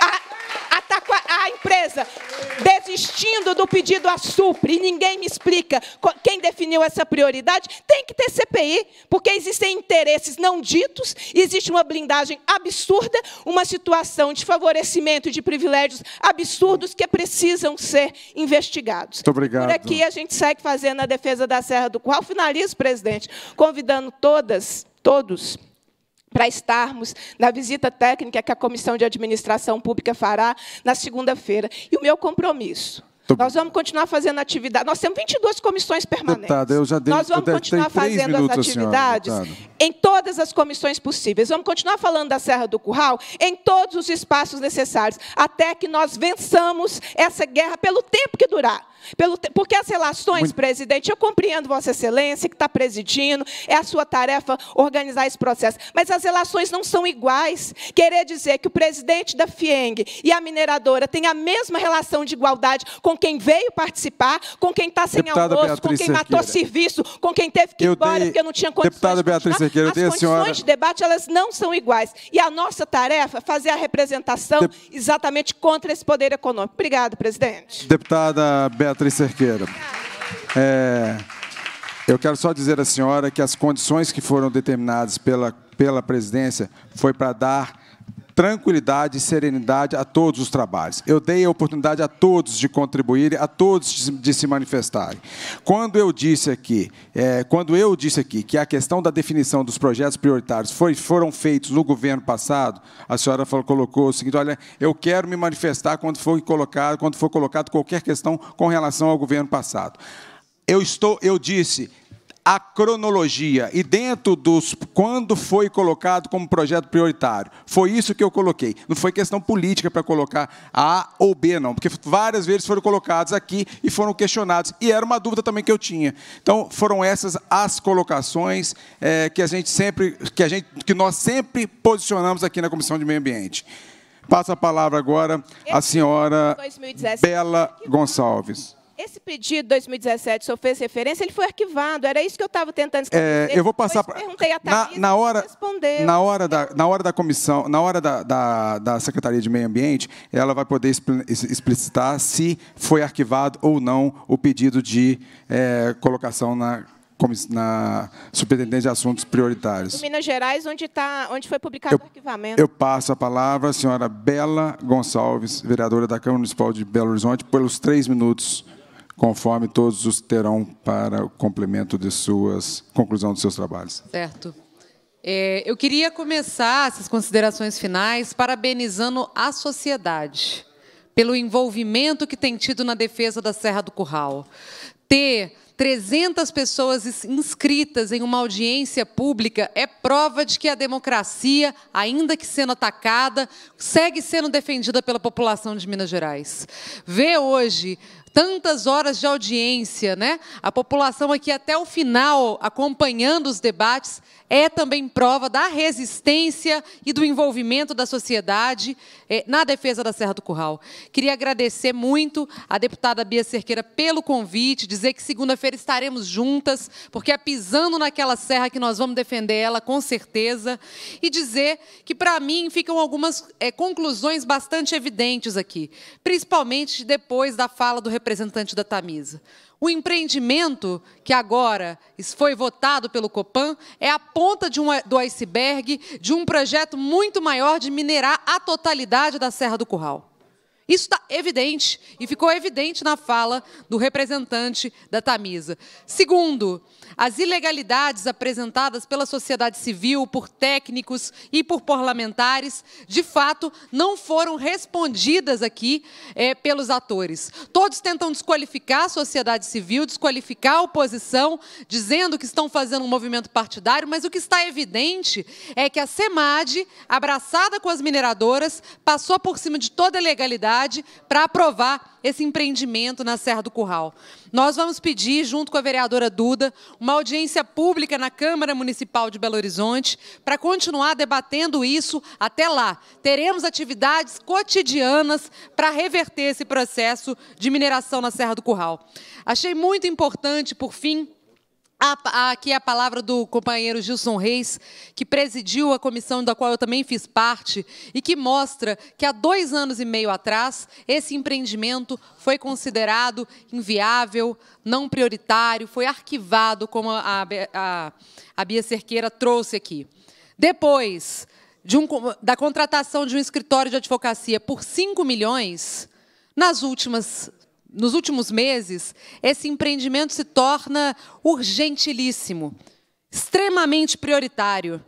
A ah, a, a empresa desistindo do pedido a supre, e ninguém me explica quem definiu essa prioridade, tem que ter CPI, porque existem interesses não ditos, existe uma blindagem absurda, uma situação de favorecimento de privilégios absurdos que precisam ser investigados. Muito obrigado. Por aqui a gente segue fazendo a defesa da Serra do Qual. Finalizo, presidente, convidando todas, todos para estarmos na visita técnica que a Comissão de Administração Pública fará na segunda-feira. E o meu compromisso Nós vamos continuar fazendo atividade. Nós temos 22 comissões permanentes. Deputada, eu já dei, Nós vamos continuar fazendo as atividades senhora, em todas as comissões possíveis. Vamos continuar falando da Serra do Curral em todos os espaços necessários, até que nós vençamos essa guerra pelo tempo que durar. Pelo, porque as relações, Muito... presidente, eu compreendo Vossa Excelência que está presidindo, é a sua tarefa organizar esse processo, mas as relações não são iguais. Querer dizer que o presidente da FIENG e a mineradora têm a mesma relação de igualdade com quem veio participar, com quem está sem Deputada almoço, Beatriz com quem matou Cerqueira. serviço, com quem teve que ir embora dei... porque não tinha condições. Deputada Beatriz Cerqueira, as condições senhora... de debate elas não são iguais. E a nossa tarefa é fazer a representação exatamente contra esse poder econômico. Obrigada, presidente. Deputada Beatriz Beatriz Cerqueira. É, eu quero só dizer à senhora que as condições que foram determinadas pela, pela presidência foi para dar tranquilidade e serenidade a todos os trabalhos. Eu dei a oportunidade a todos de contribuírem, a todos de se manifestarem. Quando eu disse aqui, é, quando eu disse aqui que a questão da definição dos projetos prioritários foi, foram feitos no governo passado, a senhora falou, colocou o seguinte: olha, eu quero me manifestar quando for colocado, quando for colocado qualquer questão com relação ao governo passado. Eu estou, eu disse, a cronologia e dentro dos quando foi colocado como projeto prioritário. Foi isso que eu coloquei. Não foi questão política para colocar A ou B, não, porque várias vezes foram colocados aqui e foram questionados. E era uma dúvida também que eu tinha. Então foram essas as colocações é, que a gente sempre, que a gente, que nós sempre posicionamos aqui na Comissão de Meio Ambiente. Passa a palavra agora à senhora Bela Gonçalves. Esse pedido de 2017 só fez referência, ele foi arquivado. Era isso que eu estava tentando esclarecer. É, eu vou passar para. Perguntei a na, na hora respondeu. Na hora da, na hora da comissão, na hora da, da, da Secretaria de Meio Ambiente, ela vai poder explicitar se foi arquivado ou não o pedido de é, colocação na na Superintendência de Assuntos Prioritários. Minas Gerais, onde, tá, onde foi publicado eu, o arquivamento. Eu passo a palavra à senhora Bela Gonçalves, vereadora da Câmara Municipal de Belo Horizonte, pelos três minutos conforme todos os terão para o complemento de suas conclusão dos seus trabalhos. Certo. É, eu queria começar essas considerações finais parabenizando a sociedade pelo envolvimento que tem tido na defesa da Serra do Curral. Ter 300 pessoas inscritas em uma audiência pública é prova de que a democracia, ainda que sendo atacada, segue sendo defendida pela população de Minas Gerais. Ver hoje tantas horas de audiência, né? A população aqui até o final acompanhando os debates é também prova da resistência e do envolvimento da sociedade eh, na defesa da Serra do Curral. Queria agradecer muito a deputada Bia Cerqueira pelo convite, dizer que segunda-feira estaremos juntas, porque é pisando naquela serra que nós vamos defender ela com certeza, e dizer que para mim ficam algumas eh, conclusões bastante evidentes aqui, principalmente depois da fala do representante da Tamisa. O empreendimento que agora foi votado pelo Copan é a ponta um, do iceberg de um projeto muito maior de minerar a totalidade da Serra do Curral. Isso está evidente e ficou evidente na fala do representante da Tamisa. Segundo, as ilegalidades apresentadas pela sociedade civil, por técnicos e por parlamentares, de fato, não foram respondidas aqui é, pelos atores. Todos tentam desqualificar a sociedade civil, desqualificar a oposição, dizendo que estão fazendo um movimento partidário, mas o que está evidente é que a SEMAD, abraçada com as mineradoras, passou por cima de toda a legalidade para aprovar esse empreendimento na Serra do Curral. Nós vamos pedir, junto com a vereadora Duda, uma audiência pública na Câmara Municipal de Belo Horizonte para continuar debatendo isso até lá. Teremos atividades cotidianas para reverter esse processo de mineração na Serra do Curral. Achei muito importante, por fim, Aqui é a palavra do companheiro Gilson Reis, que presidiu a comissão da qual eu também fiz parte, e que mostra que há dois anos e meio atrás, esse empreendimento foi considerado inviável, não prioritário, foi arquivado, como a, a, a Bia Cerqueira trouxe aqui. Depois de um, da contratação de um escritório de advocacia por 5 milhões, nas últimas nos últimos meses, esse empreendimento se torna urgentilíssimo, extremamente prioritário.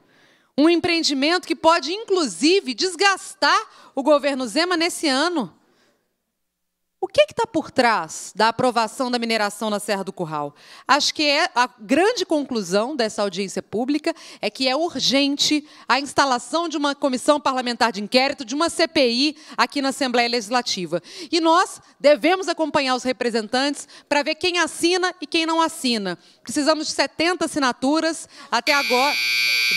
Um empreendimento que pode, inclusive, desgastar o governo Zema nesse ano. O que está por trás da aprovação da mineração na Serra do Curral? Acho que é a grande conclusão dessa audiência pública é que é urgente a instalação de uma comissão parlamentar de inquérito, de uma CPI aqui na Assembleia Legislativa. E nós devemos acompanhar os representantes para ver quem assina e quem não assina. Precisamos de 70 assinaturas até agora.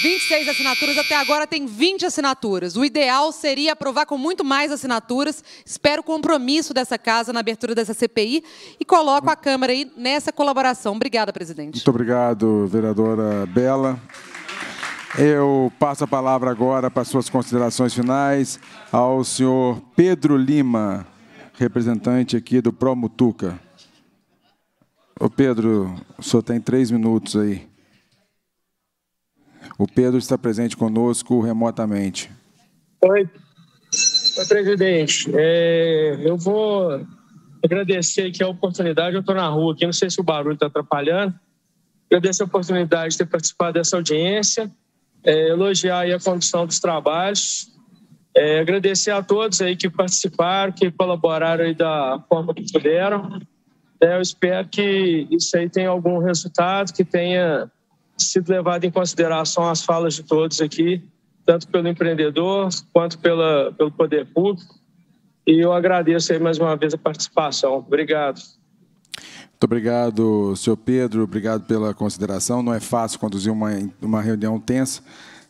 26 assinaturas, até agora tem 20 assinaturas. O ideal seria aprovar com muito mais assinaturas. Espero o compromisso dessa casa casa na abertura dessa CPI e coloco a Câmara aí nessa colaboração. Obrigada, presidente. Muito obrigado, vereadora Bela. Eu passo a palavra agora para suas considerações finais ao senhor Pedro Lima, representante aqui do Promutuca. Ô Pedro, o senhor tem três minutos aí. O Pedro está presente conosco remotamente. Oi, Presidente, é, eu vou agradecer aqui a oportunidade. Eu estou na rua aqui, não sei se o barulho está atrapalhando. Agradecer a oportunidade de ter participado dessa audiência, é, elogiar a condução dos trabalhos, é, agradecer a todos aí que participaram, que colaboraram aí da forma que puderam. É, eu espero que isso aí tenha algum resultado, que tenha sido levado em consideração as falas de todos aqui tanto pelo empreendedor quanto pela, pelo poder público. E eu agradeço aí mais uma vez a participação. Obrigado. Muito obrigado, senhor Pedro. Obrigado pela consideração. Não é fácil conduzir uma, uma reunião tensa.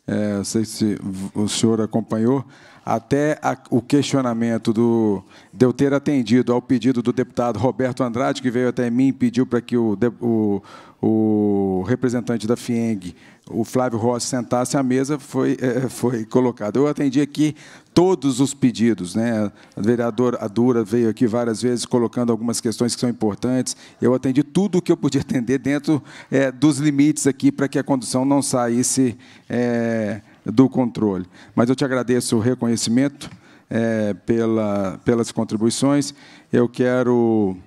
É, não sei se o senhor acompanhou. Até a, o questionamento do, de eu ter atendido ao pedido do deputado Roberto Andrade, que veio até mim e pediu para que o, o, o representante da FIENG o Flávio Rossi sentasse à mesa foi, é, é, foi colocado. Eu atendi aqui todos os pedidos. Né? A vereadora Dura veio aqui várias vezes colocando algumas questões que são importantes. Eu atendi tudo o que eu podia atender dentro é, dos limites aqui para que a condução não saísse é, do controle. Mas eu te agradeço o reconhecimento é, pela, pelas contribuições. Eu quero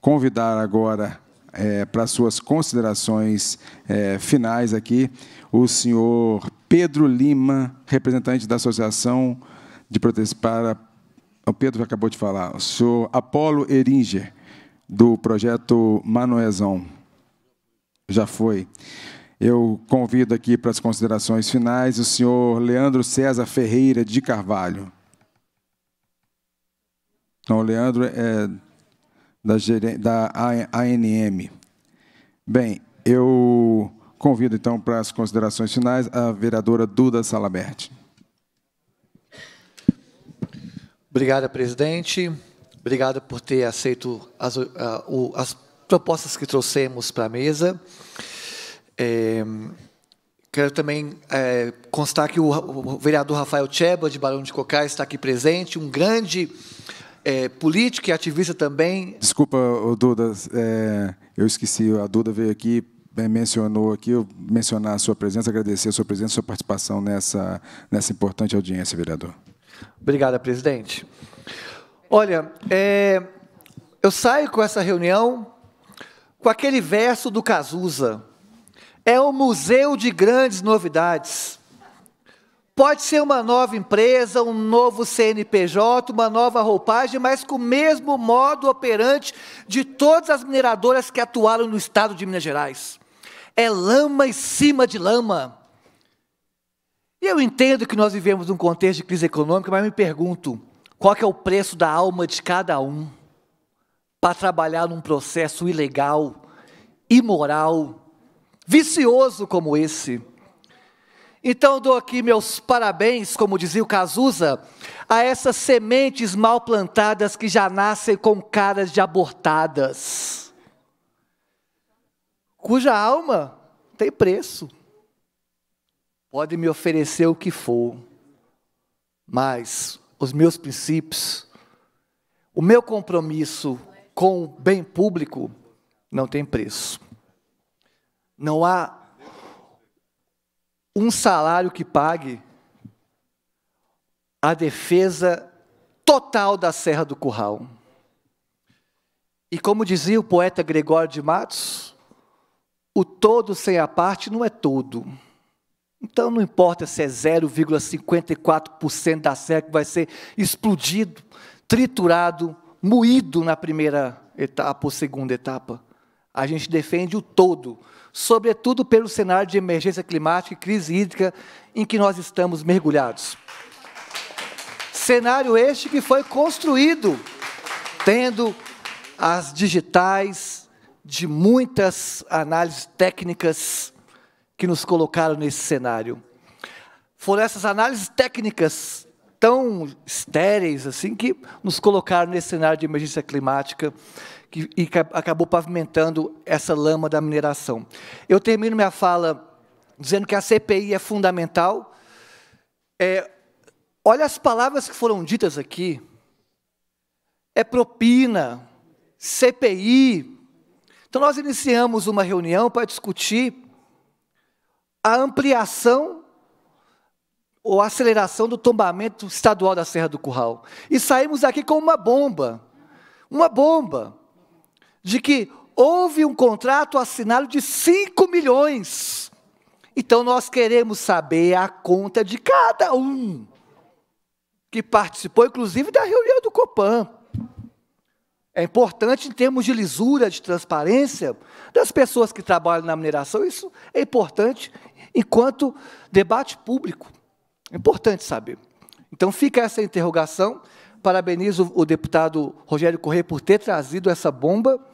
convidar agora é, para suas considerações é, finais aqui o senhor Pedro Lima, representante da Associação de Proteção para. É o Pedro acabou de falar, o senhor Apolo Eringer, do projeto Manoezão. Já foi. Eu convido aqui para as considerações finais o senhor Leandro César Ferreira de Carvalho. Então, o Leandro é da, da ANM. Bem, eu convido então para as considerações finais a vereadora Duda Salabert. Obrigada, presidente. Obrigada por ter aceito as, as propostas que trouxemos para a mesa. É, quero também é, constar que o, o, vereador Rafael Cheba, de Barão de Cocá, está aqui presente, um grande é, política e ativista também. Desculpa, Duda, é, eu esqueci, a Duda veio aqui é, mencionou aqui, eu mencionar a sua presença, agradecer a sua presença, a sua participação nessa, nessa importante audiência, vereador. Obrigada, presidente. Olha, é, eu saio com essa reunião com aquele verso do Cazuza. É um museu de grandes novidades. Pode ser uma nova empresa, um novo CNPJ, uma nova roupagem, mas com o mesmo modo operante de todas as mineradoras que atuaram no estado de Minas Gerais. É lama em cima de lama. E eu entendo que nós vivemos num contexto de crise econômica, mas me pergunto, qual é o preço da alma de cada um para trabalhar num processo ilegal, imoral, vicioso como esse? Então dou aqui meus parabéns, como dizia o Cazuza, a essas sementes mal plantadas que já nascem com caras de abortadas, cuja alma tem preço. Pode me oferecer o que for, mas os meus princípios, o meu compromisso com o bem público não tem preço. Não há um salário que pague a defesa total da Serra do Curral. E como dizia o poeta Gregório de Matos, o todo sem a parte não é todo. Então não importa se é 0,54% da serra que vai ser explodido, triturado, moído na primeira etapa ou segunda etapa. A gente defende o todo sobretudo pelo cenário de emergência climática e crise hídrica em que nós estamos mergulhados. Cenário este que foi construído tendo as digitais de muitas análises técnicas que nos colocaram nesse cenário. Foram essas análises técnicas tão estéreis assim que nos colocaram nesse cenário de emergência climática que, e que acabou pavimentando essa lama da mineração. Eu termino minha fala dizendo que a CPI é fundamental. É, olha as palavras que foram ditas aqui. É propina, CPI. Então, nós iniciamos uma reunião para discutir a ampliação ou aceleração do tombamento estadual da Serra do Curral. E saímos aqui com uma bomba. Uma bomba de que houve um contrato assinado de 5 milhões. Então nós queremos saber a conta de cada um que participou, inclusive, da reunião do Copan. É importante em termos de lisura, de transparência, das pessoas que trabalham na mineração, isso é importante enquanto debate público. É importante saber. Então fica essa interrogação. Parabenizo o deputado Rogério Corrêa por ter trazido essa bomba.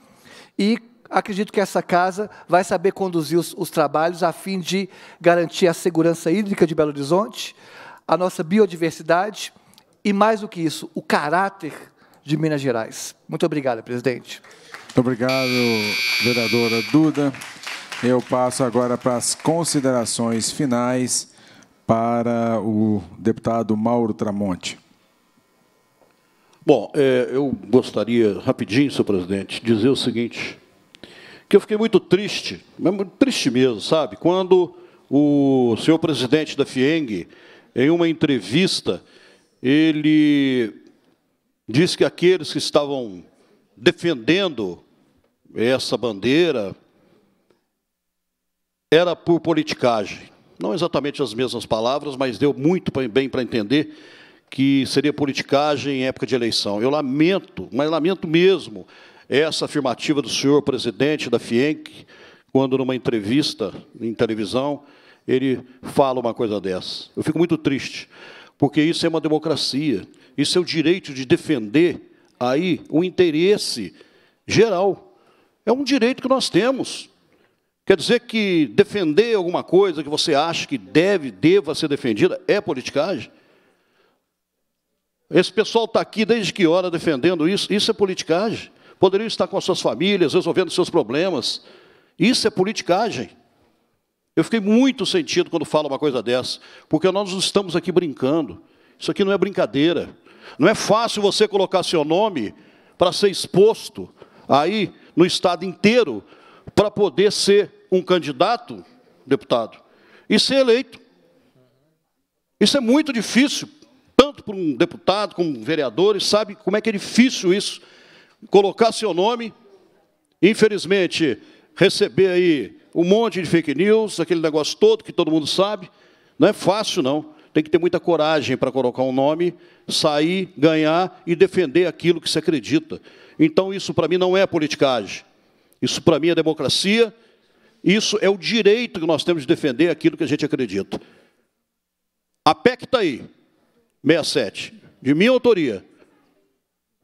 E acredito que essa casa vai saber conduzir os, os trabalhos a fim de garantir a segurança hídrica de Belo Horizonte, a nossa biodiversidade e, mais do que isso, o caráter de Minas Gerais. Muito obrigado, presidente. Muito obrigado, vereadora Duda. Eu passo agora para as considerações finais para o deputado Mauro Tramonte. Bom, é, eu gostaria, rapidinho, senhor presidente, dizer o seguinte, que eu fiquei muito triste, triste mesmo, sabe, quando o senhor presidente da FIENG, em uma entrevista, ele disse que aqueles que estavam defendendo essa bandeira era por politicagem. Não exatamente as mesmas palavras, mas deu muito bem para entender que seria politicagem em época de eleição. Eu lamento, mas lamento mesmo essa afirmativa do senhor presidente da FIENC, quando numa entrevista em televisão, ele fala uma coisa dessa. Eu fico muito triste, porque isso é uma democracia, isso é o direito de defender aí o interesse geral. É um direito que nós temos. Quer dizer que defender alguma coisa que você acha que deve, deva ser defendida é politicagem? Esse pessoal está aqui desde que hora defendendo isso? Isso é politicagem. Poderiam estar com as suas famílias, resolvendo seus problemas. Isso é politicagem. Eu fiquei muito sentido quando falo uma coisa dessa, porque nós não estamos aqui brincando. Isso aqui não é brincadeira. Não é fácil você colocar seu nome para ser exposto aí no estado inteiro para poder ser um candidato, deputado, e ser eleito. Isso é muito difícil tanto para um deputado como um vereador, e sabe como é que é difícil isso, colocar seu nome, infelizmente, receber aí um monte de fake news, aquele negócio todo que todo mundo sabe, não é fácil, não. Tem que ter muita coragem para colocar um nome, sair, ganhar e defender aquilo que se acredita. Então, isso para mim não é politicagem. Isso para mim é democracia. Isso é o direito que nós temos de defender aquilo que a gente acredita. A PEC está aí. 67, de minha autoria.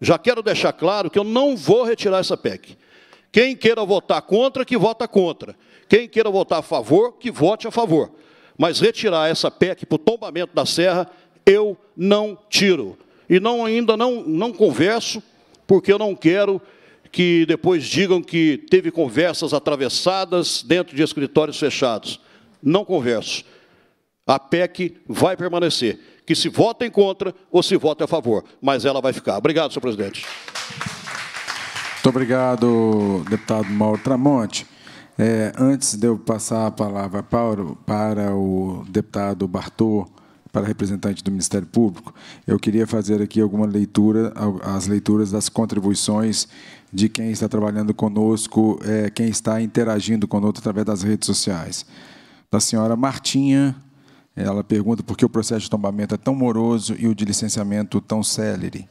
Já quero deixar claro que eu não vou retirar essa PEC. Quem queira votar contra, que vota contra. Quem queira votar a favor, que vote a favor. Mas retirar essa PEC para o tombamento da serra, eu não tiro. E não ainda não, não converso, porque eu não quero que depois digam que teve conversas atravessadas dentro de escritórios fechados. Não converso. A PEC vai permanecer que se votem contra ou se votem a favor, mas ela vai ficar. Obrigado, senhor presidente. Muito obrigado, deputado Mauro Tramonte. É, antes de eu passar a palavra Paulo, para o deputado Bartô, para representante do Ministério Público, eu queria fazer aqui alguma leitura, as leituras das contribuições de quem está trabalhando conosco, é, quem está interagindo conosco através das redes sociais. Da senhora Martinha ela pergunta por que o processo de tombamento é tão moroso e o de licenciamento tão célere.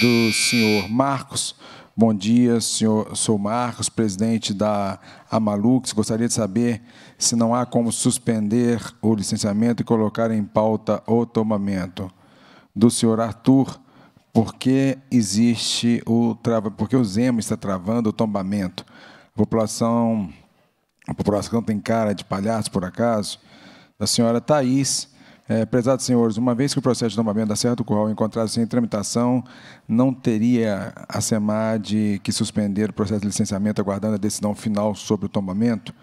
Do senhor Marcos. Bom dia, senhor, sou Marcos, presidente da Amalux. Gostaria de saber se não há como suspender o licenciamento e colocar em pauta o tombamento. Do senhor Arthur, por que existe o trava, o Zema está travando o tombamento? A população, a população tem cara de palhaço por acaso? da senhora Thais. É, eh, prezados senhores, uma vez que o processo de tombamento da Serra do Curral encontrado-se em tramitação, não teria a SEMAD que suspender o processo de licenciamento aguardando a decisão final sobre o tombamento?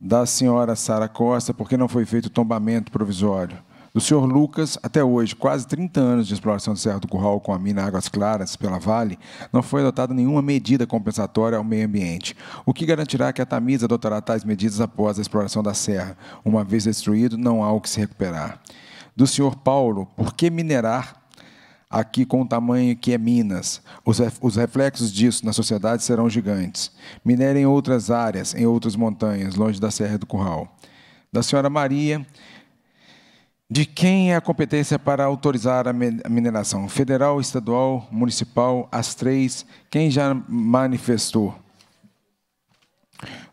Da senhora Sara Costa, por que não foi feito o tombamento provisório? Do senhor Lucas, até hoje, quase 30 anos de exploração do Serra do Curral com a mina Águas Claras pela Vale, não foi adotada nenhuma medida compensatória ao meio ambiente, o que garantirá que a Tamisa adotará tais medidas após a exploração da serra. Uma vez destruído, não há o que se recuperar. Do senhor Paulo, por que minerar aqui com o tamanho que é Minas. Os, reflexos disso na sociedade serão gigantes. Minera em outras áreas, em outras montanhas, longe da Serra do Curral. Da senhora Maria, de quem é a competência para autorizar a mineração? Federal, estadual, municipal, as três? Quem já manifestou?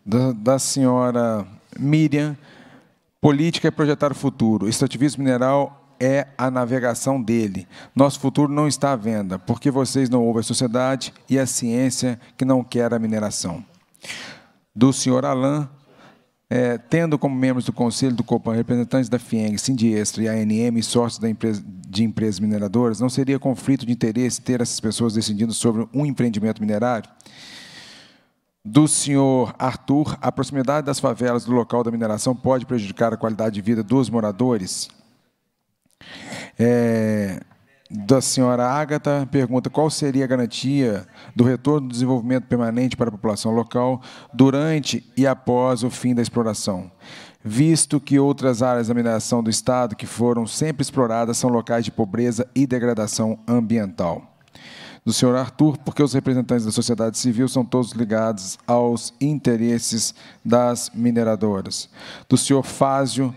Da, da senhora Miriam. Política é projetar o futuro. Extrativismo mineral é a navegação dele. Nosso futuro não está à venda, porque vocês não ouvem a sociedade e a ciência que não quer a mineração. Do senhor Alain, é, tendo como membros do Conselho do Copan representantes da FIENG, Sindiestra e ANM sócios sócios empresa, de empresas mineradoras, não seria conflito de interesse ter essas pessoas decidindo sobre um empreendimento minerário? Do senhor Arthur, a proximidade das favelas do local da mineração pode prejudicar a qualidade de vida dos moradores? É, da senhora Ágata pergunta qual seria a garantia do retorno do desenvolvimento permanente para a população local durante e após o fim da exploração, visto que outras áreas da mineração do Estado que foram sempre exploradas são locais de pobreza e degradação ambiental. Do senhor Arthur, porque os representantes da sociedade civil são todos ligados aos interesses das mineradoras. Do senhor Fásio,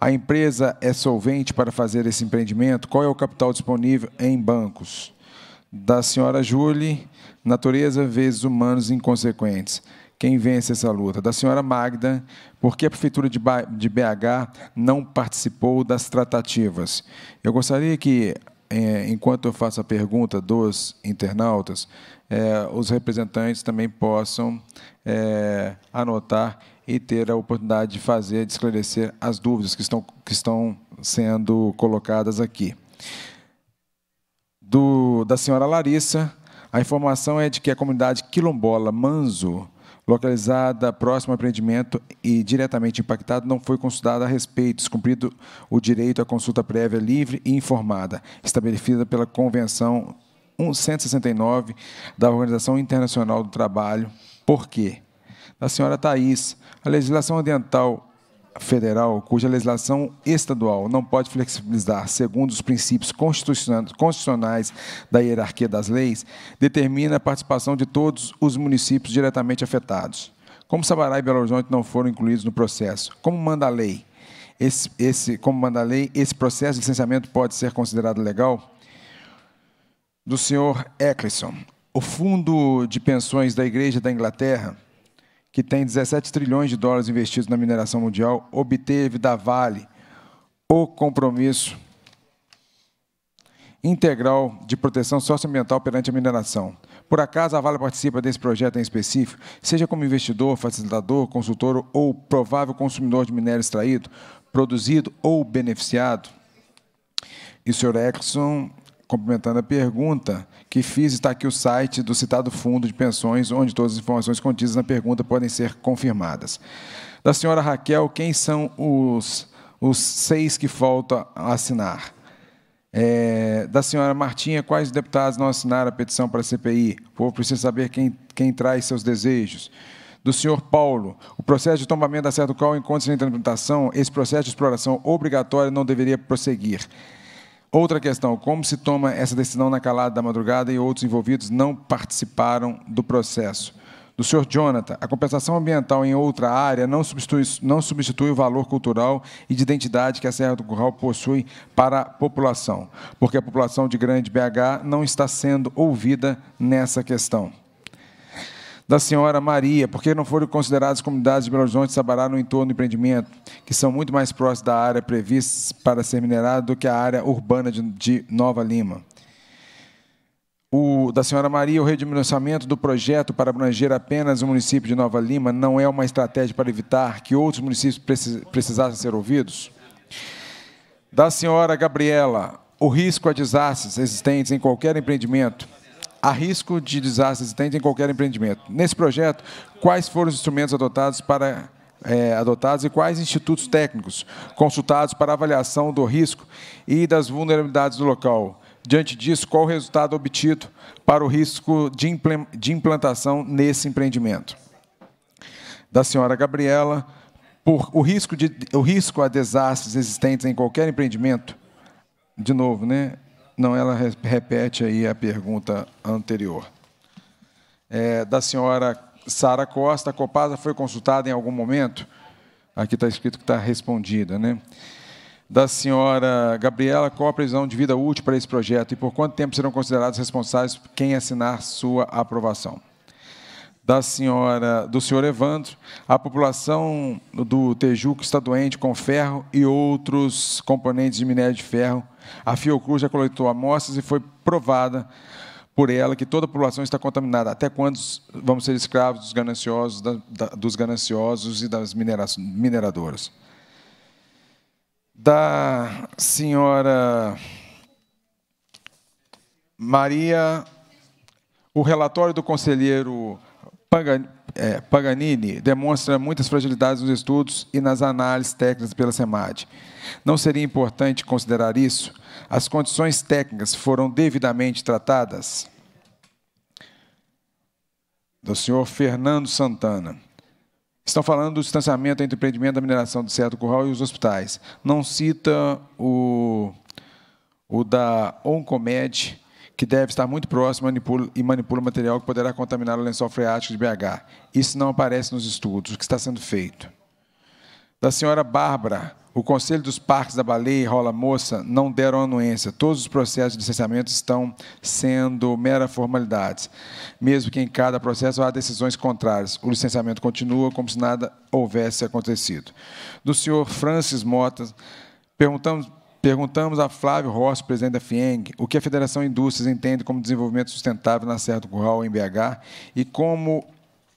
a empresa é solvente para fazer esse empreendimento? Qual é o capital disponível em bancos? Da senhora Julie, natureza vezes humanos inconsequentes. Quem vence essa luta? Da senhora Magda, por que a Prefeitura de BH não participou das tratativas? Eu gostaria que eh, enquanto eu faço a pergunta dos internautas, eh, os representantes também possam eh, anotar e ter a oportunidade de fazer, de esclarecer as dúvidas que estão, que estão sendo colocadas aqui. Do, da senhora Larissa, a informação é de que a comunidade quilombola Manzo, localizada próximo ao empreendimento e diretamente impactada, não foi consultada a respeito, descumprido o direito à consulta prévia livre e informada, estabelecida pela Convenção 169 da Organização Internacional do Trabalho. Por quê? da senhora Thais. A legislação ambiental federal, cuja legislação estadual não pode flexibilizar segundo os princípios constitucionais da hierarquia das leis, determina a participação de todos os municípios diretamente afetados. Como Sabará e Belo Horizonte não foram incluídos no processo, como manda a lei, esse, esse, como manda a lei, esse processo de licenciamento pode ser considerado legal? Do senhor Eccleston, O Fundo de Pensões da Igreja da Inglaterra que tem 17 trilhões de dólares investidos na mineração mundial, obteve da Vale o compromisso integral de proteção socioambiental perante a mineração. Por acaso a Vale participa desse projeto em específico, seja como investidor, facilitador, consultor ou provável consumidor de minério extraído, produzido ou beneficiado? E o senhor Exxon complementando a pergunta que fiz, está aqui o site do citado fundo de pensões, onde todas as informações contidas na pergunta podem ser confirmadas. Da senhora Raquel, quem são os, os seis que falta assinar? É, da senhora Martinha, quais deputados não assinaram a petição para a CPI? O povo precisa saber quem, quem traz seus desejos do senhor Paulo. O processo de tombamento da cervical encontra-se em implementação. Esse processo de exploração obrigatória não deveria prosseguir. Outra questão: como se toma essa decisão na calada da madrugada e outros envolvidos não participaram do processo? Do senhor Jonathan, a compensação ambiental em outra área não substitui, não substitui o valor cultural e de identidade que a Serra do Curral possui para a população, porque a população de Grande BH não está sendo ouvida nessa questão da senhora Maria, porque não foram consideradas comunidades de Belo Horizonte, Sabará, no entorno do empreendimento, que são muito mais próximas da área prevista para ser minerada do que a área urbana de, de Nova Lima. O, da senhora Maria, o redimensionamento do projeto para abranger apenas o município de Nova Lima não é uma estratégia para evitar que outros municípios precisassem ser ouvidos? Da senhora Gabriela, o risco a desastres existentes em qualquer empreendimento a risco de desastre existente em qualquer empreendimento. Nesse projeto, quais foram os instrumentos adotados para é, adotados e quais institutos técnicos consultados para avaliação do risco e das vulnerabilidades do local. Diante disso, qual o resultado obtido para o risco de, impl de implantação nesse empreendimento? Da senhora Gabriela, por o risco, de, o risco a desastres existentes em qualquer empreendimento, de novo, né? Não, ela repete aí a pergunta anterior. É, da senhora Sara Costa, a Copasa foi consultada em algum momento? Aqui está escrito que está respondida, né? Da senhora Gabriela, qual a previsão de vida útil para esse projeto e por quanto tempo serão considerados responsáveis quem assinar sua aprovação? Da senhora, do senhor Evandro, a população do Tejuco está doente com ferro e outros componentes de minério de ferro a Fiocruz já coletou amostras e foi provada por ela que toda a população está contaminada. Até quando vamos ser escravos dos gananciosos, da, da, dos gananciosos e das minera, mineradoras? Da senhora Maria, o relatório do conselheiro é, Paganini demonstra muitas fragilidades nos estudos e nas análises técnicas pela SEMAD. Não seria importante considerar isso? As condições técnicas foram devidamente tratadas? Do senhor Fernando Santana. Estão falando do distanciamento entre o empreendimento da mineração de Certo do Curral e os hospitais. Não cita o, o da Oncomed, que deve estar muito próximo manipula, e manipula material que poderá contaminar o lençol freático de BH. Isso não aparece nos estudos, o que está sendo feito. Da senhora Bárbara, o Conselho dos Parques da Baleia e Rola Moça não deram anuência. Todos os processos de licenciamento estão sendo mera formalidade, mesmo que em cada processo há decisões contrárias. O licenciamento continua como se nada houvesse acontecido. Do senhor Francis Mota, perguntamos, perguntamos a Flávio Rossi, presidente da FIENG, o que a Federação Indústrias entende como desenvolvimento sustentável na Serra do Curral, em BH, e como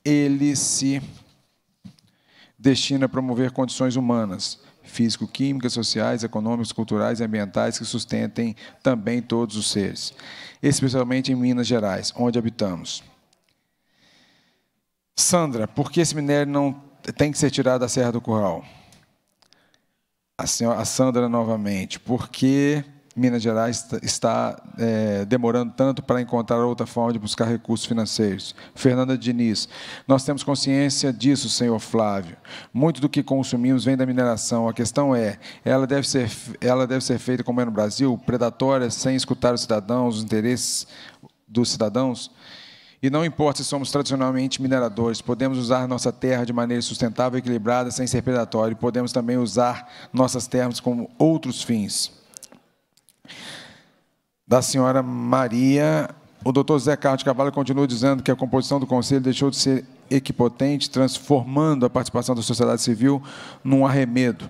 ele se destina a promover condições humanas físico-químicas, sociais, econômicas, culturais e ambientais que sustentem também todos os seres, especialmente em Minas Gerais, onde habitamos. Sandra, por que esse minério não tem que ser tirado da Serra do Curral? A, senhora, a Sandra novamente, por que? Minas Gerais está é, demorando tanto para encontrar outra forma de buscar recursos financeiros. Fernanda Diniz, nós temos consciência disso, senhor Flávio. Muito do que consumimos vem da mineração. A questão é, ela deve ser, ela deve ser feita, como é no Brasil, predatória, sem escutar os cidadãos, os interesses dos cidadãos? E não importa se somos tradicionalmente mineradores, podemos usar nossa terra de maneira sustentável e equilibrada, sem ser predatório, e podemos também usar nossas terras com outros fins da senhora Maria. O doutor Zé Carlos de continua dizendo que a composição do Conselho deixou de ser equipotente, transformando a participação da sociedade civil num arremedo,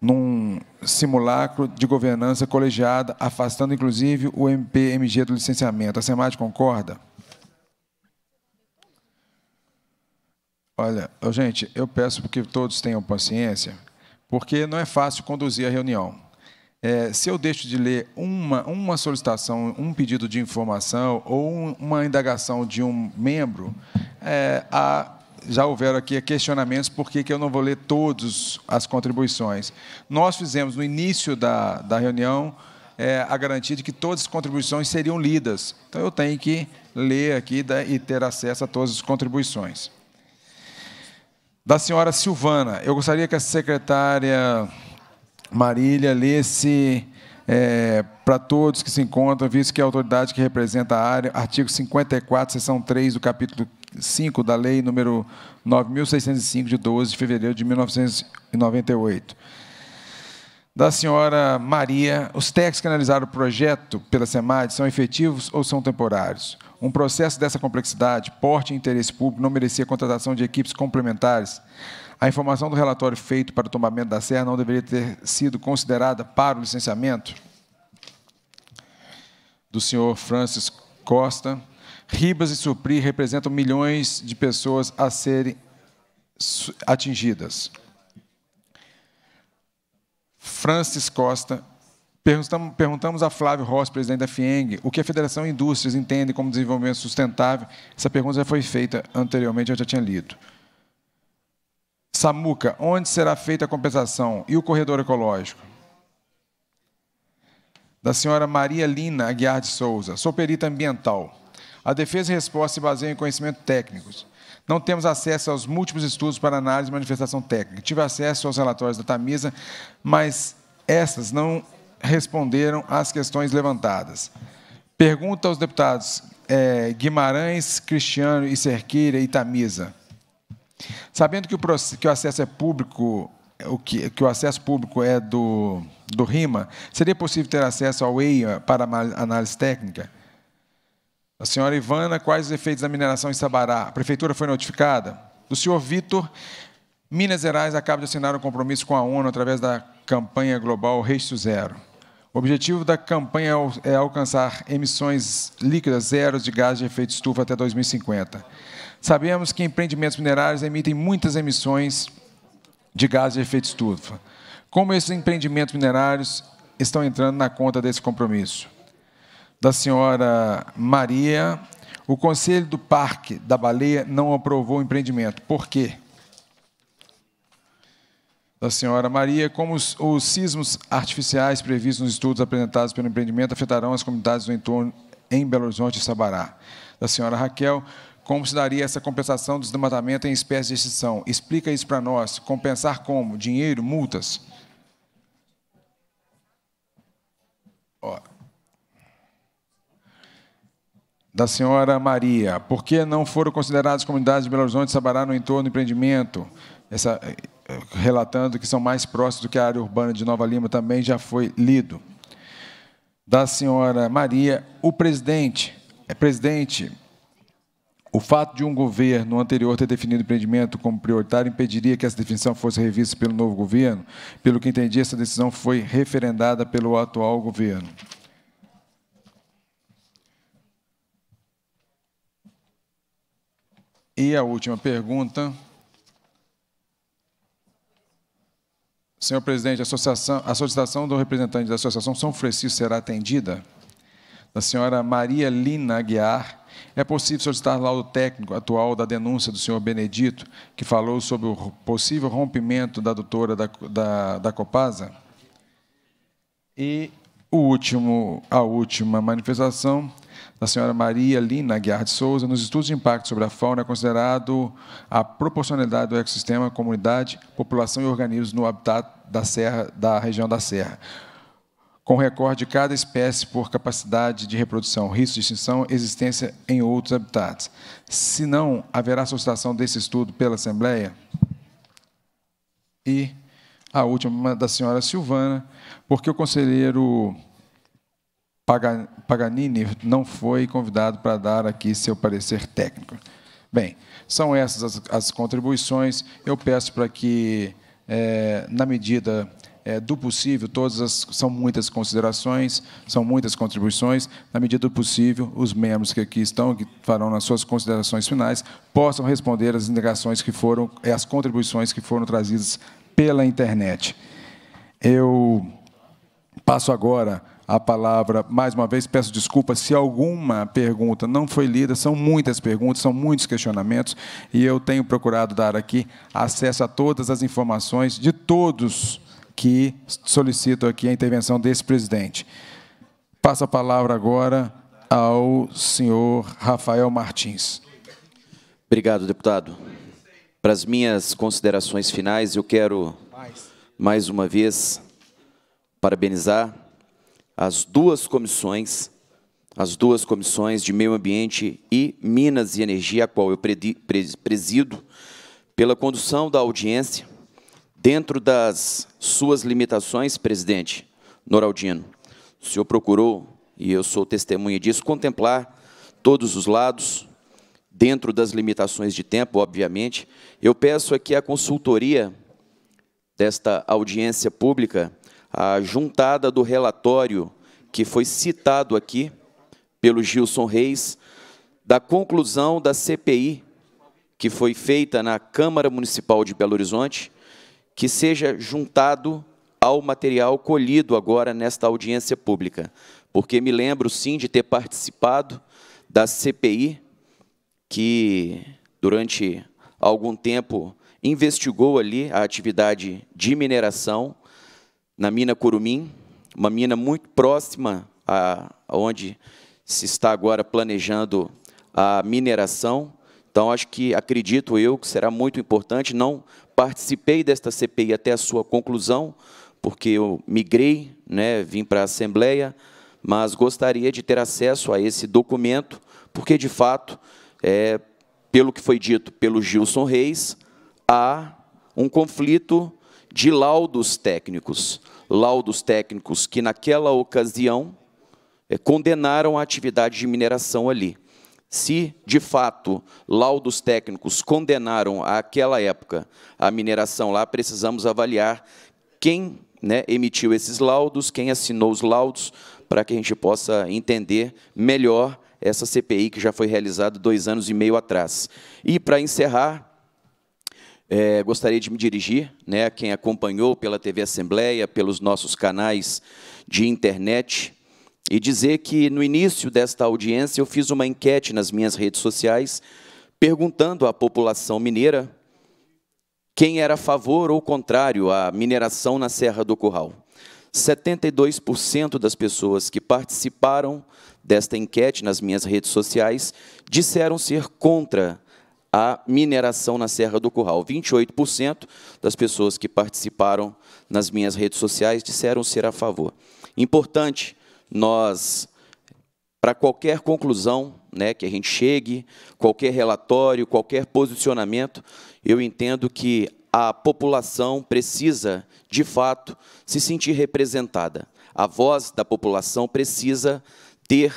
num simulacro de governança colegiada, afastando inclusive o MPMG do licenciamento. A SEMAD concorda? Olha, gente, eu peço que todos tenham paciência, porque não é fácil conduzir a reunião. É, se eu deixo de ler uma, uma solicitação, um pedido de informação ou uma indagação de um membro, é, já houveram aqui questionamentos por que, eu não vou ler todas as contribuições. Nós fizemos, no início da, da reunião, é, a garantia de que todas as contribuições seriam lidas. Então, eu tenho que ler aqui né, e ter acesso a todas as contribuições. Da senhora Silvana, eu gostaria que a secretária Marília, lê-se é, para todos que se encontram, visto que é a autoridade que representa a área, artigo 54, seção 3 do capítulo 5 da Lei número 9.605, de 12 de fevereiro de 1998. Da senhora Maria, os técnicos que analisaram o projeto pela SEMAD são efetivos ou são temporários? Um processo dessa complexidade, porte e interesse público não merecia contratação de equipes complementares? a informação do relatório feito para o tombamento da serra não deveria ter sido considerada para o licenciamento do senhor Francis Costa. Ribas e Supri representam milhões de pessoas a serem atingidas. Francis Costa Perguntamos a Flávio Ross, presidente da FIENG, o que a Federação Indústrias entende como desenvolvimento sustentável. Essa pergunta já foi feita anteriormente, eu já tinha lido. Samuca, onde será feita a compensação? E o corredor ecológico? Da senhora Maria Lina Aguiar de Souza. Sou perita ambiental. A defesa e resposta se baseiam em conhecimentos técnicos. Não temos acesso aos múltiplos estudos para análise e manifestação técnica. Tive acesso aos relatórios da Tamisa, mas essas não responderam às questões levantadas. Pergunta aos deputados é, Guimarães, Cristiano e Cerqueira e Tamisa. Sabendo que o, que o acesso é público, o que, que, o acesso público é do, do RIMA, seria possível ter acesso ao EIA para análise técnica? A senhora Ivana, quais os efeitos da mineração em Sabará? A prefeitura foi notificada? Do senhor Vitor, Minas Gerais acaba de assinar um compromisso com a ONU através da campanha global Resto Zero. O objetivo da campanha é, é alcançar emissões líquidas zero de gás de efeito estufa até 2050. Sabemos que empreendimentos minerários emitem muitas emissões de gases de efeito estufa. Como esses empreendimentos minerários estão entrando na conta desse compromisso? Da senhora Maria, o Conselho do Parque da Baleia não aprovou o empreendimento. Por quê? Da senhora Maria, como os, os sismos artificiais previstos nos estudos apresentados pelo empreendimento afetarão as comunidades do entorno em Belo Horizonte e Sabará. Da senhora Raquel, como se daria essa compensação do desmatamento em espécie de extinção? Explica isso para nós. Compensar como? Dinheiro, multas? Ó. Da senhora Maria, por que não foram consideradas comunidades de Belo Horizonte, Sabará, no entorno do empreendimento? Essa, eh, relatando que são mais próximos do que a área urbana de Nova Lima, também já foi lido. Da senhora Maria, o presidente, é presidente, o fato de um governo anterior ter definido o empreendimento como prioritário impediria que essa definição fosse revista pelo novo governo? Pelo que entendi, essa decisão foi referendada pelo atual governo. E a última pergunta. Senhor presidente, a, solicitação do representante da Associação São Francisco será atendida? Da senhora Maria Lina Aguiar, é possível solicitar laudo técnico atual da denúncia do senhor Benedito, que falou sobre o possível rompimento da doutora da, da, da Copasa? E o último, a última manifestação da senhora Maria Lina Aguiar de Souza, nos estudos de impacto sobre a fauna, é considerado a proporcionalidade do ecossistema, comunidade, população e organismos no habitat da, serra, da região da Serra com recorde de cada espécie por capacidade de reprodução, risco de extinção, existência em outros habitats. Se não, haverá solicitação desse estudo pela Assembleia? E a última da senhora Silvana, porque o conselheiro Paganini não foi convidado para dar aqui seu parecer técnico. Bem, são essas as, as contribuições. Eu peço para que, é, na medida é, do possível, todas as, são muitas considerações, são muitas contribuições, na medida do possível, os membros que aqui estão, que farão nas suas considerações finais, possam responder às indagações que foram, as é, contribuições que foram trazidas pela internet. Eu passo agora a palavra, mais uma vez, peço desculpas se alguma pergunta não foi lida, são muitas perguntas, são muitos questionamentos, e eu tenho procurado dar aqui acesso a todas as informações de todos que solicito aqui a intervenção desse presidente. Passa a palavra agora ao senhor Rafael Martins. Obrigado, deputado. Para as minhas considerações finais, eu quero, mais uma vez, parabenizar as duas comissões, as duas comissões de Meio Ambiente e Minas e Energia, a qual eu presido, pela condução da audiência, Dentro das suas limitações, presidente Noraldino, o senhor procurou, e eu sou testemunha disso, contemplar todos os lados, dentro das limitações de tempo, obviamente. Eu peço aqui a consultoria desta audiência pública, a juntada do relatório que foi citado aqui pelo Gilson Reis, da conclusão da CPI que foi feita na Câmara Municipal de Belo Horizonte, que seja juntado ao material colhido agora nesta audiência pública, porque me lembro sim de ter participado da CPI, que durante algum tempo investigou ali a atividade de mineração na mina Curumim, uma mina muito próxima a, a onde se está agora planejando a mineração. Então, acho que, acredito eu, que será muito importante, não Participei desta CPI até a sua conclusão, porque eu migrei, né, vim para a Assembleia, mas gostaria de ter acesso a esse documento, porque, de fato, é, pelo que foi dito pelo Gilson Reis, há um conflito de laudos técnicos. Laudos técnicos que, naquela ocasião, é, condenaram a atividade de mineração ali. Se, de fato, laudos técnicos condenaram àquela época a mineração lá, precisamos avaliar quem né, emitiu esses laudos, quem assinou os laudos, para que a gente possa entender melhor essa CPI que já foi realizada dois anos e meio atrás. E, para encerrar, é, gostaria de me dirigir né, a quem acompanhou pela TV Assembleia, pelos nossos canais de internet, e dizer que no início desta audiência eu fiz uma enquete nas minhas redes sociais perguntando à população mineira quem era a favor ou contrário à mineração na Serra do Curral. 72% das pessoas que participaram desta enquete nas minhas redes sociais disseram ser contra a mineração na Serra do Curral. 28% das pessoas que participaram nas minhas redes sociais disseram ser a favor. Importante nós, para qualquer conclusão né, que a gente chegue, qualquer relatório, qualquer posicionamento, eu entendo que a população precisa, de fato, se sentir representada. A voz da população precisa ter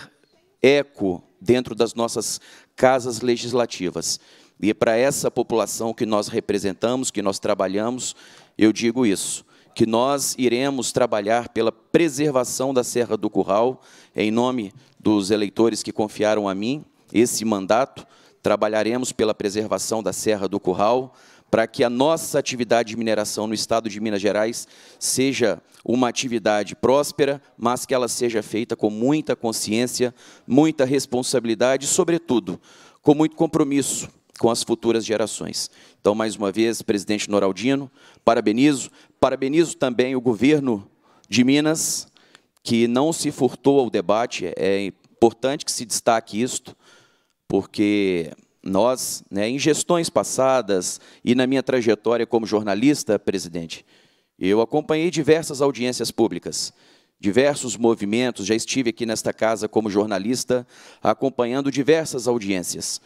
eco dentro das nossas casas legislativas. E é para essa população que nós representamos, que nós trabalhamos, eu digo isso que nós iremos trabalhar pela preservação da Serra do Curral, em nome dos eleitores que confiaram a mim esse mandato, trabalharemos pela preservação da Serra do Curral, para que a nossa atividade de mineração no estado de Minas Gerais seja uma atividade próspera, mas que ela seja feita com muita consciência, muita responsabilidade e, sobretudo, com muito compromisso com as futuras gerações. Então, mais uma vez, presidente Noraldino, parabenizo, Parabenizo também o governo de Minas, que não se furtou ao debate. É importante que se destaque isto, porque nós, né, em gestões passadas e na minha trajetória como jornalista, presidente, eu acompanhei diversas audiências públicas, diversos movimentos, já estive aqui nesta casa como jornalista, acompanhando diversas audiências.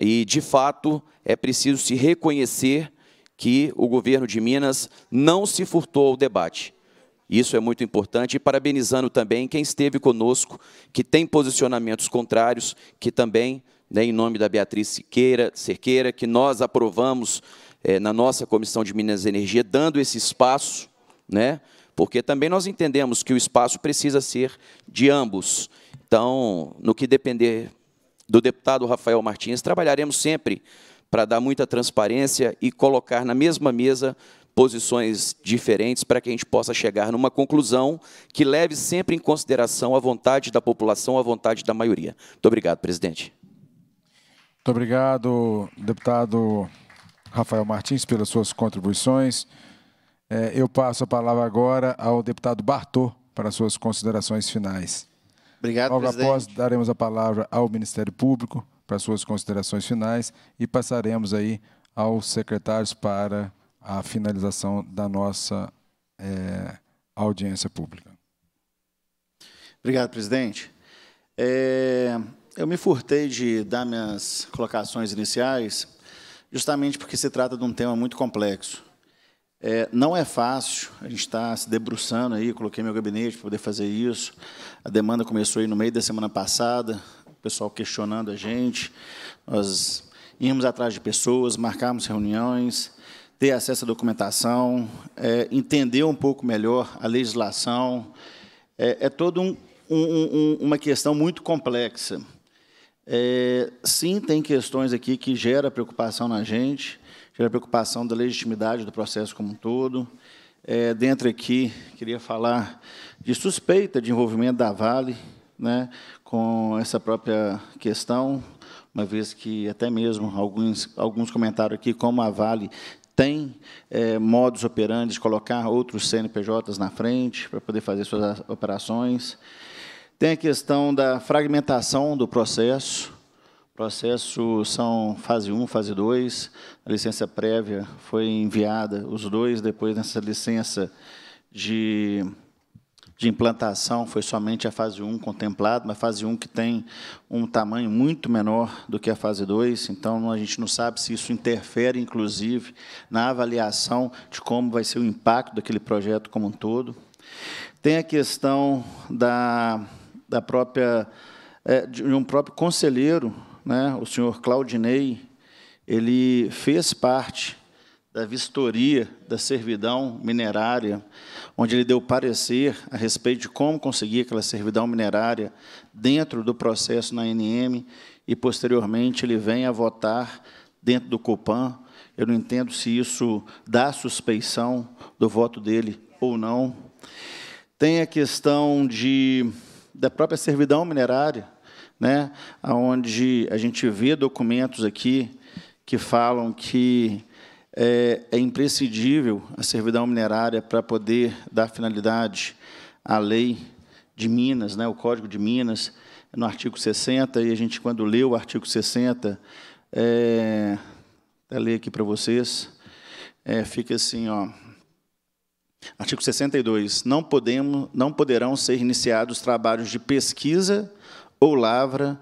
E, de fato, é preciso se reconhecer que o governo de Minas não se furtou ao debate. Isso é muito importante e parabenizando também quem esteve conosco, que tem posicionamentos contrários, que também, né, em nome da Beatriz Siqueira, Cerqueira, que nós aprovamos é, na nossa Comissão de Minas e Energia, dando esse espaço, né, porque também nós entendemos que o espaço precisa ser de ambos. Então, no que depender do deputado Rafael Martins, trabalharemos sempre para dar muita transparência e colocar na mesma mesa posições diferentes para que a gente possa chegar numa conclusão que leve sempre em consideração a vontade da população, a vontade da maioria. Muito obrigado, presidente. Muito obrigado, deputado Rafael Martins, pelas suas contribuições. É, eu passo a palavra agora ao deputado Bartô para suas considerações finais. Obrigado, Logo presidente. após, daremos a palavra ao Ministério Público, para suas considerações finais e passaremos aí aos secretários para a finalização da nossa é, audiência pública. Obrigado, presidente. É, eu me furtei de dar minhas colocações iniciais, justamente porque se trata de um tema muito complexo. É, não é fácil, a gente está se debruçando aí, coloquei meu gabinete para poder fazer isso. A demanda começou aí no meio da semana passada, pessoal questionando a gente. Nós íamos atrás de pessoas, marcarmos reuniões, ter acesso à documentação, é, entender um pouco melhor a legislação. É, é toda um, um, um, uma questão muito complexa. É, sim, tem questões aqui que gera preocupação na gente, gera preocupação da legitimidade do processo como um todo. É, dentro aqui, queria falar de suspeita de envolvimento da Vale, né, com essa própria questão, uma vez que até mesmo alguns, alguns comentaram aqui como a Vale tem é, modos operantes de colocar outros CNPJs na frente para poder fazer suas operações. Tem a questão da fragmentação do processo. processo são fase 1, fase 2. A licença prévia foi enviada, os dois, depois nessa licença de de implantação foi somente a fase 1 contemplada, mas a fase 1 que tem um tamanho muito menor do que a fase 2, então a gente não sabe se isso interfere, inclusive, na avaliação de como vai ser o impacto daquele projeto como um todo. Tem a questão da, da própria, é, de um próprio conselheiro, né, o senhor Claudinei, ele fez parte da vistoria da servidão minerária, onde ele deu parecer a respeito de como conseguir aquela servidão minerária dentro do processo na NM, e posteriormente ele vem a votar dentro do Copan. Eu não entendo se isso dá suspeição do voto dele ou não. Tem a questão de, da própria servidão minerária, né, onde a gente vê documentos aqui que falam que é, é imprescindível a servidão minerária para poder dar finalidade à lei de Minas, né, o Código de Minas, no artigo 60, e a gente, quando leu o artigo 60, é, até ler aqui para vocês, é, fica assim, ó, artigo 62, não, podemos, não poderão ser iniciados trabalhos de pesquisa ou lavra,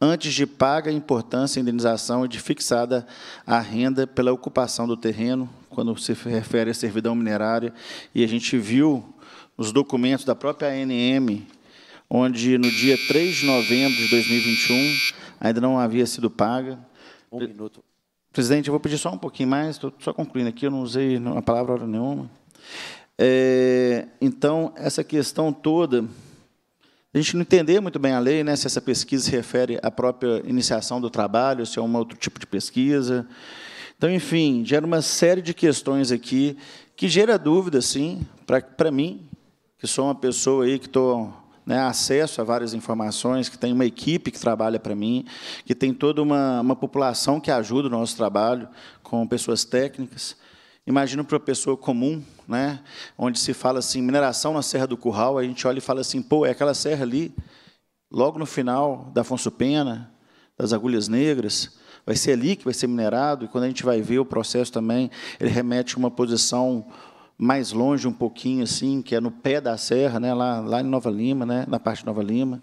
antes de paga a importância, indenização e de fixada a renda pela ocupação do terreno, quando se refere à servidão minerária. E a gente viu os documentos da própria ANM, onde no dia 3 de novembro de 2021 ainda não havia sido paga. Um minuto. Presidente, eu vou pedir só um pouquinho mais, estou só concluindo aqui, eu não usei a palavra nenhuma. É, então, essa questão toda a gente não entender muito bem a lei, né, se essa pesquisa se refere à própria iniciação do trabalho, se é um outro tipo de pesquisa. Então, enfim, gera uma série de questões aqui que gera dúvida, sim, para mim, que sou uma pessoa aí que estou né, acesso a várias informações, que tem uma equipe que trabalha para mim, que tem toda uma, uma população que ajuda o nosso trabalho, com pessoas técnicas. Imagino para uma pessoa comum, né? onde se fala assim, mineração na Serra do Curral, a gente olha e fala assim, pô, é aquela serra ali, logo no final da Afonso Pena, das Agulhas Negras, vai ser ali que vai ser minerado, e quando a gente vai ver o processo também, ele remete a uma posição mais longe um pouquinho, assim, que é no pé da serra, né, lá, lá em Nova Lima, né, na parte de Nova Lima.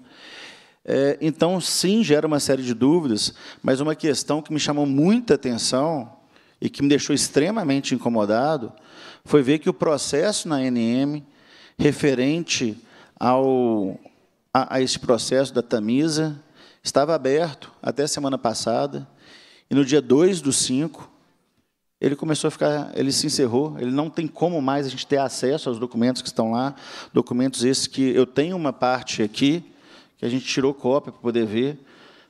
É, então, sim, gera uma série de dúvidas, mas uma questão que me chamou muita atenção e que me deixou extremamente incomodado foi ver que o processo na NM, referente ao, a, a esse processo da Tamisa, estava aberto até semana passada, e no dia 2 do 5, ele começou a ficar, ele se encerrou, ele não tem como mais a gente ter acesso aos documentos que estão lá, documentos esses que eu tenho uma parte aqui, que a gente tirou cópia para poder ver,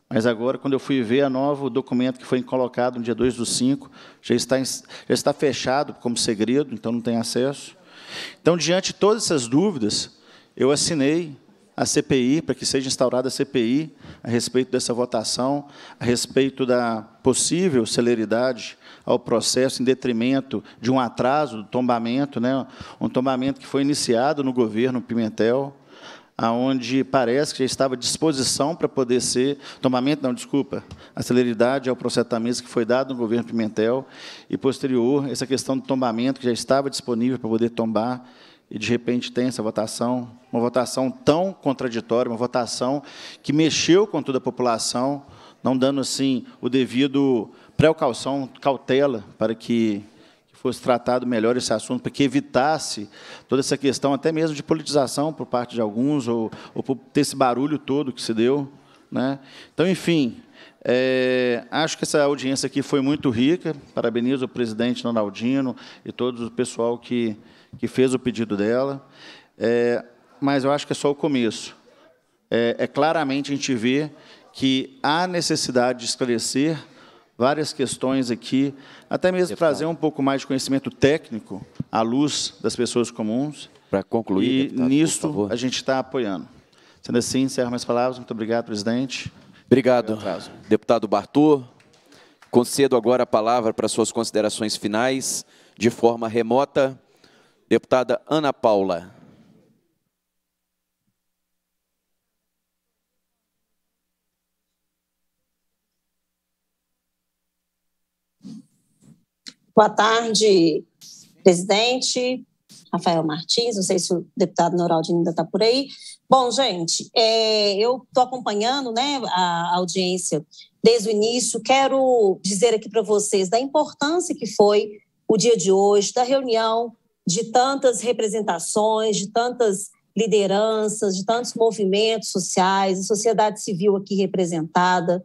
mas agora, quando eu fui ver a nova, o documento que foi colocado no dia 2 do 5 já está, já está fechado como segredo, então não tem acesso. Então, diante de todas essas dúvidas, eu assinei a CPI, para que seja instaurada a CPI a respeito dessa votação, a respeito da possível celeridade ao processo em detrimento de um atraso, do tombamento, né? um tombamento que foi iniciado no governo Pimentel, aonde parece que já estava à disposição para poder ser, tomamento não, desculpa, a celeridade ao processo da mesa que foi dado no governo Pimentel, e posterior, essa questão do tombamento que já estava disponível para poder tombar, e de repente tem essa votação, uma votação tão contraditória, uma votação que mexeu com toda a população, não dando assim o devido precaução, cautela, para que fosse tratado melhor esse assunto, para que evitasse toda essa questão, até mesmo de politização por parte de alguns, ou, ou por ter esse barulho todo que se deu. Né? Então, enfim, é, acho que essa audiência aqui foi muito rica. Parabenizo o presidente Ronaldino e todo o pessoal que, que fez o pedido dela. É, mas eu acho que é só o começo. É, é claramente a gente vê que há necessidade de esclarecer várias questões aqui, até mesmo trazer um pouco mais de conhecimento técnico à luz das pessoas comuns. Para concluir, E deputado, nisto a gente está apoiando. Sendo assim, encerro mais palavras. Muito obrigado, presidente. Obrigado, deputado Bartô. Concedo agora a palavra para suas considerações finais, de forma remota, deputada Ana Paula. Boa tarde, presidente, Rafael Martins, não sei se o deputado Noraldinho ainda está por aí. Bom, gente, é, eu estou acompanhando né, a audiência desde o início. Quero dizer aqui para vocês da importância que foi o dia de hoje, da reunião de tantas representações, de tantas lideranças, de tantos movimentos sociais, a sociedade civil aqui representada,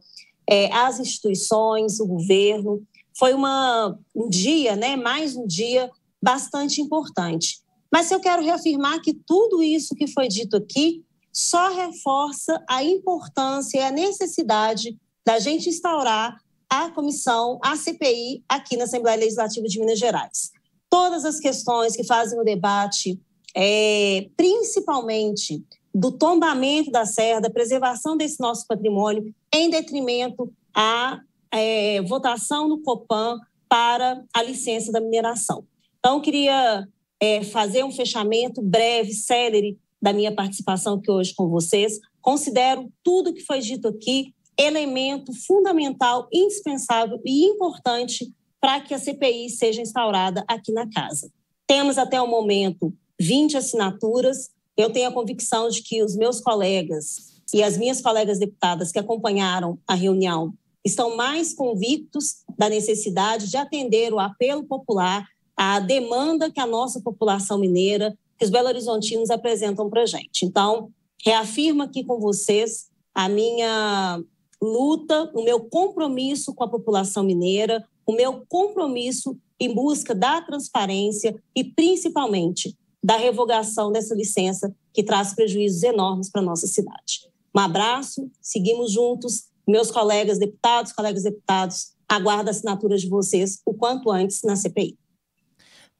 é, as instituições, o governo foi uma, um dia, né, mais um dia bastante importante. Mas eu quero reafirmar que tudo isso que foi dito aqui só reforça a importância e a necessidade da gente instaurar a comissão, a CPI, aqui na Assembleia Legislativa de Minas Gerais. Todas as questões que fazem o debate, é, principalmente do tombamento da serra, da preservação desse nosso patrimônio, em detrimento a é, votação no Copan para a licença da mineração. Então, queria é, fazer um fechamento breve, célere, da minha participação aqui hoje com vocês. Considero tudo que foi dito aqui elemento fundamental, indispensável e importante para que a CPI seja instaurada aqui na casa. Temos até o momento 20 assinaturas. Eu tenho a convicção de que os meus colegas e as minhas colegas deputadas que acompanharam a reunião estão mais convictos da necessidade de atender o apelo popular, à demanda que a nossa população mineira, que os belo-horizontinos apresentam para a gente. Então, reafirmo aqui com vocês a minha luta, o meu compromisso com a população mineira, o meu compromisso em busca da transparência e, principalmente, da revogação dessa licença que traz prejuízos enormes para a nossa cidade. Um abraço, seguimos juntos meus colegas deputados, colegas deputados, aguardo assinaturas de vocês o quanto antes na CPI.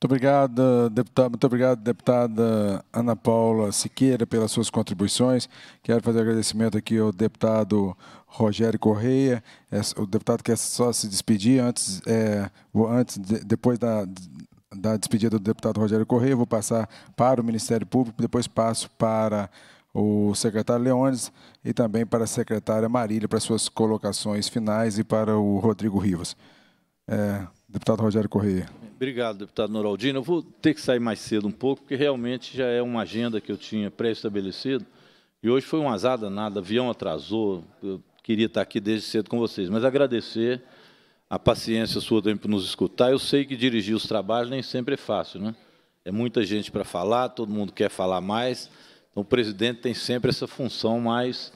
Muito obrigado, deputada, muito obrigado, deputada Ana Paula Siqueira, pelas suas contribuições. Quero fazer agradecimento aqui ao deputado Rogério Correia, é, o deputado quer só se despedir antes, é, antes depois da, da despedida do deputado Rogério Correia, vou passar para o Ministério Público, depois passo para o secretário Leones e também para a secretária Marília, para suas colocações finais e para o Rodrigo Rivas. É, deputado Rogério Correia. Obrigado, deputado Noraldino. Eu vou ter que sair mais cedo um pouco, porque realmente já é uma agenda que eu tinha pré-estabelecido. E hoje foi um azar danado, avião atrasou. Eu queria estar aqui desde cedo com vocês, mas agradecer a paciência sua também por nos escutar. Eu sei que dirigir os trabalhos nem sempre é fácil, né? É muita gente para falar, todo mundo quer falar mais o presidente tem sempre essa função mais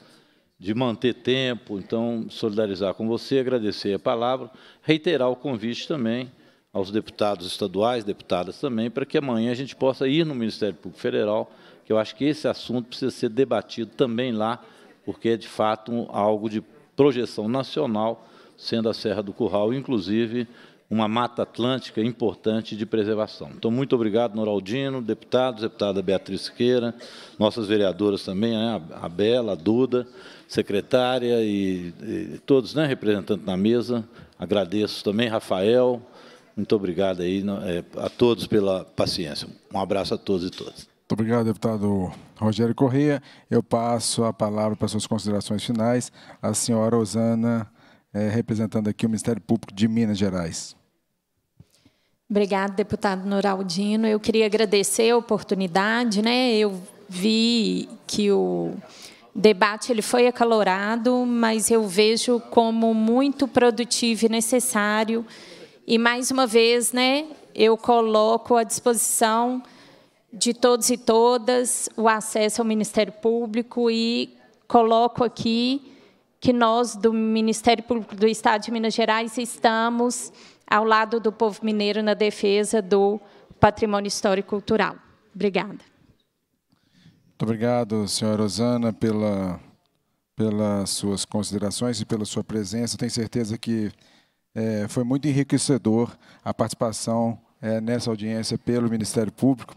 de manter tempo, então, solidarizar com você, agradecer a palavra, reiterar o convite também aos deputados estaduais, deputadas também, para que amanhã a gente possa ir no Ministério Público Federal, que eu acho que esse assunto precisa ser debatido também lá, porque é, de fato, algo de projeção nacional, sendo a Serra do Curral, inclusive, uma mata atlântica importante de preservação. Então, muito obrigado, Noraldino, deputados, deputada Beatriz Queira, nossas vereadoras também, né, a Bela, a Duda, secretária e, e todos né, representantes na mesa. Agradeço também, Rafael. Muito obrigado aí é, a todos pela paciência. Um abraço a todos e todas. Muito obrigado, deputado Rogério Corrêa. Eu passo a palavra para suas considerações finais à senhora Osana, é, representando aqui o Ministério Público de Minas Gerais. Obrigada, deputado Noraldino. Eu queria agradecer a oportunidade. Né? Eu vi que o debate ele foi acalorado, mas eu vejo como muito produtivo e necessário. E, mais uma vez, né, eu coloco à disposição de todos e todas o acesso ao Ministério Público e coloco aqui que nós, do Ministério Público do Estado de Minas Gerais, estamos ao lado do povo mineiro na defesa do patrimônio histórico cultural. Obrigada. Muito obrigado, senhora Rosana, pela, pelas suas considerações e pela sua presença. Tenho certeza que é, foi muito enriquecedor a participação é, nessa audiência pelo Ministério Público.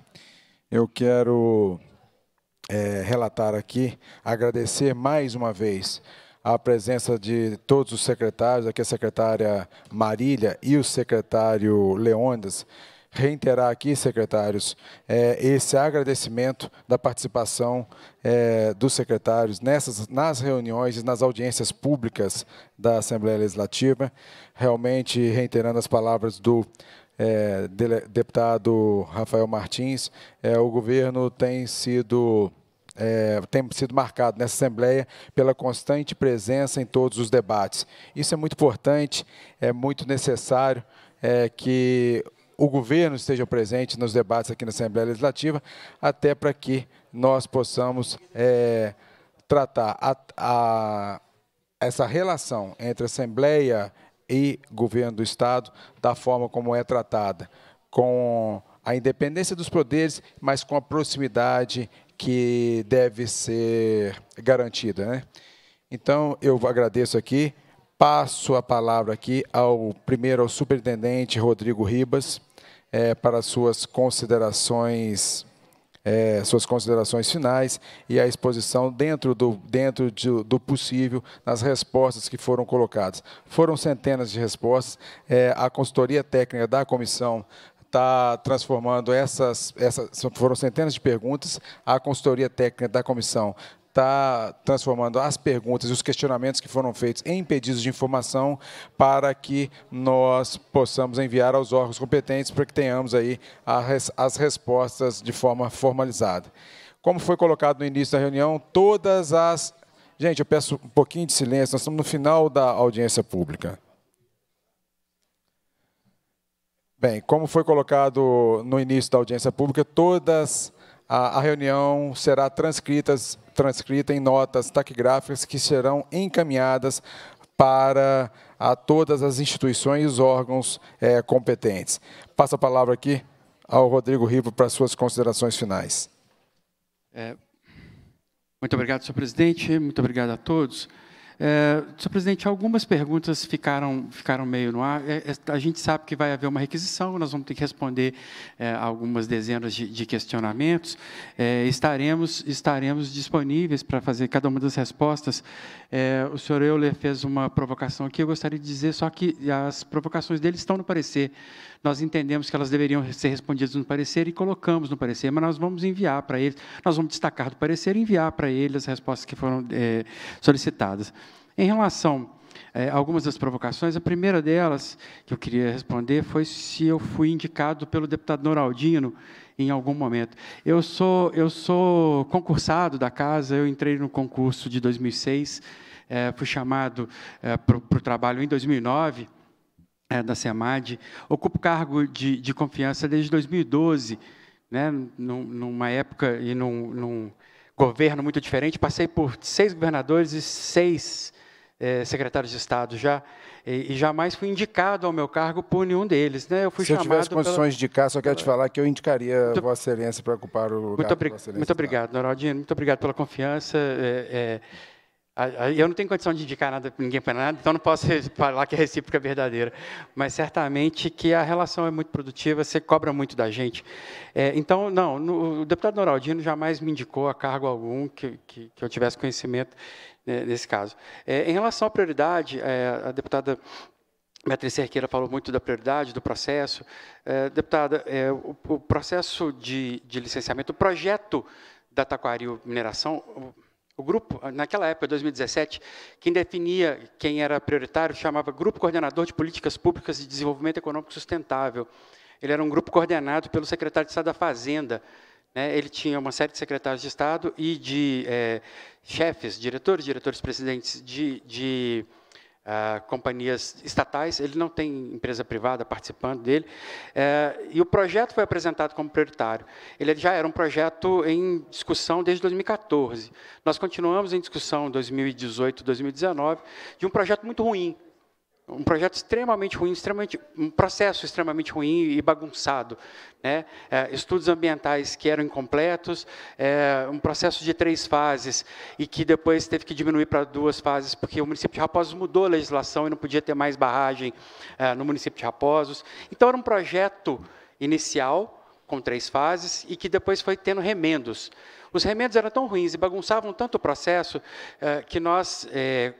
Eu quero é, relatar aqui, agradecer mais uma vez a presença de todos os secretários, aqui a secretária Marília e o secretário Leondas, reiterar aqui, secretários, é, esse agradecimento da participação é, dos secretários nessas, nas reuniões e nas audiências públicas da Assembleia Legislativa, realmente reiterando as palavras do é, de, deputado Rafael Martins, o governo tem sido é, tem sido marcado nessa Assembleia pela constante presença em todos os debates. Isso é muito importante, é muito necessário é, que o governo esteja presente nos debates aqui na Assembleia Legislativa, até para que nós possamos é, tratar a, a, essa relação entre Assembleia e governo do Estado da forma como é tratada, com a independência dos poderes, mas com a proximidade que deve ser garantida. Né? Então, eu agradeço aqui, passo a palavra aqui ao primeiro ao superintendente Rodrigo Ribas é, para suas considerações é, suas considerações finais e a exposição dentro, do, dentro de, do possível nas respostas que foram colocadas. Foram centenas de respostas. É, a consultoria técnica da comissão está transformando essas, essas, foram centenas de perguntas, a consultoria técnica da comissão está transformando as perguntas e os questionamentos que foram feitos em pedidos de informação para que nós possamos enviar aos órgãos competentes para que tenhamos aí as, as respostas de forma formalizada. Como foi colocado no início da reunião, todas as... Gente, eu peço um pouquinho de silêncio, nós estamos no final da audiência pública. Bem, como foi colocado no início da audiência pública, todas a, a reunião será transcrita, transcrita em notas taquigráficas que serão encaminhadas para a todas as instituições e os órgãos é, competentes. Passo a palavra aqui ao Rodrigo Rivo para suas considerações finais. É, muito obrigado, senhor presidente. Muito obrigado a todos. É, senhor presidente, algumas perguntas ficaram, ficaram meio no ar. É, é, a gente sabe que vai haver uma requisição, nós vamos ter que responder é, algumas dezenas de, de questionamentos. É, estaremos, estaremos disponíveis para fazer cada uma das respostas. É, o senhor Euler fez uma provocação aqui, eu gostaria de dizer só que as provocações dele estão no parecer nós entendemos que elas deveriam ser respondidas no parecer e colocamos no parecer, mas nós vamos enviar para eles, nós vamos destacar do parecer e enviar para eles as respostas que foram é, solicitadas. Em relação é, algumas das provocações. A primeira delas que eu queria responder foi se eu fui indicado pelo deputado Noraldino em algum momento. Eu sou, eu sou concursado da casa, eu entrei no concurso de 2006, é, eh, fui chamado é, para o trabalho em 2009 é, da CEMAD. Ocupo cargo de, de confiança desde 2012, né, num, numa época e num, num, governo muito diferente. Passei por seis governadores e seis é, secretários de Estado já, e, e, jamais fui indicado ao meu cargo por nenhum deles. Né? Eu fui Se eu tivesse condições pela... de indicar, só quero te falar que eu indicaria muito, Vossa Excelência para ocupar o lugar muito, obri... Vossa muito obrigado, Noraldinho. Muito obrigado pela confiança. É, é eu não tenho condição de indicar nada para ninguém para nada, então não posso falar que a é recíproca é verdadeira. Mas certamente que a relação é muito produtiva, você cobra muito da gente. É, então, não, no, o deputado Noraldino jamais me indicou a cargo algum que, que, que eu tivesse conhecimento né, nesse caso. É, em relação à prioridade, é, a deputada Beatriz Cerqueira falou muito da prioridade do processo. É, deputada, é, o, o, processo de, de licenciamento, o projeto da Taquariu Mineração o grupo, naquela época, 2017, quem definia quem era prioritário chamava Grupo Coordenador de Políticas Públicas de Desenvolvimento Econômico Sustentável. Ele era um grupo coordenado pelo secretário de Estado da Fazenda. Né? Ele tinha uma série de secretários de Estado e de é, chefes, diretores, diretores-presidentes de, de Uh, companhias estatais, ele não tem empresa privada participando dele, uh, e o projeto foi apresentado como prioritário. Ele já era um projeto em discussão desde 2014. Nós continuamos em discussão 2018, 2019, de um projeto muito ruim, um projeto extremamente ruim, extremamente, um processo extremamente ruim e bagunçado. Né? É, estudos ambientais que eram incompletos, é, um processo de três fases e que depois teve que diminuir para duas fases, porque o município de Raposos mudou a legislação e não podia ter mais barragem é, no município de Raposos. Então, era um projeto inicial, com três fases, e que depois foi tendo remendos. Os remendos eram tão ruins e bagunçavam tanto o processo é, que nós é,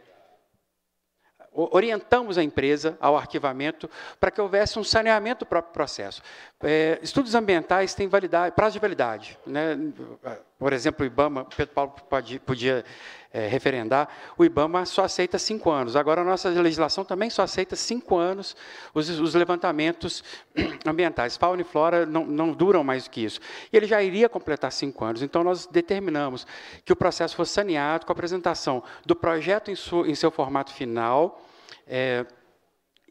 orientamos a empresa ao arquivamento para que houvesse um saneamento do próprio processo. É, estudos ambientais têm validade, prazo de validade. Né? Por exemplo, o IBAMA, o Pedro Paulo podia, podia é, referendar, o IBAMA só aceita cinco anos. Agora, a nossa legislação também só aceita cinco anos os, os levantamentos ambientais. Fauna e flora não, não duram mais do que isso. E ele já iria completar cinco anos. Então, nós determinamos que o processo fosse saneado com a apresentação do projeto em, su, em seu formato final, é,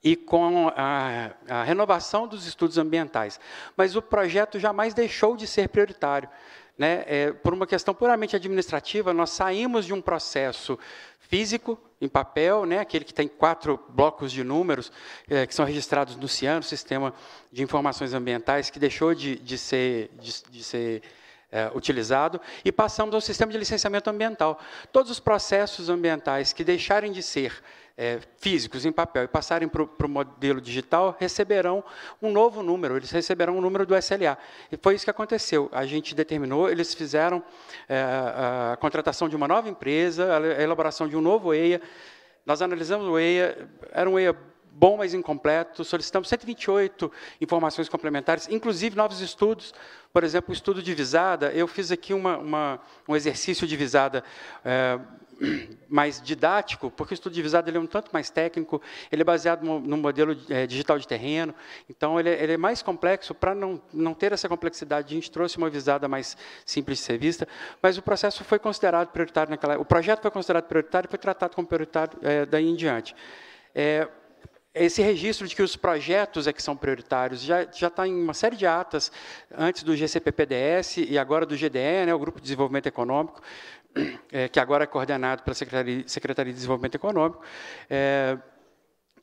e com a, a, renovação dos estudos ambientais. Mas o projeto jamais deixou de ser prioritário. Né? É, por uma questão puramente administrativa, nós saímos de um processo físico, em papel, né? aquele que tem quatro blocos de números, é, que são registrados no CIAN, Sistema de Informações Ambientais, que deixou de, de ser, de, de ser é, utilizado, e passamos ao sistema de licenciamento ambiental. Todos os processos ambientais que deixarem de ser é, físicos em papel e passarem para o modelo digital, receberão um novo número, eles receberão o um número do SLA. E foi isso que aconteceu. A gente determinou, eles fizeram é, a contratação de uma nova empresa, a elaboração de um novo EIA. Nós analisamos o EIA, era um EIA bom, mas incompleto. Solicitamos 128 informações complementares, inclusive novos estudos. Por exemplo, o estudo de visada. Eu fiz aqui uma, uma um exercício de visada é, mais didático, porque o estudo de visada ele é um tanto mais técnico, ele é baseado no, no modelo é, digital de terreno, então ele, é, ele é mais complexo para não, não ter essa complexidade. A gente trouxe uma visada mais simples de ser vista, mas o processo foi considerado prioritário naquela o projeto foi considerado prioritário e foi tratado como prioritário é, daí em diante. É, esse registro de que os projetos é que são prioritários já já está em uma série de atas antes do GCP PDS e agora do GDE, né, o Grupo de Desenvolvimento Econômico, é, que agora é coordenado pela Secretaria, Secretaria de Desenvolvimento Econômico, é,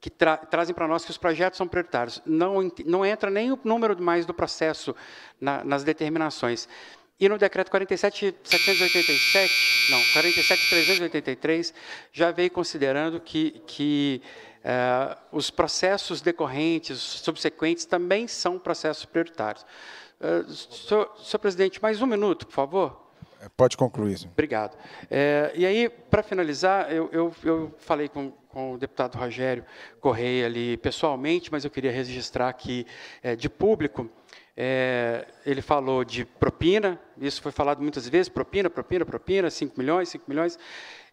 que tra trazem para nós que os projetos são prioritários. Não, não entra nem o número mais do processo na, nas determinações. E no decreto 47.787, não, 47.383, já veio considerando que, que é, os processos decorrentes, subsequentes, também são processos prioritários. Uh, senhor, senhor presidente, mais um minuto, por favor. Pode concluir. Obrigado. É, e aí, para finalizar, eu, eu, eu falei com, com o deputado Rogério Correia ali pessoalmente, mas eu queria registrar aqui é, de público. É, ele falou de propina, isso foi falado muitas vezes, propina, propina, propina, 5 milhões, 5 milhões.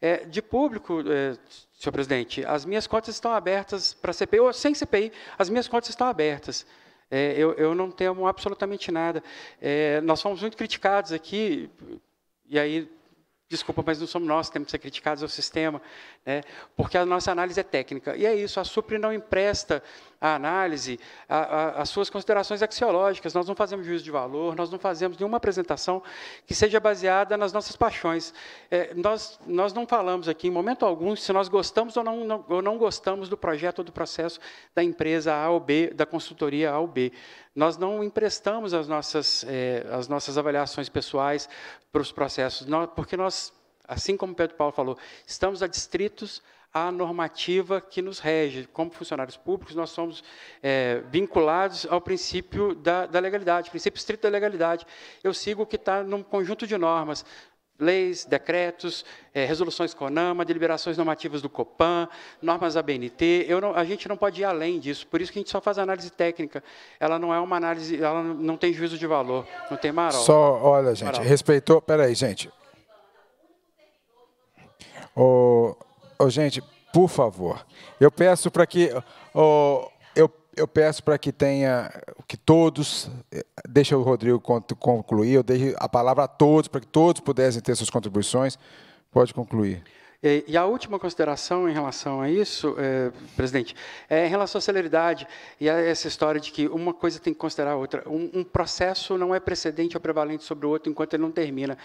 É, de público, é, senhor presidente, as minhas contas estão abertas para CPI, ou sem CPI, as minhas contas estão abertas. É, eu, eu, não temo absolutamente nada. É, nós fomos muito criticados aqui e aí, desculpa, mas não somos nós que temos que ser criticados, é o sistema, né? porque a nossa análise é técnica. E é isso, a Supre não empresta a análise, a, a, as suas considerações axiológicas. Nós não fazemos juízo de valor, nós não fazemos nenhuma apresentação que seja baseada nas nossas paixões. É, nós, nós não falamos aqui, em momento algum, se nós gostamos ou não, não, ou não gostamos do projeto ou do processo da empresa A ou B, da consultoria A ou B. Nós não emprestamos as nossas, é, as nossas avaliações pessoais para os processos, porque nós, assim como Pedro Paulo falou, estamos adstritos à normativa que nos rege. Como funcionários públicos, nós somos é, vinculados ao princípio da, da legalidade, princípio estrito da legalidade. Eu sigo o que está num conjunto de normas, leis, decretos, é, resoluções CONAMA, deliberações normativas do COPAN, normas ABNT. Não, a gente não pode ir além disso, por isso que a gente só faz análise técnica. Ela não é uma análise, ela não tem juízo de valor, não tem marol. Só, olha, gente, marol. respeitou... Peraí, gente. O... Oh oh, gente, por favor, eu peço para que oh, eu, eu peço para que tenha que todos eh, deixa o Rodrigo concluir, eu dei a palavra a todos para que todos pudessem ter suas contribuições. Pode concluir. E a última consideração em relação a isso, é, presidente, é em relação à celeridade e a essa história de que uma coisa tem que considerar a outra. Um, um processo não é precedente ou prevalente sobre o outro enquanto ele não termina.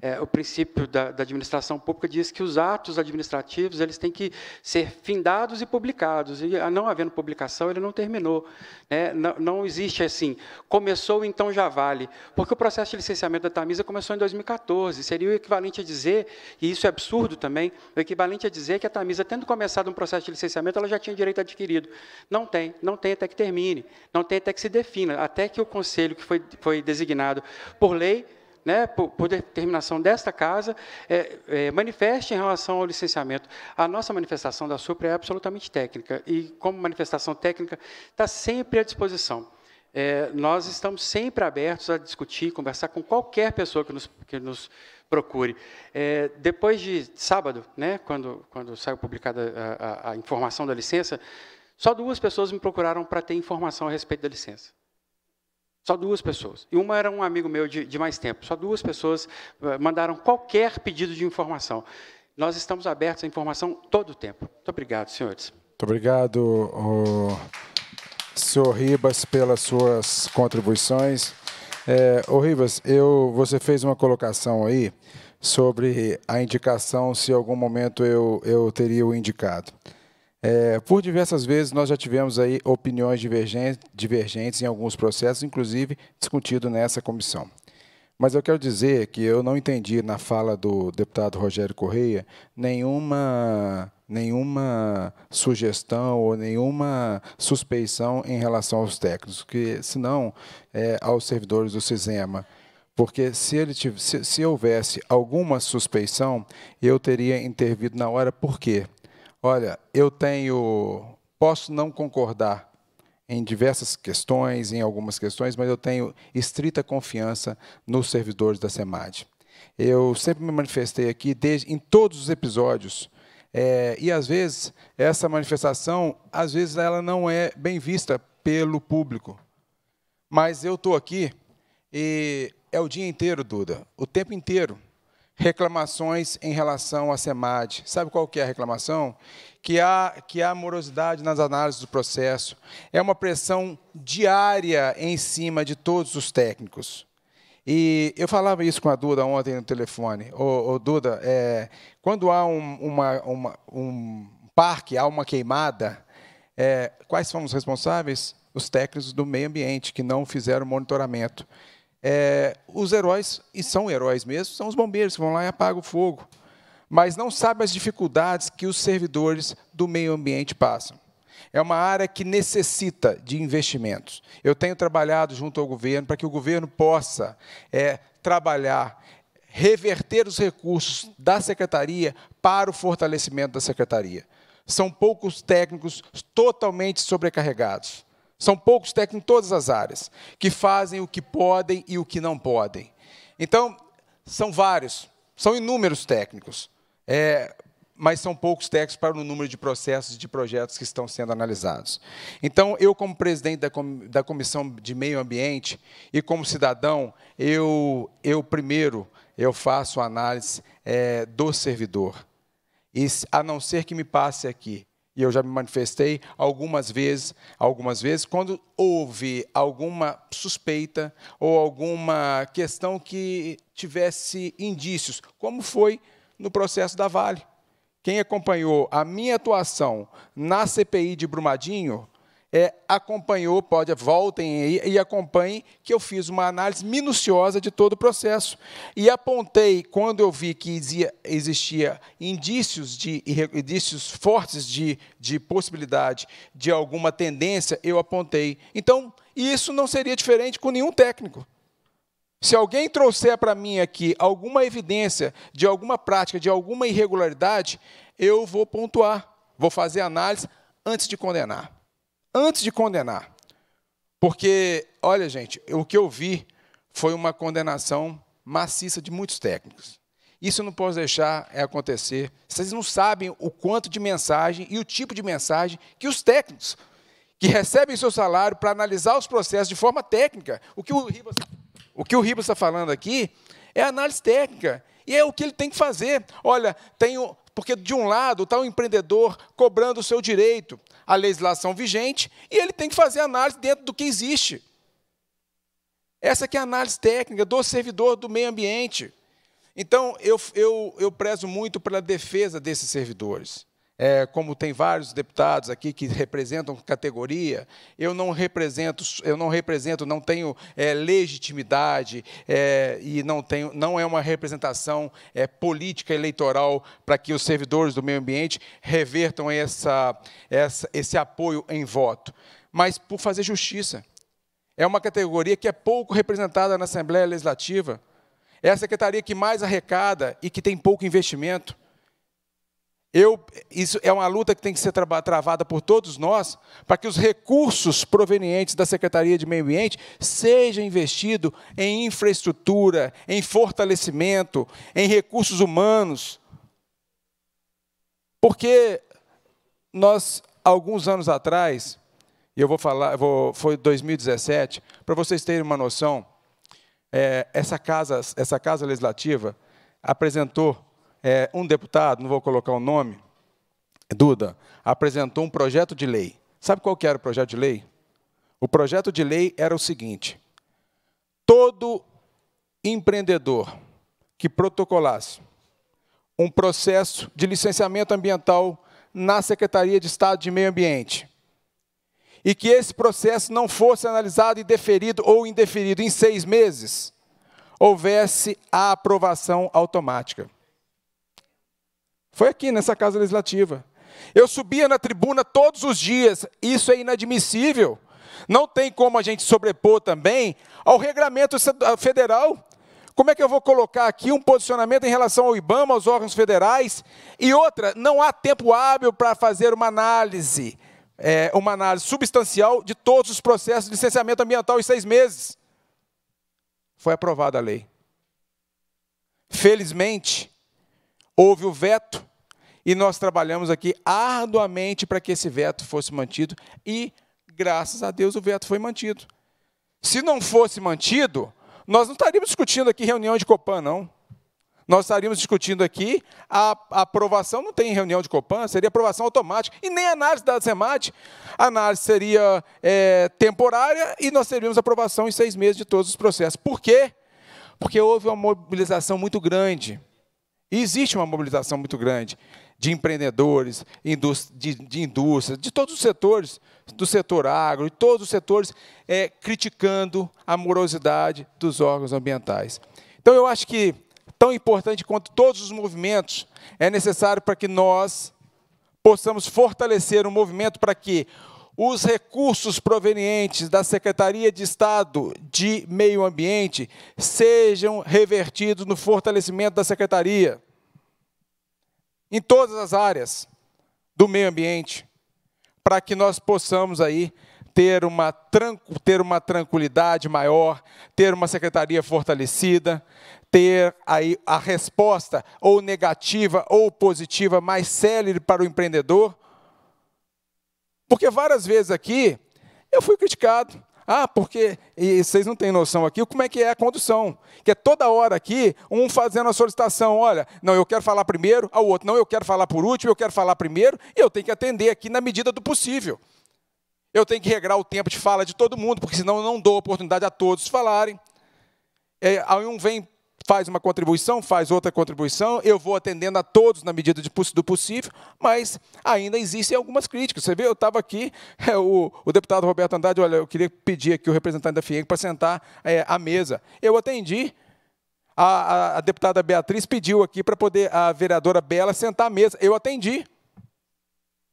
É, o princípio da, da, administração pública diz que os atos administrativos eles têm que ser findados e publicados. E ah, não havendo publicação, ele não terminou. Né? Não, não, existe assim, começou, então já vale. Porque o processo de licenciamento da Tamisa começou em 2014. Seria o equivalente a dizer, e isso é absurdo também, o equivalente a dizer que a Tamisa, tendo começado um processo de licenciamento, ela já tinha direito adquirido. Não tem, não tem até que termine, não tem até que se defina, até que o conselho que foi, foi designado por lei né, por, por, determinação desta casa, é, é, manifeste em relação ao licenciamento. A nossa manifestação da SUPRA é absolutamente técnica, e como manifestação técnica, está sempre à disposição. É, nós estamos sempre abertos a discutir, conversar com qualquer pessoa que nos, que nos procure. É, depois de sábado, né, quando, quando saiu publicada a, a, informação da licença, só duas pessoas me procuraram para ter informação a respeito da licença. Só duas pessoas. E uma era um amigo meu de, de mais tempo. Só duas pessoas eh, mandaram qualquer pedido de informação. Nós estamos abertos à informação todo o tempo. Muito obrigado, senhores. Muito obrigado, senhor Ribas, pelas suas contribuições. É, ô Rivas, eu, você fez uma colocação aí sobre a indicação, se em algum momento eu, eu teria o indicado. É, por diversas vezes nós já tivemos aí opiniões divergentes, divergentes em alguns processos, inclusive discutido nessa comissão. Mas eu quero dizer que eu não entendi na fala do deputado Rogério Correia nenhuma nenhuma sugestão ou nenhuma suspeição em relação aos técnicos, que senão é, aos servidores do Cisema. Porque se, ele se, se houvesse alguma suspeição, eu teria intervido na hora. Por quê? Olha, eu tenho. Posso não concordar em diversas questões, em algumas questões, mas eu tenho estrita confiança nos servidores da SEMAD. Eu sempre me manifestei aqui desde, em todos os episódios, é, e às vezes essa manifestação, às vezes ela não é bem vista pelo público. Mas eu estou aqui e é o dia inteiro, Duda, o tempo inteiro reclamações em relação à SEMAD. Sabe qual que é a reclamação? Que há, que há morosidade nas análises do processo. É uma pressão diária em cima de todos os técnicos. E eu falava isso com a Duda ontem no telefone. Ô, ô Duda, é, quando há um, uma, uma, um parque, há uma queimada, é, quais são os responsáveis? Os técnicos do meio ambiente, que não fizeram monitoramento. É, os heróis, e são heróis mesmo, são os bombeiros que vão lá e apagam o fogo, mas não sabem as dificuldades que os servidores do meio ambiente passam. É uma área que necessita de investimentos. Eu tenho trabalhado junto ao governo para que o governo possa é, trabalhar, reverter os recursos da secretaria para o fortalecimento da secretaria. São poucos técnicos totalmente sobrecarregados. São poucos técnicos em todas as áreas, que fazem o que podem e o que não podem. Então, são vários, são inúmeros técnicos, é, mas são poucos técnicos para o número de processos e de projetos que estão sendo analisados. Então, eu, como presidente da, com, da Comissão de Meio Ambiente e como cidadão, eu, eu primeiro eu faço a análise é, do servidor. E, a não ser que me passe aqui e eu já me manifestei algumas vezes, algumas vezes, quando houve alguma suspeita ou alguma questão que tivesse indícios, como foi no processo da Vale. Quem acompanhou a minha atuação na CPI de Brumadinho é, acompanhou, pode, voltem aí e acompanhem, que eu fiz uma análise minuciosa de todo o processo. E apontei, quando eu vi que existia, existia indícios, de, indícios fortes de, de possibilidade de alguma tendência, eu apontei. Então, isso não seria diferente com nenhum técnico. Se alguém trouxer para mim aqui alguma evidência de alguma prática, de alguma irregularidade, eu vou pontuar, vou fazer análise antes de condenar antes de condenar. Porque, olha, gente, o que eu vi foi uma condenação maciça de muitos técnicos. Isso não posso deixar é acontecer. Vocês não sabem o quanto de mensagem e o tipo de mensagem que os técnicos que recebem seu salário para analisar os processos de forma técnica. O que o Ribas, tá- o que o Ribas está falando aqui é análise técnica. E é o que ele tem que fazer. Olha, tenho porque, de um lado, está o um empreendedor cobrando o seu direito à legislação vigente e ele tem que fazer análise dentro do que existe. Essa que é a análise técnica do servidor do meio ambiente. Então, eu, eu, eu prezo muito pela defesa desses servidores é, como tem vários deputados aqui que representam categoria, eu não represento, eu não represento, não tenho é, legitimidade é, e não tenho, não é uma representação é, política eleitoral para que os servidores do meio ambiente revertam essa, essa, esse apoio em voto, mas por fazer justiça. É uma categoria que é pouco representada na Assembleia Legislativa. É a secretaria que mais arrecada e que tem pouco investimento. Eu, isso é uma luta que tem que ser travada por todos nós, para que os recursos provenientes da Secretaria de Meio Ambiente sejam investidos em infraestrutura, em fortalecimento, em recursos humanos. Porque nós, alguns anos atrás, e eu vou falar, vou, foi 2017, para vocês terem uma noção, é, essa, casa, essa Casa Legislativa apresentou é, um deputado, não vou colocar o nome, Duda, apresentou um projeto de lei. Sabe qual que era o projeto de lei? O projeto de lei era o seguinte: todo empreendedor que protocolasse um processo de licenciamento ambiental na Secretaria de Estado de Meio Ambiente e que esse processo não fosse analisado e deferido ou indeferido em seis meses, houvesse a aprovação automática. Foi aqui, nessa casa legislativa. Eu subia na tribuna todos os dias. Isso é inadmissível. Não tem como a gente sobrepor também ao regulamento ah, federal. Como é que eu vou colocar aqui um posicionamento em relação ao IBAMA, aos órgãos federais? E outra, não há tempo hábil para fazer uma análise, é, uma análise substancial de todos os processos de licenciamento ambiental em seis meses. Foi aprovada a lei. Felizmente, Houve o veto e nós trabalhamos aqui arduamente para que esse veto fosse mantido e, graças a Deus, o veto foi mantido. Se não fosse mantido, nós não estaríamos discutindo aqui reunião de Copan, não. Nós estaríamos discutindo aqui a aprovação, não tem reunião de Copan, seria aprovação automática, e nem análise da SEMAT. A análise seria é, temporária e nós teríamos aprovação em seis meses de todos os processos. Por quê? Porque houve uma mobilização muito grande e existe uma mobilização muito grande de empreendedores, de, de indústrias, de todos os setores, do setor agro, de todos os setores, é, criticando a morosidade dos órgãos ambientais. Então, eu acho que, tão importante quanto todos os movimentos, é necessário para que nós possamos fortalecer o um movimento para que os recursos provenientes da Secretaria de Estado de Meio Ambiente sejam revertidos no fortalecimento da Secretaria, em todas as áreas do meio ambiente, para que nós possamos aí ter uma, ter uma tranquilidade maior, ter uma secretaria fortalecida, ter aí a resposta ou negativa ou positiva mais célere para o empreendedor, porque várias vezes aqui eu fui criticado. Ah, porque e vocês não têm noção aqui como é que é a condução. Que é toda hora aqui, um fazendo a solicitação, olha, não, eu quero falar primeiro, ao outro, não, eu quero falar por último, eu quero falar primeiro, e eu tenho que atender aqui na medida do possível. Eu tenho que regrar o tempo de fala de todo mundo, porque senão eu não dou oportunidade a todos falarem. É, aí um vem faz uma contribuição, faz outra contribuição, eu vou atendendo a todos na medida de, do possível, mas ainda existem algumas críticas. Você vê, eu estava aqui, é, o, o, deputado Roberto Andrade, olha, eu queria pedir aqui o representante da FIEG para sentar é, à mesa. Eu atendi, a, a, a deputada Beatriz pediu aqui para poder a vereadora Bela sentar à mesa. Eu atendi.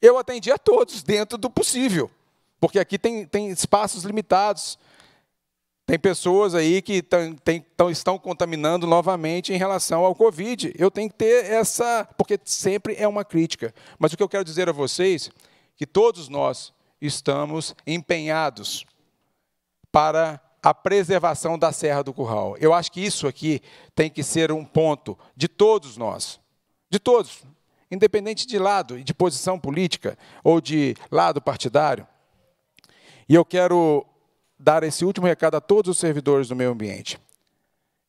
Eu atendi a todos dentro do possível, porque aqui tem, tem espaços limitados. Tem pessoas aí que tão, tem, tão, estão contaminando novamente em relação ao Covid. Eu tenho que ter essa. Porque sempre é uma crítica. Mas o que eu quero dizer a vocês é que todos nós estamos empenhados para a preservação da Serra do Curral. Eu acho que isso aqui tem que ser um ponto de todos nós. De todos. Independente de lado e de posição política ou de lado partidário. E eu quero dar esse último recado a todos os servidores do meio ambiente.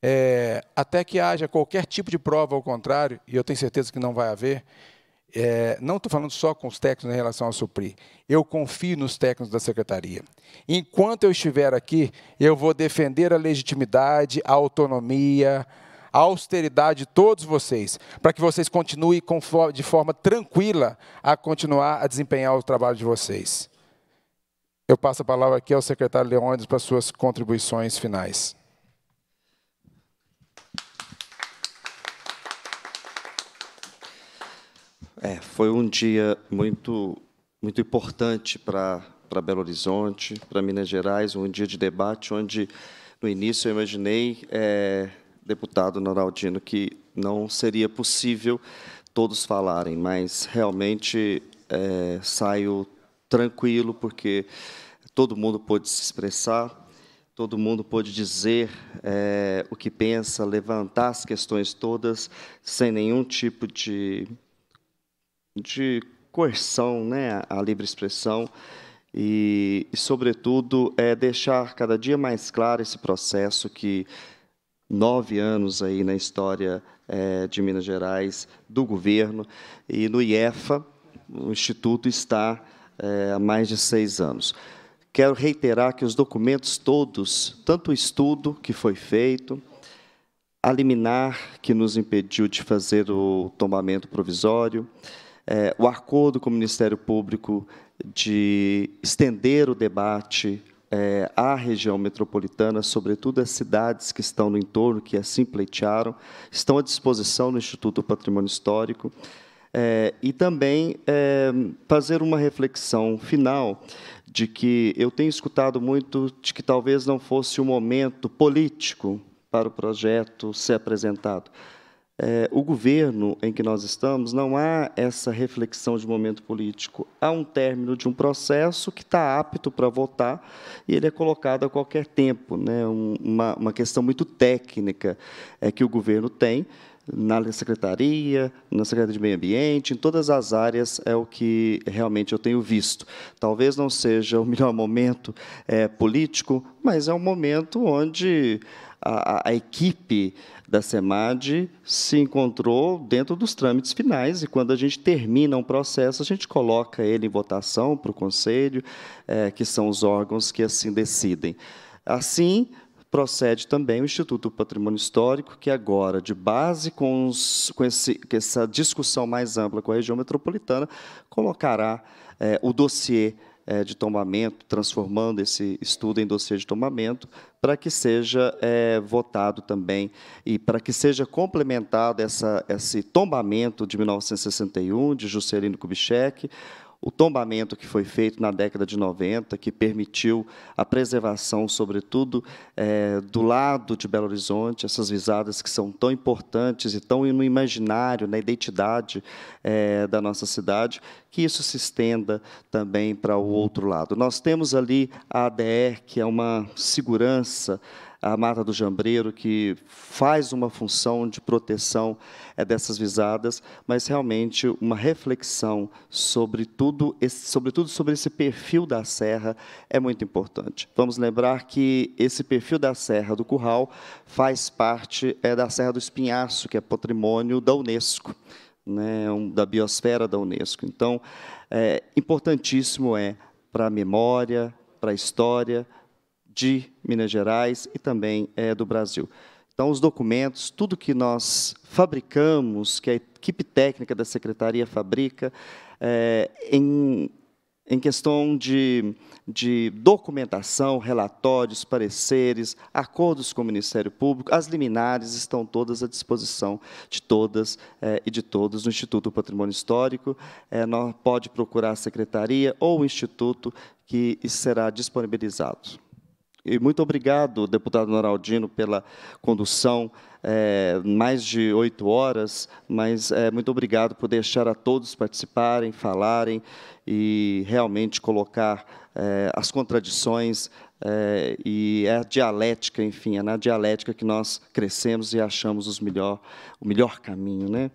É, até que haja qualquer tipo de prova ao contrário, e eu tenho certeza que não vai haver, é, não estou falando só com os técnicos em relação a Supri. Eu confio nos técnicos da secretaria. Enquanto eu estiver aqui, eu vou defender a legitimidade, a autonomia, a austeridade de todos vocês, para que vocês continuem de forma tranquila a continuar a desempenhar o trabalho de vocês. Eu passo a palavra aqui ao secretário Leônidas para suas contribuições finais. É, foi um dia muito, muito importante para Belo Horizonte, para Minas Gerais, um dia de debate onde, no início, eu imaginei, é, deputado Noraldino, que não seria possível todos falarem, mas realmente é, saio tranquilo, porque todo mundo pôde se expressar, todo mundo pôde dizer é, o que pensa, levantar as questões todas, sem nenhum tipo de, de coerção né, à livre expressão. E, e, sobretudo, é deixar cada dia mais claro esse processo que nove anos aí na história é, de Minas Gerais, do governo, e no IEFA, o Instituto está é, há mais de seis anos. Quero reiterar que os documentos todos, tanto o estudo que foi feito, a liminar que nos impediu de fazer o tombamento provisório, é, o acordo com o Ministério Público de estender o debate é, à região metropolitana, sobretudo as cidades que estão no entorno, que assim pleitearam, estão à disposição no Instituto do Patrimônio Histórico. É, e também é, fazer uma reflexão final de que eu tenho escutado muito de que talvez não fosse o momento político para o projeto ser apresentado. É, o governo em que nós estamos não há essa reflexão de momento político. Há um término de um processo que está apto para votar e ele é colocado a qualquer tempo. Né? Um, uma, uma questão muito técnica é que o governo tem na secretaria, na Secretaria de Meio Ambiente, em todas as áreas é o que realmente eu tenho visto. Talvez não seja o melhor momento é, político, mas é um momento onde a, a, equipe da SEMAD se encontrou dentro dos trâmites finais e quando a gente termina um processo, a gente coloca ele em votação para o Conselho, é, que são os órgãos que assim decidem. Assim, procede também o Instituto do Patrimônio Histórico, que agora, de base com, os, com, esse, com essa discussão mais ampla com a região metropolitana, colocará é, o dossiê é, de tombamento, transformando esse estudo em dossiê de tombamento, para que seja é, votado também e para que seja complementado essa, esse tombamento de 1961, de Juscelino Kubitschek, o tombamento que foi feito na década de 90, que permitiu a preservação, sobretudo, é, do lado de Belo Horizonte, essas visadas que são tão importantes e tão no imaginário, na identidade é, da nossa cidade, que isso se estenda também para o outro lado. Nós temos ali a ADR, que é uma segurança a mata do Jambreiro, que faz uma função de proteção é, dessas visadas, mas realmente uma reflexão sobre tudo, esse, sobretudo sobre esse perfil da serra é muito importante. Vamos lembrar que esse perfil da serra do Curral faz parte é, da Serra do Espinhaço, que é patrimônio da Unesco. Né, um, da biosfera da Unesco. Então, é, importantíssimo é para a memória, para a história, de Minas Gerais e também é, do Brasil. Então, os documentos, tudo que nós fabricamos, que a equipe técnica da secretaria fabrica, é, em, em questão de, de documentação, relatórios, pareceres, acordos com o Ministério Público, as liminares estão todas à disposição de todas é, e de todos no Instituto do Patrimônio Histórico. É, pode procurar a secretaria ou o instituto que será disponibilizado. E muito obrigado, deputado Noraldino, pela condução, é, mais de oito horas, mas é, muito obrigado por deixar a todos participarem, falarem e realmente colocar é, as contradições é, e a dialética, enfim, é na dialética que nós crescemos e achamos melhor, o melhor caminho. Né?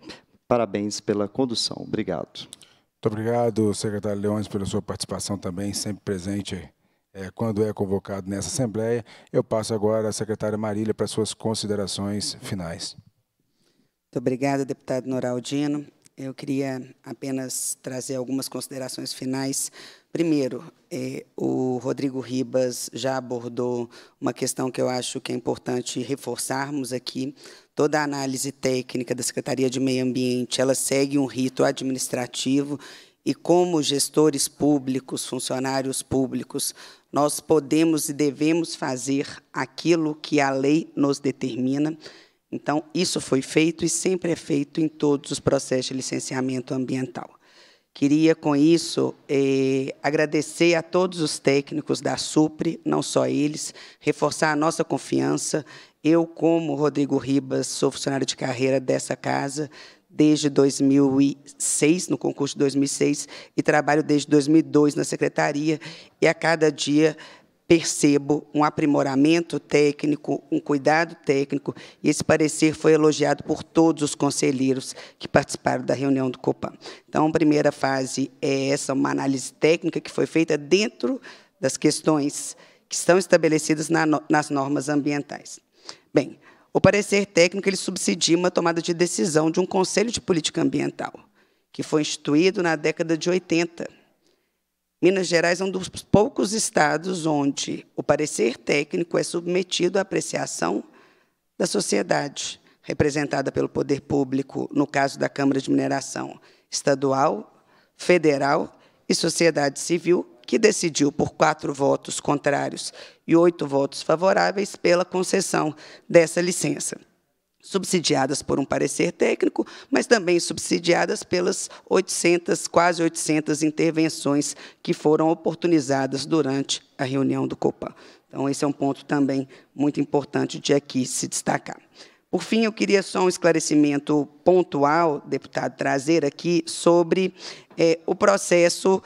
Parabéns pela condução. Obrigado. Muito obrigado, secretário Leões, pela sua participação também, sempre presente é, quando é convocado nessa Assembleia. Eu passo agora à secretária Marília para suas considerações finais. Muito obrigada, deputado Noraldino. Eu queria apenas trazer algumas considerações finais. Primeiro, eh, o Rodrigo Ribas já abordou uma questão que eu acho que é importante reforçarmos aqui. Toda a análise técnica da Secretaria de Meio Ambiente, ela segue um rito administrativo e como gestores públicos, funcionários públicos, nós podemos e devemos fazer aquilo que a lei nos determina. Então, isso foi feito e sempre é feito em todos os processos de licenciamento ambiental. Queria, com isso, eh, agradecer a todos os técnicos da SUPRE, não só eles, reforçar a nossa confiança. Eu, como Rodrigo Ribas, sou funcionário de carreira dessa casa, desde 2006, no concurso de 2006, e trabalho desde 2002 na secretaria, e a cada dia percebo um aprimoramento técnico, um cuidado técnico, e esse parecer foi elogiado por todos os conselheiros que participaram da reunião do Copan. Então, a primeira fase é essa, uma análise técnica que foi feita dentro das questões que estão estabelecidas na, nas normas ambientais. Bem, o parecer técnico ele subsidia uma tomada de decisão de um Conselho de Política Ambiental, que foi instituído na década de 80. Minas Gerais é um dos poucos estados onde o parecer técnico é submetido à apreciação da sociedade, representada pelo poder público, no caso da Câmara de Mineração Estadual, Federal e sociedade civil, que decidiu por quatro votos contrários e oito votos favoráveis pela concessão dessa licença subsidiadas por um parecer técnico, mas também subsidiadas pelas 800, quase 800 intervenções que foram oportunizadas durante a reunião do Copan. Então, esse é um ponto também muito importante de aqui se destacar. Por fim, eu queria só um esclarecimento pontual, deputado, trazer aqui sobre é, o processo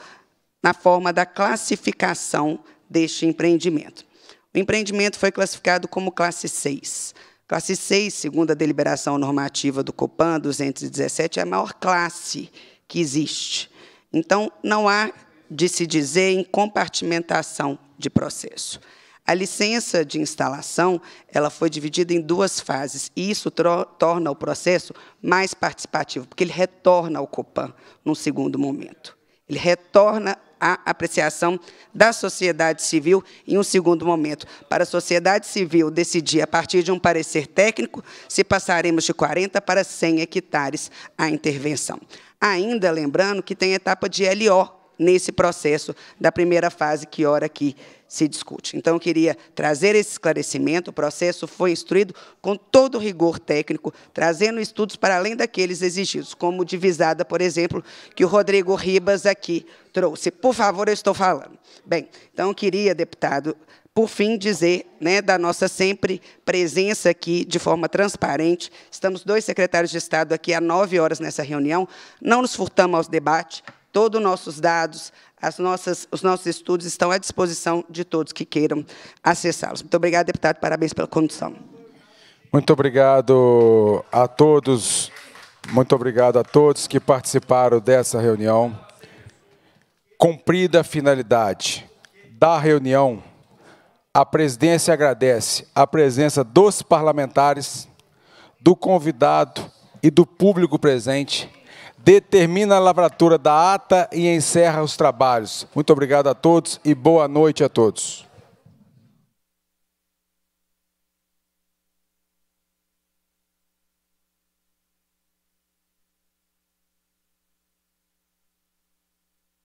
na forma da classificação deste empreendimento. O empreendimento foi classificado como classe 6. Classe 6, segundo a deliberação normativa do Copan 217, é a maior classe que existe. Então, não há de se dizer em compartimentação de processo. A licença de instalação ela foi dividida em duas fases, e isso torna o processo mais participativo, porque ele retorna ao Copan num segundo momento. Ele retorna a apreciação da sociedade civil em um segundo momento. Para a sociedade civil decidir, a partir de um parecer técnico, se passaremos de 40 para 100 hectares a intervenção. Ainda lembrando que tem etapa de LO nesse processo da primeira fase que ora aqui se discute. Então, eu queria trazer esse esclarecimento. O processo foi instruído com todo o rigor técnico, trazendo estudos para além daqueles exigidos, como divisada, por exemplo, que o Rodrigo Ribas aqui trouxe. Por favor, eu estou falando. Bem, então, eu queria, deputado, por fim, dizer né, da nossa sempre presença aqui de forma transparente. Estamos dois secretários de Estado aqui há nove horas nessa reunião. Não nos furtamos aos debates. Todos os nossos dados, nossas, os nossos estudos estão à disposição de todos que queiram acessá-los. Muito obrigado, deputado. Parabéns pela condução. Muito obrigado a todos. Muito obrigado a todos que participaram dessa reunião. Cumprida a finalidade da reunião, a presidência agradece a presença dos parlamentares, do convidado e do público presente determina a lavratura da ata e encerra os trabalhos. Muito obrigado a todos e boa noite a todos.